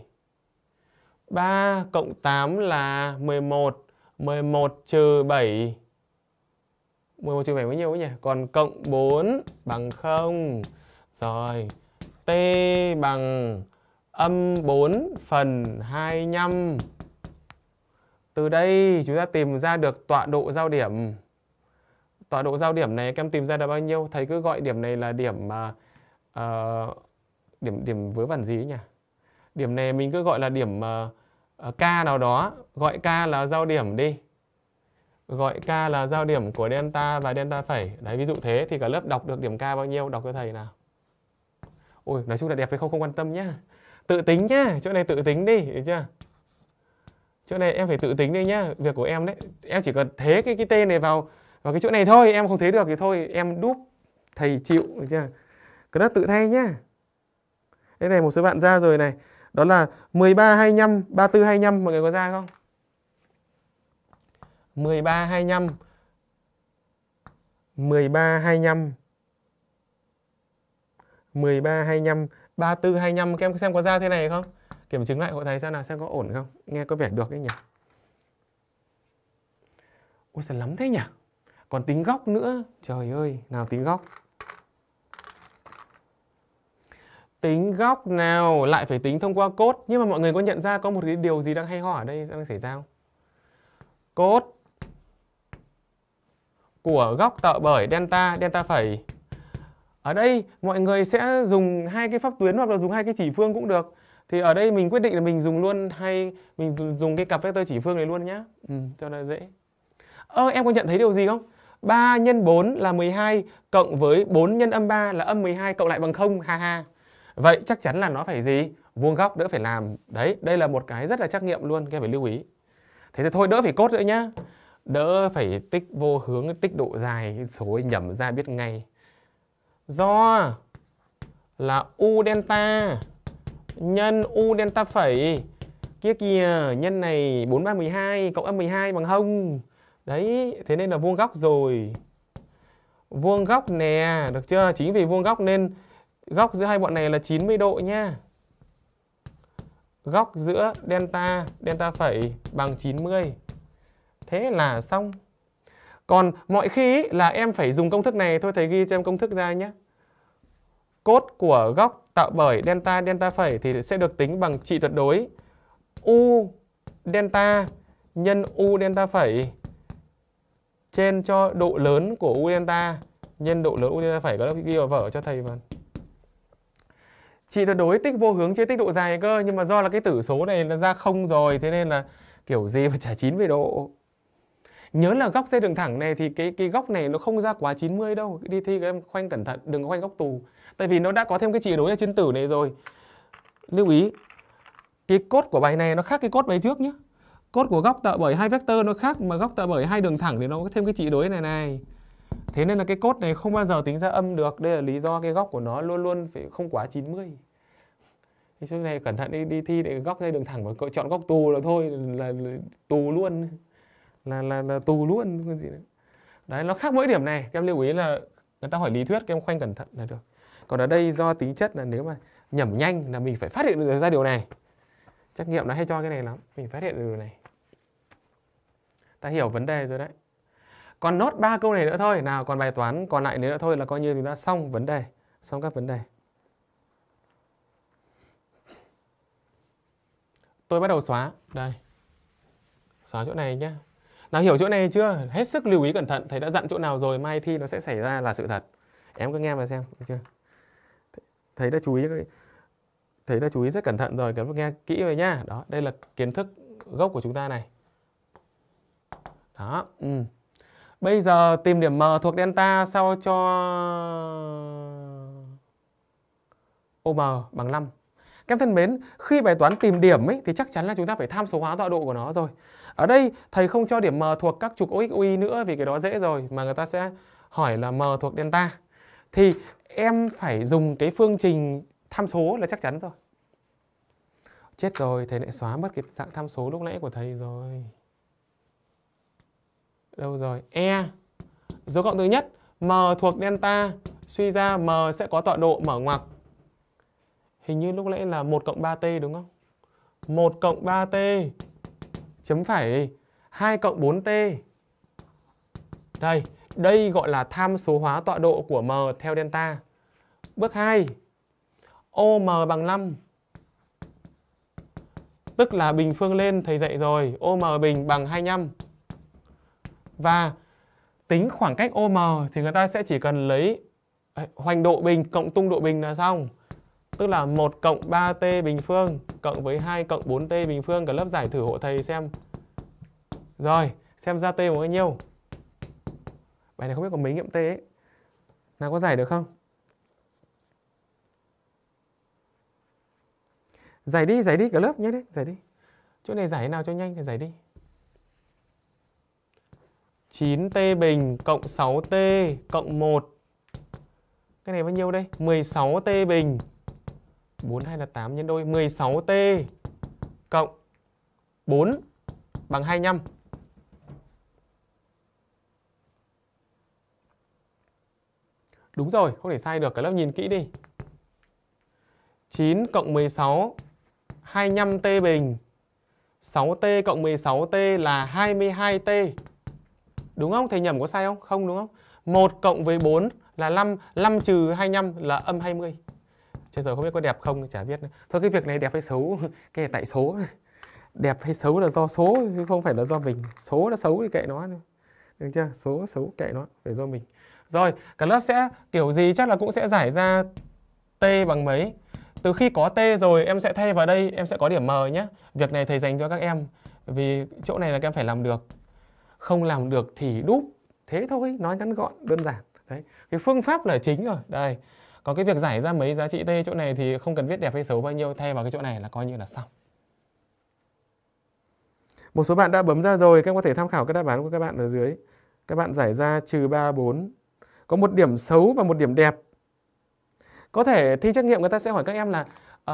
3 cộng 8 là 11 11 trừ 7 11 trừ 7 nhiêu nhiều nhỉ? Còn cộng 4 bằng 0 Rồi T bằng âm 4 phần 25 Từ đây chúng ta tìm ra được tọa độ giao điểm Tọa độ giao điểm này các em tìm ra được bao nhiêu? Thầy cứ gọi điểm này là điểm uh, điểm điểm với vẩn gì ấy nhỉ? Điểm này mình cứ gọi là điểm uh, k ờ, nào đó gọi k là giao điểm đi gọi k là giao điểm của delta và delta phẩy đấy ví dụ thế thì cả lớp đọc được điểm k bao nhiêu đọc cho thầy nào ui nói chung là đẹp hay không không quan tâm nhá tự tính nhá chỗ này tự tính đi được chưa chỗ này em phải tự tính đi nhá việc của em đấy em chỉ cần thế cái cái tên này vào vào cái chỗ này thôi em không thế được thì thôi em đúp thầy chịu được chưa cứ đó tự thay nhá đây này một số bạn ra rồi này đó là 13 25 34 25 mọi người có ra không? 13 25 13 25 13 25 34 25 các em xem có ra thế này không? Kiểm chứng lại hội thầy xem nào xem có ổn không? Nghe có vẻ được đấy nhỉ. Ôi sao lắm thế nhỉ? Còn tính góc nữa. Trời ơi, nào tính góc. tính góc nào lại phải tính thông qua cốt nhưng mà mọi người có nhận ra có một cái điều gì đang hay ho ở đây đang xảy ra không cốt của góc tạo bởi delta delta phẩy ở đây mọi người sẽ dùng hai cái pháp tuyến hoặc là dùng hai cái chỉ phương cũng được thì ở đây mình quyết định là mình dùng luôn hay mình dùng cái cặp vectơ chỉ phương này luôn nhá ừ, cho nó dễ ơ ờ, em có nhận thấy điều gì không 3 nhân 4 là 12 cộng với 4 nhân âm 3 là âm 12 cộng lại bằng 0 ha ha Vậy chắc chắn là nó phải gì? Vuông góc đỡ phải làm. Đấy, đây là một cái rất là trắc nghiệm luôn, các em phải lưu ý. Thế thì thôi đỡ phải cốt nữa nhá. Đỡ phải tích vô hướng, tích độ dài, số nhẩm ra biết ngay. Do là U delta nhân U delta phẩy kia kìa nhân này 4312 cộng âm 12 bằng 0. Đấy, thế nên là vuông góc rồi. Vuông góc nè, được chưa? Chính vì vuông góc nên Góc giữa hai bọn này là 90 độ nha. Góc giữa delta, delta phẩy bằng 90. Thế là xong. Còn mọi khi là em phải dùng công thức này thôi thầy ghi cho em công thức ra nhé. Cốt của góc tạo bởi delta delta phẩy thì sẽ được tính bằng trị tuyệt đối u delta nhân u delta phẩy trên cho độ lớn của u delta nhân độ lớn u delta phẩy có ghi vào vở cho thầy vào chị tuyệt đối tích vô hướng chưa tích độ dài cơ nhưng mà do là cái tử số này nó ra không rồi thế nên là kiểu gì phải trả 90 độ nhớ là góc xây đường thẳng này thì cái cái góc này nó không ra quá 90 đâu đi thi các em khoanh cẩn thận đừng có khoanh góc tù tại vì nó đã có thêm cái chỉ đối ở trên tử này rồi lưu ý cái cốt của bài này nó khác cái cốt bài trước nhé cốt của góc tạo bởi hai vectơ nó khác mà góc tạo bởi hai đường thẳng thì nó có thêm cái trị đối này này thế nên là cái cốt này không bao giờ tính ra âm được đây là lý do cái góc của nó luôn luôn phải không quá 90 thế chỗ này cẩn thận đi đi thi để góc dây đường thẳng mà cậu chọn góc tù là thôi là, là tù luôn là, là là tù luôn cái gì đấy. đấy nó khác mỗi điểm này các em lưu ý là người ta hỏi lý thuyết các em khoanh cẩn thận là được còn ở đây do tính chất là nếu mà nhẩm nhanh là mình phải phát hiện được ra điều này trách nghiệm nó hay cho cái này lắm mình phát hiện được điều này ta hiểu vấn đề rồi đấy còn nốt ba câu này nữa thôi nào còn bài toán còn lại nữa thôi là coi như chúng ta xong vấn đề xong các vấn đề tôi bắt đầu xóa đây xóa chỗ này nhé nào hiểu chỗ này chưa hết sức lưu ý cẩn thận thầy đã dặn chỗ nào rồi mai thi nó sẽ xảy ra là sự thật em cứ nghe mà xem được chưa thầy đã chú ý thầy đã chú ý rất cẩn thận rồi cần nghe kỹ rồi nhá đó đây là kiến thức gốc của chúng ta này đó ừ. bây giờ tìm điểm m thuộc delta sao cho om bằng 5 các em thân mến, khi bài toán tìm điểm ấy, thì chắc chắn là chúng ta phải tham số hóa tọa độ của nó rồi. Ở đây thầy không cho điểm m thuộc các trục OX, OY nữa vì cái đó dễ rồi mà người ta sẽ hỏi là m thuộc delta. Thì em phải dùng cái phương trình tham số là chắc chắn rồi. Chết rồi, thầy lại xóa mất cái dạng tham số lúc nãy của thầy rồi. Đâu rồi? E dấu cộng thứ nhất m thuộc delta suy ra m sẽ có tọa độ mở ngoặc Hình như lúc nãy là 1 cộng 3t đúng không? 1 cộng 3t chấm phải 2 cộng 4t. Đây, đây gọi là tham số hóa tọa độ của m theo delta. Bước 2. OM bằng 5. Tức là bình phương lên thầy dạy rồi, OM bình bằng 25. Và tính khoảng cách OM thì người ta sẽ chỉ cần lấy à, hoành độ bình cộng tung độ bình là xong. Tức là 1 cộng 3t bình phương cộng với 2 cộng 4t bình phương. Cả lớp giải thử hộ thầy xem. Rồi, xem ra t bằng bao nhiêu. Bài này không biết có mấy nghiệm t ấy. Nào có giải được không? Giải đi, giải đi cả lớp nhé đấy, giải đi. Chỗ này giải nào cho nhanh thì giải đi. 9t bình cộng 6t cộng 1 Cái này bao nhiêu đây? 16t bình 4 hay là 8 nhân đôi 16t cộng 4 bằng 25. Đúng rồi, không thể sai được. Cả lớp nhìn kỹ đi. 9 cộng 16 25t bình 6t cộng 16t là 22t. Đúng không? Thầy nhầm có sai không? Không đúng không? 1 cộng với 4 là 5, 5 trừ 25 là âm 20 thế giờ không biết có đẹp không chả biết thôi cái việc này đẹp hay xấu cái này tại số đẹp hay xấu là do số chứ không phải là do mình số nó xấu thì kệ nó được chưa số xấu kệ nó phải do mình rồi cả lớp sẽ kiểu gì chắc là cũng sẽ giải ra t bằng mấy từ khi có t rồi em sẽ thay vào đây em sẽ có điểm m nhé việc này thầy dành cho các em vì chỗ này là các em phải làm được không làm được thì đúp thế thôi nói ngắn gọn đơn giản đấy cái phương pháp là chính rồi đây còn cái việc giải ra mấy giá trị t chỗ này thì không cần viết đẹp hay xấu bao nhiêu thay vào cái chỗ này là coi như là xong một số bạn đã bấm ra rồi các em có thể tham khảo các đáp án của các bạn ở dưới các bạn giải ra trừ 3, 4 có một điểm xấu và một điểm đẹp có thể thi trắc nghiệm người ta sẽ hỏi các em là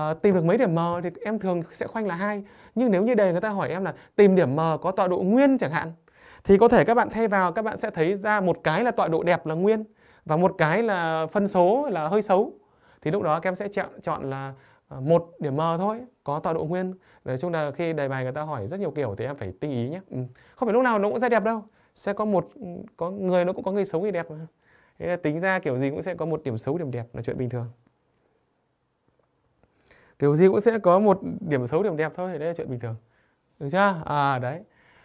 uh, tìm được mấy điểm m thì em thường sẽ khoanh là hai nhưng nếu như đề người ta hỏi em là tìm điểm m có tọa độ nguyên chẳng hạn thì có thể các bạn thay vào các bạn sẽ thấy ra một cái là tọa độ đẹp là nguyên và một cái là phân số là hơi xấu thì lúc đó các em sẽ chọn chọn là ờ, một điểm mờ thôi có tọa độ nguyên nói chung là khi đề bài người ta hỏi rất nhiều kiểu thì em phải tinh ý nhé ừ. không phải lúc nào nó cũng ra đẹp đâu sẽ có một ừ, có người nó cũng có người xấu người đẹp mà. Thế là tính ra kiểu gì cũng sẽ có một điểm xấu điểm đẹp là chuyện bình thường kiểu gì cũng sẽ có một điểm xấu điểm đẹp thôi thì đấy là chuyện bình thường được chưa à đấy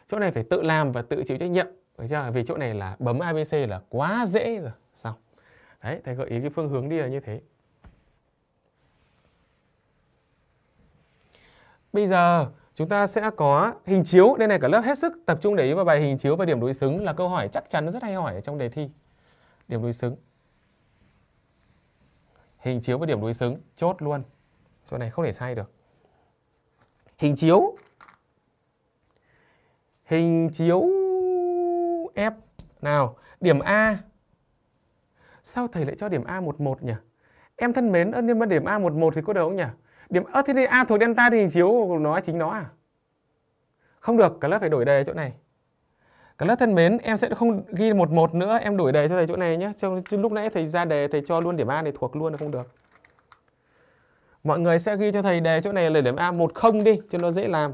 chỗ này phải tự làm và tự chịu trách nhiệm Đấy chưa? Vì chỗ này là bấm ABC là quá dễ rồi. Xong. Đấy, thầy gợi ý cái phương hướng đi là như thế. Bây giờ chúng ta sẽ có hình chiếu. Đây này cả lớp hết sức tập trung để ý vào bài hình chiếu và điểm đối xứng là câu hỏi chắc chắn rất hay hỏi ở trong đề thi. Điểm đối xứng. Hình chiếu và điểm đối xứng. Chốt luôn. Chỗ này không thể sai được. Hình chiếu. Hình chiếu F. Nào, điểm A. Sao thầy lại cho điểm A 11 nhỉ? Em thân mến, ơn nhưng mà điểm A 11 thì có được không nhỉ? Điểm ơ thế thì A thuộc delta thì hình chiếu nó chính nó à? Không được, cả lớp phải đổi đề chỗ này. Cả lớp thân mến, em sẽ không ghi 11 nữa, em đổi đề cho thầy chỗ này nhé. Trong lúc nãy thầy ra đề thầy cho luôn điểm A này thuộc luôn là không được. Mọi người sẽ ghi cho thầy đề chỗ này là điểm A 10 đi cho nó dễ làm.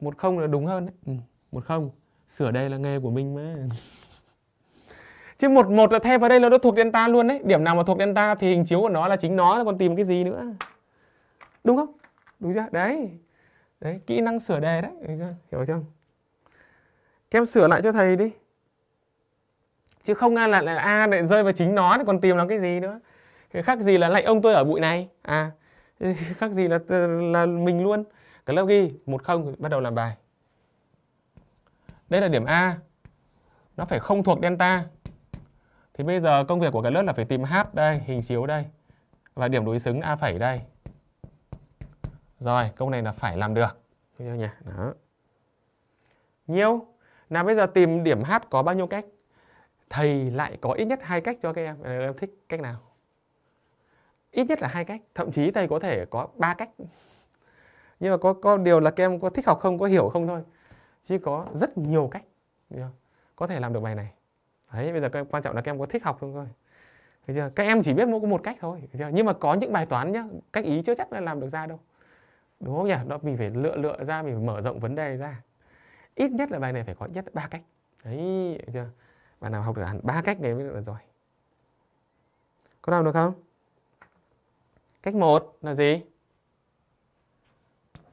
10 là đúng hơn đấy. Ừ, 10 sửa đây là nghề của mình mà chứ một một là thay vào đây là nó thuộc delta luôn đấy điểm nào mà thuộc delta thì hình chiếu của nó là chính nó còn tìm cái gì nữa đúng không đúng chưa đấy đấy kỹ năng sửa đề đấy chưa? hiểu chưa kem sửa lại cho thầy đi chứ không a là, là a lại rơi vào chính nó thì còn tìm nó cái gì nữa thì khác gì là lại ông tôi ở bụi này à khác gì là là mình luôn cả lớp ghi một không bắt đầu làm bài đây là điểm A. Nó phải không thuộc delta. Thì bây giờ công việc của cái lớp là phải tìm H đây, hình chiếu đây. Và điểm đối xứng A phẩy đây. Rồi, câu này là phải làm được. Thấy nhỉ? Đó. Nhiêu? Nào bây giờ tìm điểm H có bao nhiêu cách? Thầy lại có ít nhất hai cách cho các em. em thích cách nào? Ít nhất là hai cách. Thậm chí thầy có thể có ba cách. Nhưng mà có, có điều là các em có thích học không, có hiểu không thôi chứ có rất nhiều cách có thể làm được bài này đấy bây giờ cái quan trọng là các em có thích học không thôi thấy chưa các em chỉ biết mỗi có một cách thôi chưa? nhưng mà có những bài toán nhá cách ý chưa chắc là làm được ra đâu đúng không nhỉ đó mình phải lựa lựa ra mình phải mở rộng vấn đề ra ít nhất là bài này phải có ít nhất ba cách đấy chưa bạn nào học được hẳn ba cách này mới được rồi có làm được không cách một là gì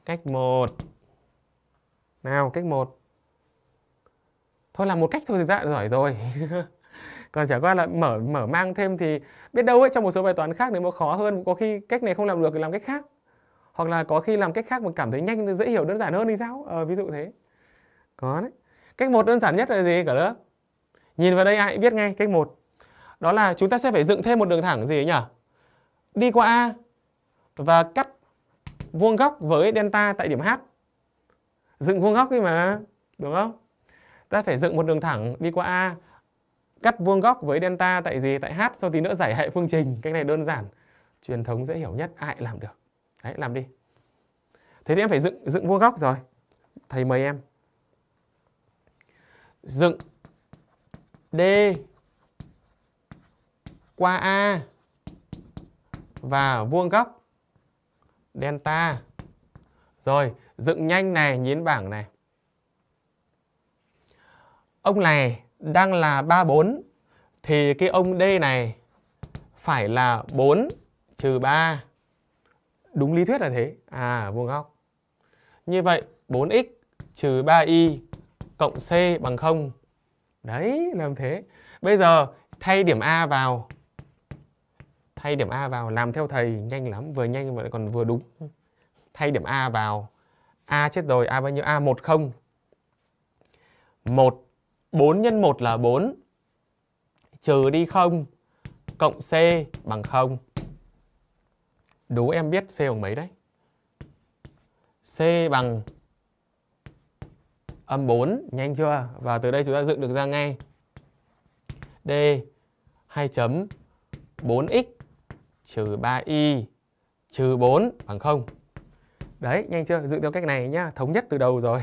cách một nào cách một thôi làm một cách thôi thì dạ, ra giỏi rồi còn chả qua là mở mở mang thêm thì biết đâu ấy trong một số bài toán khác nếu mà khó hơn có khi cách này không làm được thì làm cách khác hoặc là có khi làm cách khác mà cảm thấy nhanh dễ hiểu đơn giản hơn thì sao ờ, ví dụ thế có đấy cách một đơn giản nhất là gì cả lớp nhìn vào đây ai biết ngay cách một đó là chúng ta sẽ phải dựng thêm một đường thẳng gì nhỉ đi qua a và cắt vuông góc với delta tại điểm h dựng vuông góc ấy mà đúng không ta phải dựng một đường thẳng đi qua a cắt vuông góc với delta tại gì tại h sau tí nữa giải hệ phương trình cái này đơn giản truyền thống dễ hiểu nhất ai làm được đấy làm đi thế thì em phải dựng dựng vuông góc rồi thầy mời em dựng d qua a và vuông góc delta rồi, dựng nhanh này, nhín bảng này. Ông này đang là 34 thì cái ông D này phải là 4 trừ 3. Đúng lý thuyết là thế. À, vuông góc. Như vậy 4x trừ 3y cộng c bằng 0. Đấy, làm thế. Bây giờ thay điểm A vào. Thay điểm A vào làm theo thầy nhanh lắm, vừa nhanh mà lại còn vừa đúng thay điểm A vào A chết rồi, A bao nhiêu? A 1 0. 1 4 nhân 1 là 4 trừ đi 0 cộng C bằng 0. Đố em biết C bằng mấy đấy? C bằng âm 4, nhanh chưa? Và từ đây chúng ta dựng được ra ngay. D 2 chấm 4x trừ 3y trừ 4 bằng 0 đấy nhanh chưa dựng theo cách này nhá thống nhất từ đầu rồi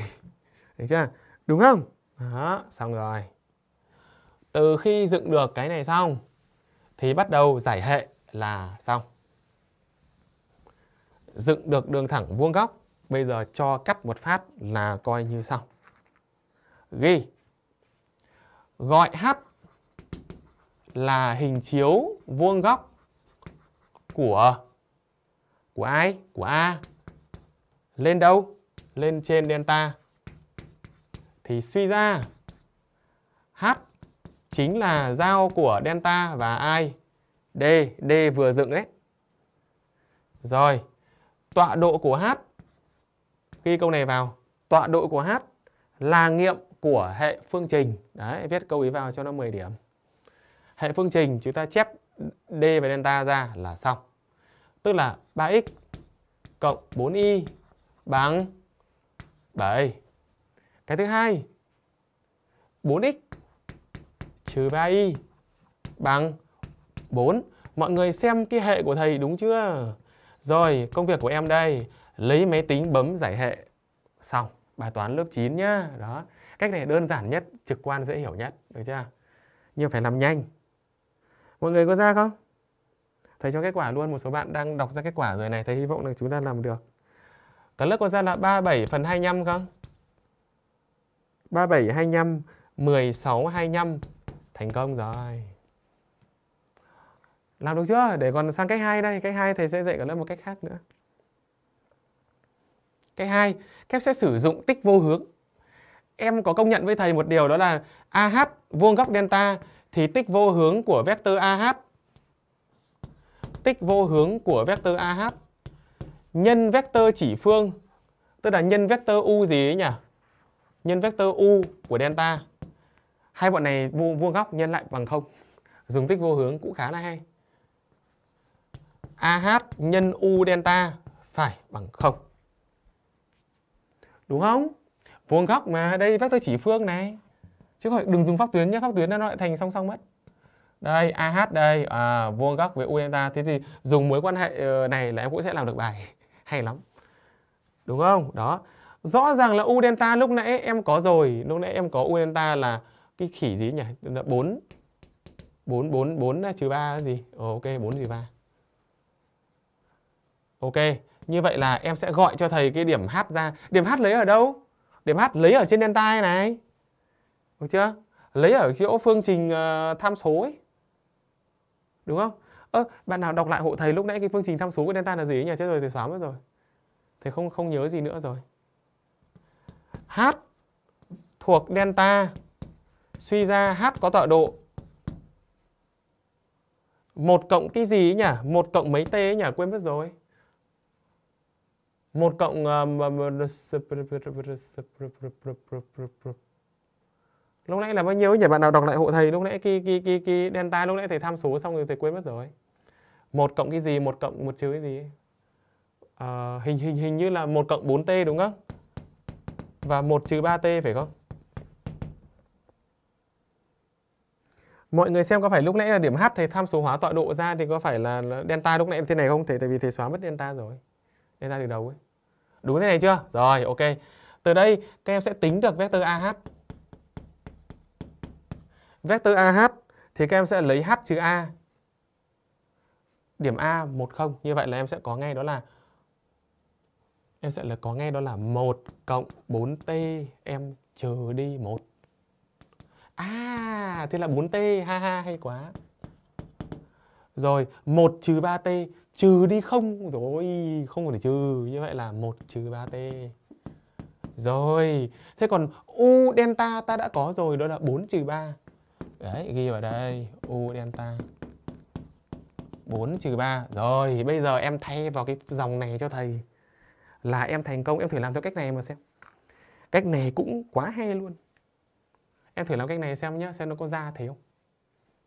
được chưa đúng không đó xong rồi từ khi dựng được cái này xong thì bắt đầu giải hệ là xong dựng được đường thẳng vuông góc bây giờ cho cắt một phát là coi như xong ghi gọi h là hình chiếu vuông góc của của ai của a lên đâu? Lên trên delta. Thì suy ra H chính là giao của delta và ai? D, D vừa dựng đấy. Rồi, tọa độ của H ghi câu này vào, tọa độ của H là nghiệm của hệ phương trình. Đấy, viết câu ý vào cho nó 10 điểm. Hệ phương trình chúng ta chép D và delta ra là xong. Tức là 3x cộng 4y bằng 7. Cái thứ hai 4x trừ 3y bằng 4. Mọi người xem cái hệ của thầy đúng chưa? Rồi, công việc của em đây, lấy máy tính bấm giải hệ. Xong, bài toán lớp 9 nhá. Đó. Cách này đơn giản nhất, trực quan dễ hiểu nhất, được chưa? Nhưng phải làm nhanh. Mọi người có ra không? Thầy cho kết quả luôn, một số bạn đang đọc ra kết quả rồi này, thầy hy vọng là chúng ta làm được. Cả lớp có ra là 37 phần 25 không? 37 25 16 25 thành công rồi. Làm được chưa? Để còn sang cách 2 đây, cách 2 thầy sẽ dạy cả lớp một cách khác nữa. Cách 2, các sẽ sử dụng tích vô hướng. Em có công nhận với thầy một điều đó là AH vuông góc delta thì tích vô hướng của vector AH tích vô hướng của vector AH nhân vectơ chỉ phương tức là nhân vectơ u gì ấy nhỉ? Nhân vectơ u của delta. Hai bọn này vuông góc nhân lại bằng không. Dùng tích vô hướng cũng khá là hay. AH nhân u delta phải bằng không. Đúng không? Vuông góc mà đây vectơ chỉ phương này. Chứ không đừng dùng pháp tuyến nhé, pháp tuyến nó lại thành song song mất. Đây AH đây à, vuông góc với u delta thế thì dùng mối quan hệ ờ, này là em cũng sẽ làm được bài hay lắm đúng không đó rõ ràng là u delta lúc nãy em có rồi lúc nãy em có u delta là cái khỉ gì nhỉ là bốn bốn bốn bốn trừ ba gì Ồ, ờ, ok bốn gì ba ok như vậy là em sẽ gọi cho thầy cái điểm h ra điểm h lấy ở đâu điểm h lấy ở trên delta này được chưa lấy ở chỗ phương trình uh, tham số ấy đúng không ơ bạn nào đọc lại hộ thầy lúc nãy cái phương trình tham số của delta là gì ấy nhỉ thế rồi thầy xóa mất rồi thầy không không nhớ gì nữa rồi h thuộc delta suy ra h có tọa độ một cộng cái gì ấy nhỉ một cộng mấy t ấy nhỉ quên mất rồi một cộng uh, lúc nãy là bao nhiêu nhỉ bạn nào đọc lại hộ thầy lúc nãy cái cái cái cái delta lúc nãy thầy tham số xong rồi thầy quên mất rồi một cộng cái gì một cộng một trừ cái gì à, hình hình hình như là một cộng 4t đúng không và một trừ ba t phải không mọi người xem có phải lúc nãy là điểm h thầy tham số hóa tọa độ ra thì có phải là delta lúc nãy thế này không thầy tại vì thầy xóa mất delta rồi delta từ đầu ấy đúng thế này chưa rồi ok từ đây các em sẽ tính được vector ah vector AH thì các em sẽ lấy H trừ A điểm A 1 0 như vậy là em sẽ có ngay đó là em sẽ là có ngay đó là 1 cộng 4t em trừ đi 1. À, thế là 4t, ha ha hay quá. Rồi, 1 trừ 3t trừ đi không rồi, không phải trừ, như vậy là 1 trừ 3t. Rồi, thế còn u delta ta đã có rồi, đó là 4 trừ 3. Đấy, ghi vào đây U delta 4 trừ 3 Rồi, bây giờ em thay vào cái dòng này cho thầy Là em thành công, em thử làm theo cách này mà xem Cách này cũng quá hay luôn Em thử làm cách này xem nhá, xem nó có ra thế không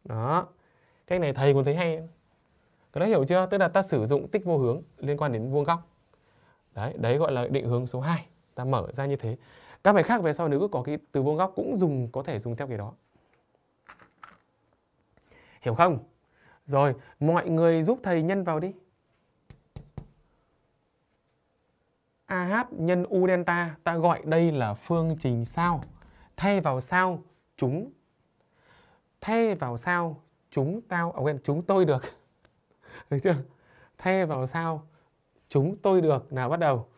Đó Cách này thầy còn thấy hay Các đã hiểu chưa? Tức là ta sử dụng tích vô hướng liên quan đến vuông góc Đấy, đấy gọi là định hướng số 2 Ta mở ra như thế Các bài khác về sau nếu có cái từ vuông góc cũng dùng có thể dùng theo cái đó Hiểu không? Rồi, mọi người giúp thầy nhân vào đi. AH nhân U delta, ta gọi đây là phương trình sao. Thay vào sao chúng. Thay vào sao chúng tao, à quên, chúng tôi được. Được chưa? Thay vào sao chúng tôi được. Nào bắt đầu.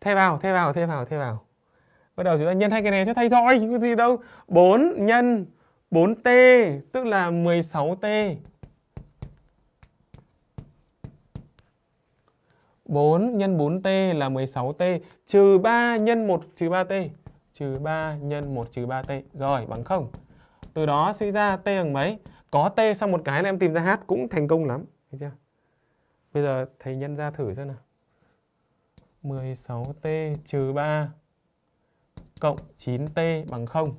Thay vào, thay vào, thay vào, thay vào. Bắt đầu chúng ta nhân hai cái này cho thay thôi, có gì đâu. 4 nhân 4t tức là 16t. 4 nhân 4t là 16t trừ 3 nhân 1 trừ 3t trừ 3 nhân 1 trừ 3t. Rồi bằng 0. Từ đó suy ra t bằng mấy? Có t xong một cái là em tìm ra h cũng thành công lắm, thấy chưa? Bây giờ thầy nhân ra thử xem nào. 16t trừ 3 cộng 9t bằng 0.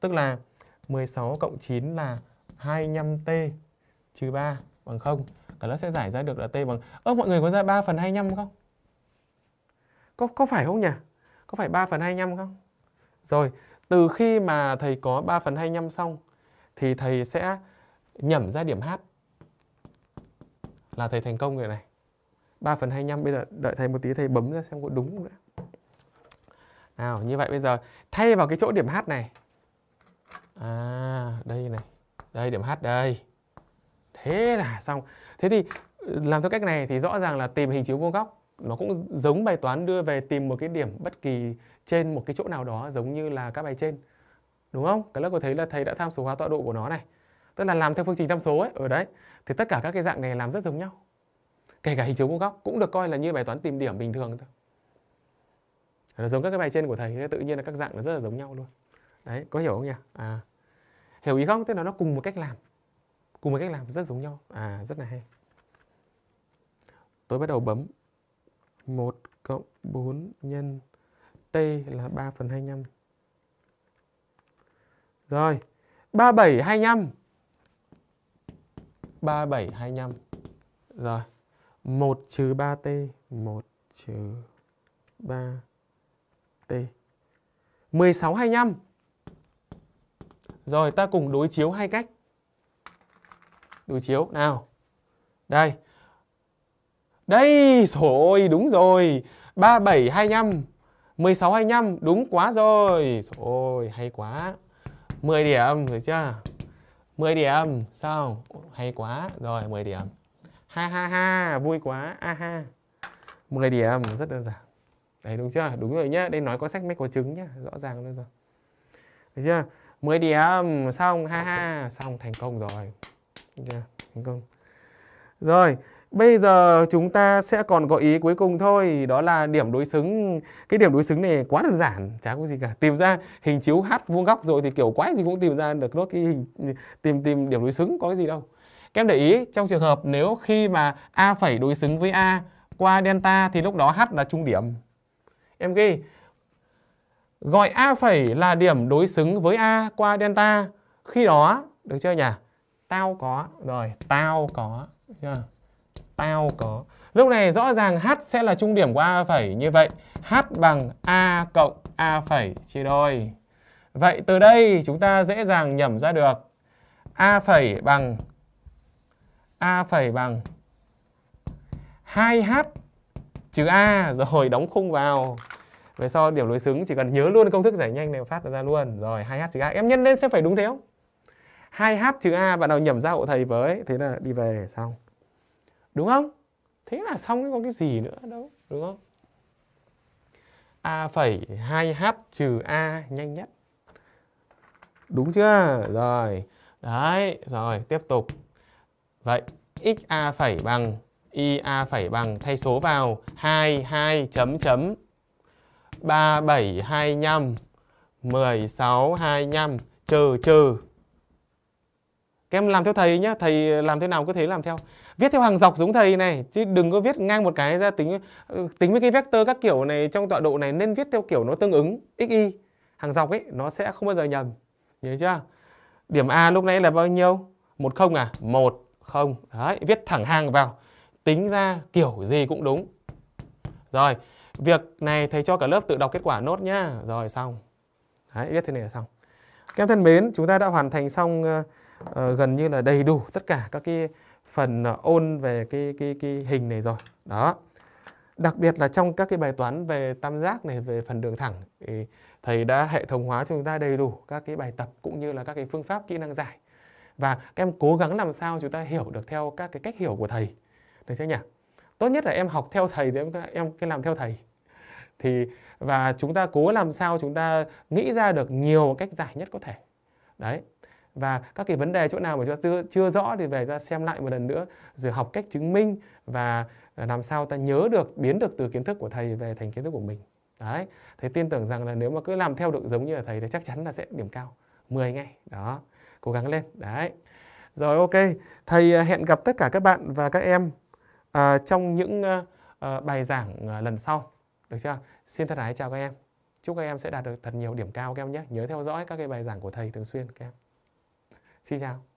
Tức là 16 cộng 9 là 25t trừ 3 bằng 0. Cả lớp sẽ giải ra được là t bằng... Ơ, mọi người có ra 3 phần 25 không? Có, có phải không nhỉ? Có phải 3 phần 25 không? Rồi, từ khi mà thầy có 3 phần 25 xong thì thầy sẽ nhẩm ra điểm h là thầy thành công rồi này. 3 phần 25 bây giờ đợi thầy một tí thầy bấm ra xem có đúng không đã. Nào, như vậy bây giờ thay vào cái chỗ điểm h này à đây này đây điểm h đây thế là xong thế thì ừ, làm theo cách này thì rõ ràng là tìm hình chiếu vuông góc nó cũng giống bài toán đưa về tìm một cái điểm bất kỳ trên một cái chỗ nào đó giống như là các bài trên đúng không cái lớp có thấy là thầy đã tham số hóa tọa độ của nó này tức là làm theo phương trình tham số ấy ở đấy thì tất cả các cái dạng này làm rất giống nhau kể cả hình chiếu vuông góc cũng được coi là như bài toán tìm điểm bình thường thôi nó giống các cái bài trên của thầy tự nhiên là các dạng nó rất là giống nhau luôn đấy có hiểu không nhỉ à hiểu ý không tức là nó cùng một cách làm cùng một cách làm rất giống nhau à rất là hay tôi bắt đầu bấm 1 cộng 4 nhân t là 3 phần 25 rồi 37 25 37 25 rồi 1 trừ 3t 1 trừ 3t 16 25 rồi ta cùng đối chiếu hai cách. Đối chiếu nào. Đây. Đây, rồi đúng rồi. 37 25 16 25 đúng quá rồi. Rồi hay quá. 10 điểm được chưa? 10 điểm sao? Hay quá. Rồi 10 điểm. Ha ha ha, vui quá. A ha. 10 điểm rất đơn giản. Đấy đúng chưa? Đúng rồi nhá. Đây nói có sách mách có chứng nhá, rõ ràng luôn rồi. Được chưa? 10 điểm xong ha ha xong thành công rồi yeah, dạ, thành công rồi bây giờ chúng ta sẽ còn gợi ý cuối cùng thôi đó là điểm đối xứng cái điểm đối xứng này quá đơn giản chả có gì cả tìm ra hình chiếu h vuông góc rồi thì kiểu quái gì cũng tìm ra được nốt cái hình tìm tìm điểm đối xứng có cái gì đâu các em để ý trong trường hợp nếu khi mà a phẩy đối xứng với a qua delta thì lúc đó h là trung điểm em ghi Gọi A phẩy là điểm đối xứng với A qua delta. Khi đó, được chưa nhỉ? Tao có. Rồi, tao có. chưa? Tao có. Lúc này rõ ràng H sẽ là trung điểm của A phẩy như vậy. H bằng A cộng A phẩy chia đôi. Vậy từ đây chúng ta dễ dàng nhẩm ra được A phẩy bằng A phẩy bằng 2H trừ A rồi đóng khung vào về sau điểm đối xứng chỉ cần nhớ luôn công thức giải nhanh này phát ra luôn rồi 2h trừ a em nhân lên xem phải đúng thế không 2h trừ a bạn nào nhầm ra hộ thầy với thế là đi về xong đúng không thế là xong có cái gì nữa đâu đúng không a phẩy 2h trừ a nhanh nhất đúng chưa rồi đấy rồi tiếp tục vậy xa phẩy bằng ia phẩy bằng thay số vào 22 chấm chấm 3, 7, 25, 16, 25, trừ trừ. Các em làm theo thầy nhé, thầy làm thế nào cứ thế làm theo. Viết theo hàng dọc giống thầy này, chứ đừng có viết ngang một cái ra tính ừ, tính với cái vector các kiểu này trong tọa độ này nên viết theo kiểu nó tương ứng x y Hàng dọc ấy nó sẽ không bao giờ nhầm. Nhớ chưa? Điểm A lúc nãy là bao nhiêu? 1 0 à? 1 0. Đấy, viết thẳng hàng vào. Tính ra kiểu gì cũng đúng. Rồi, Việc này thầy cho cả lớp tự đọc kết quả nốt nhá. Rồi xong. Đấy, viết thế này là xong. Các em thân mến, chúng ta đã hoàn thành xong uh, gần như là đầy đủ tất cả các cái phần uh, ôn về cái, cái cái hình này rồi. Đó. Đặc biệt là trong các cái bài toán về tam giác này, về phần đường thẳng thì thầy đã hệ thống hóa cho chúng ta đầy đủ các cái bài tập cũng như là các cái phương pháp kỹ năng giải. Và các em cố gắng làm sao chúng ta hiểu được theo các cái cách hiểu của thầy. Được chưa nhỉ? Tốt nhất là em học theo thầy thì em em cái làm theo thầy thì và chúng ta cố làm sao chúng ta nghĩ ra được nhiều cách giải nhất có thể đấy và các cái vấn đề chỗ nào mà chúng ta chưa, chưa rõ thì về ra xem lại một lần nữa rồi học cách chứng minh và làm sao ta nhớ được biến được từ kiến thức của thầy về thành kiến thức của mình đấy thầy tin tưởng rằng là nếu mà cứ làm theo được giống như là thầy thì chắc chắn là sẽ điểm cao 10 ngay đó cố gắng lên đấy rồi ok thầy à, hẹn gặp tất cả các bạn và các em uh, trong những uh, uh, bài giảng uh, lần sau được chưa? Xin thân ái chào các em. Chúc các em sẽ đạt được thật nhiều điểm cao các em nhé. Nhớ theo dõi các cái bài giảng của thầy thường xuyên các em. Xin chào.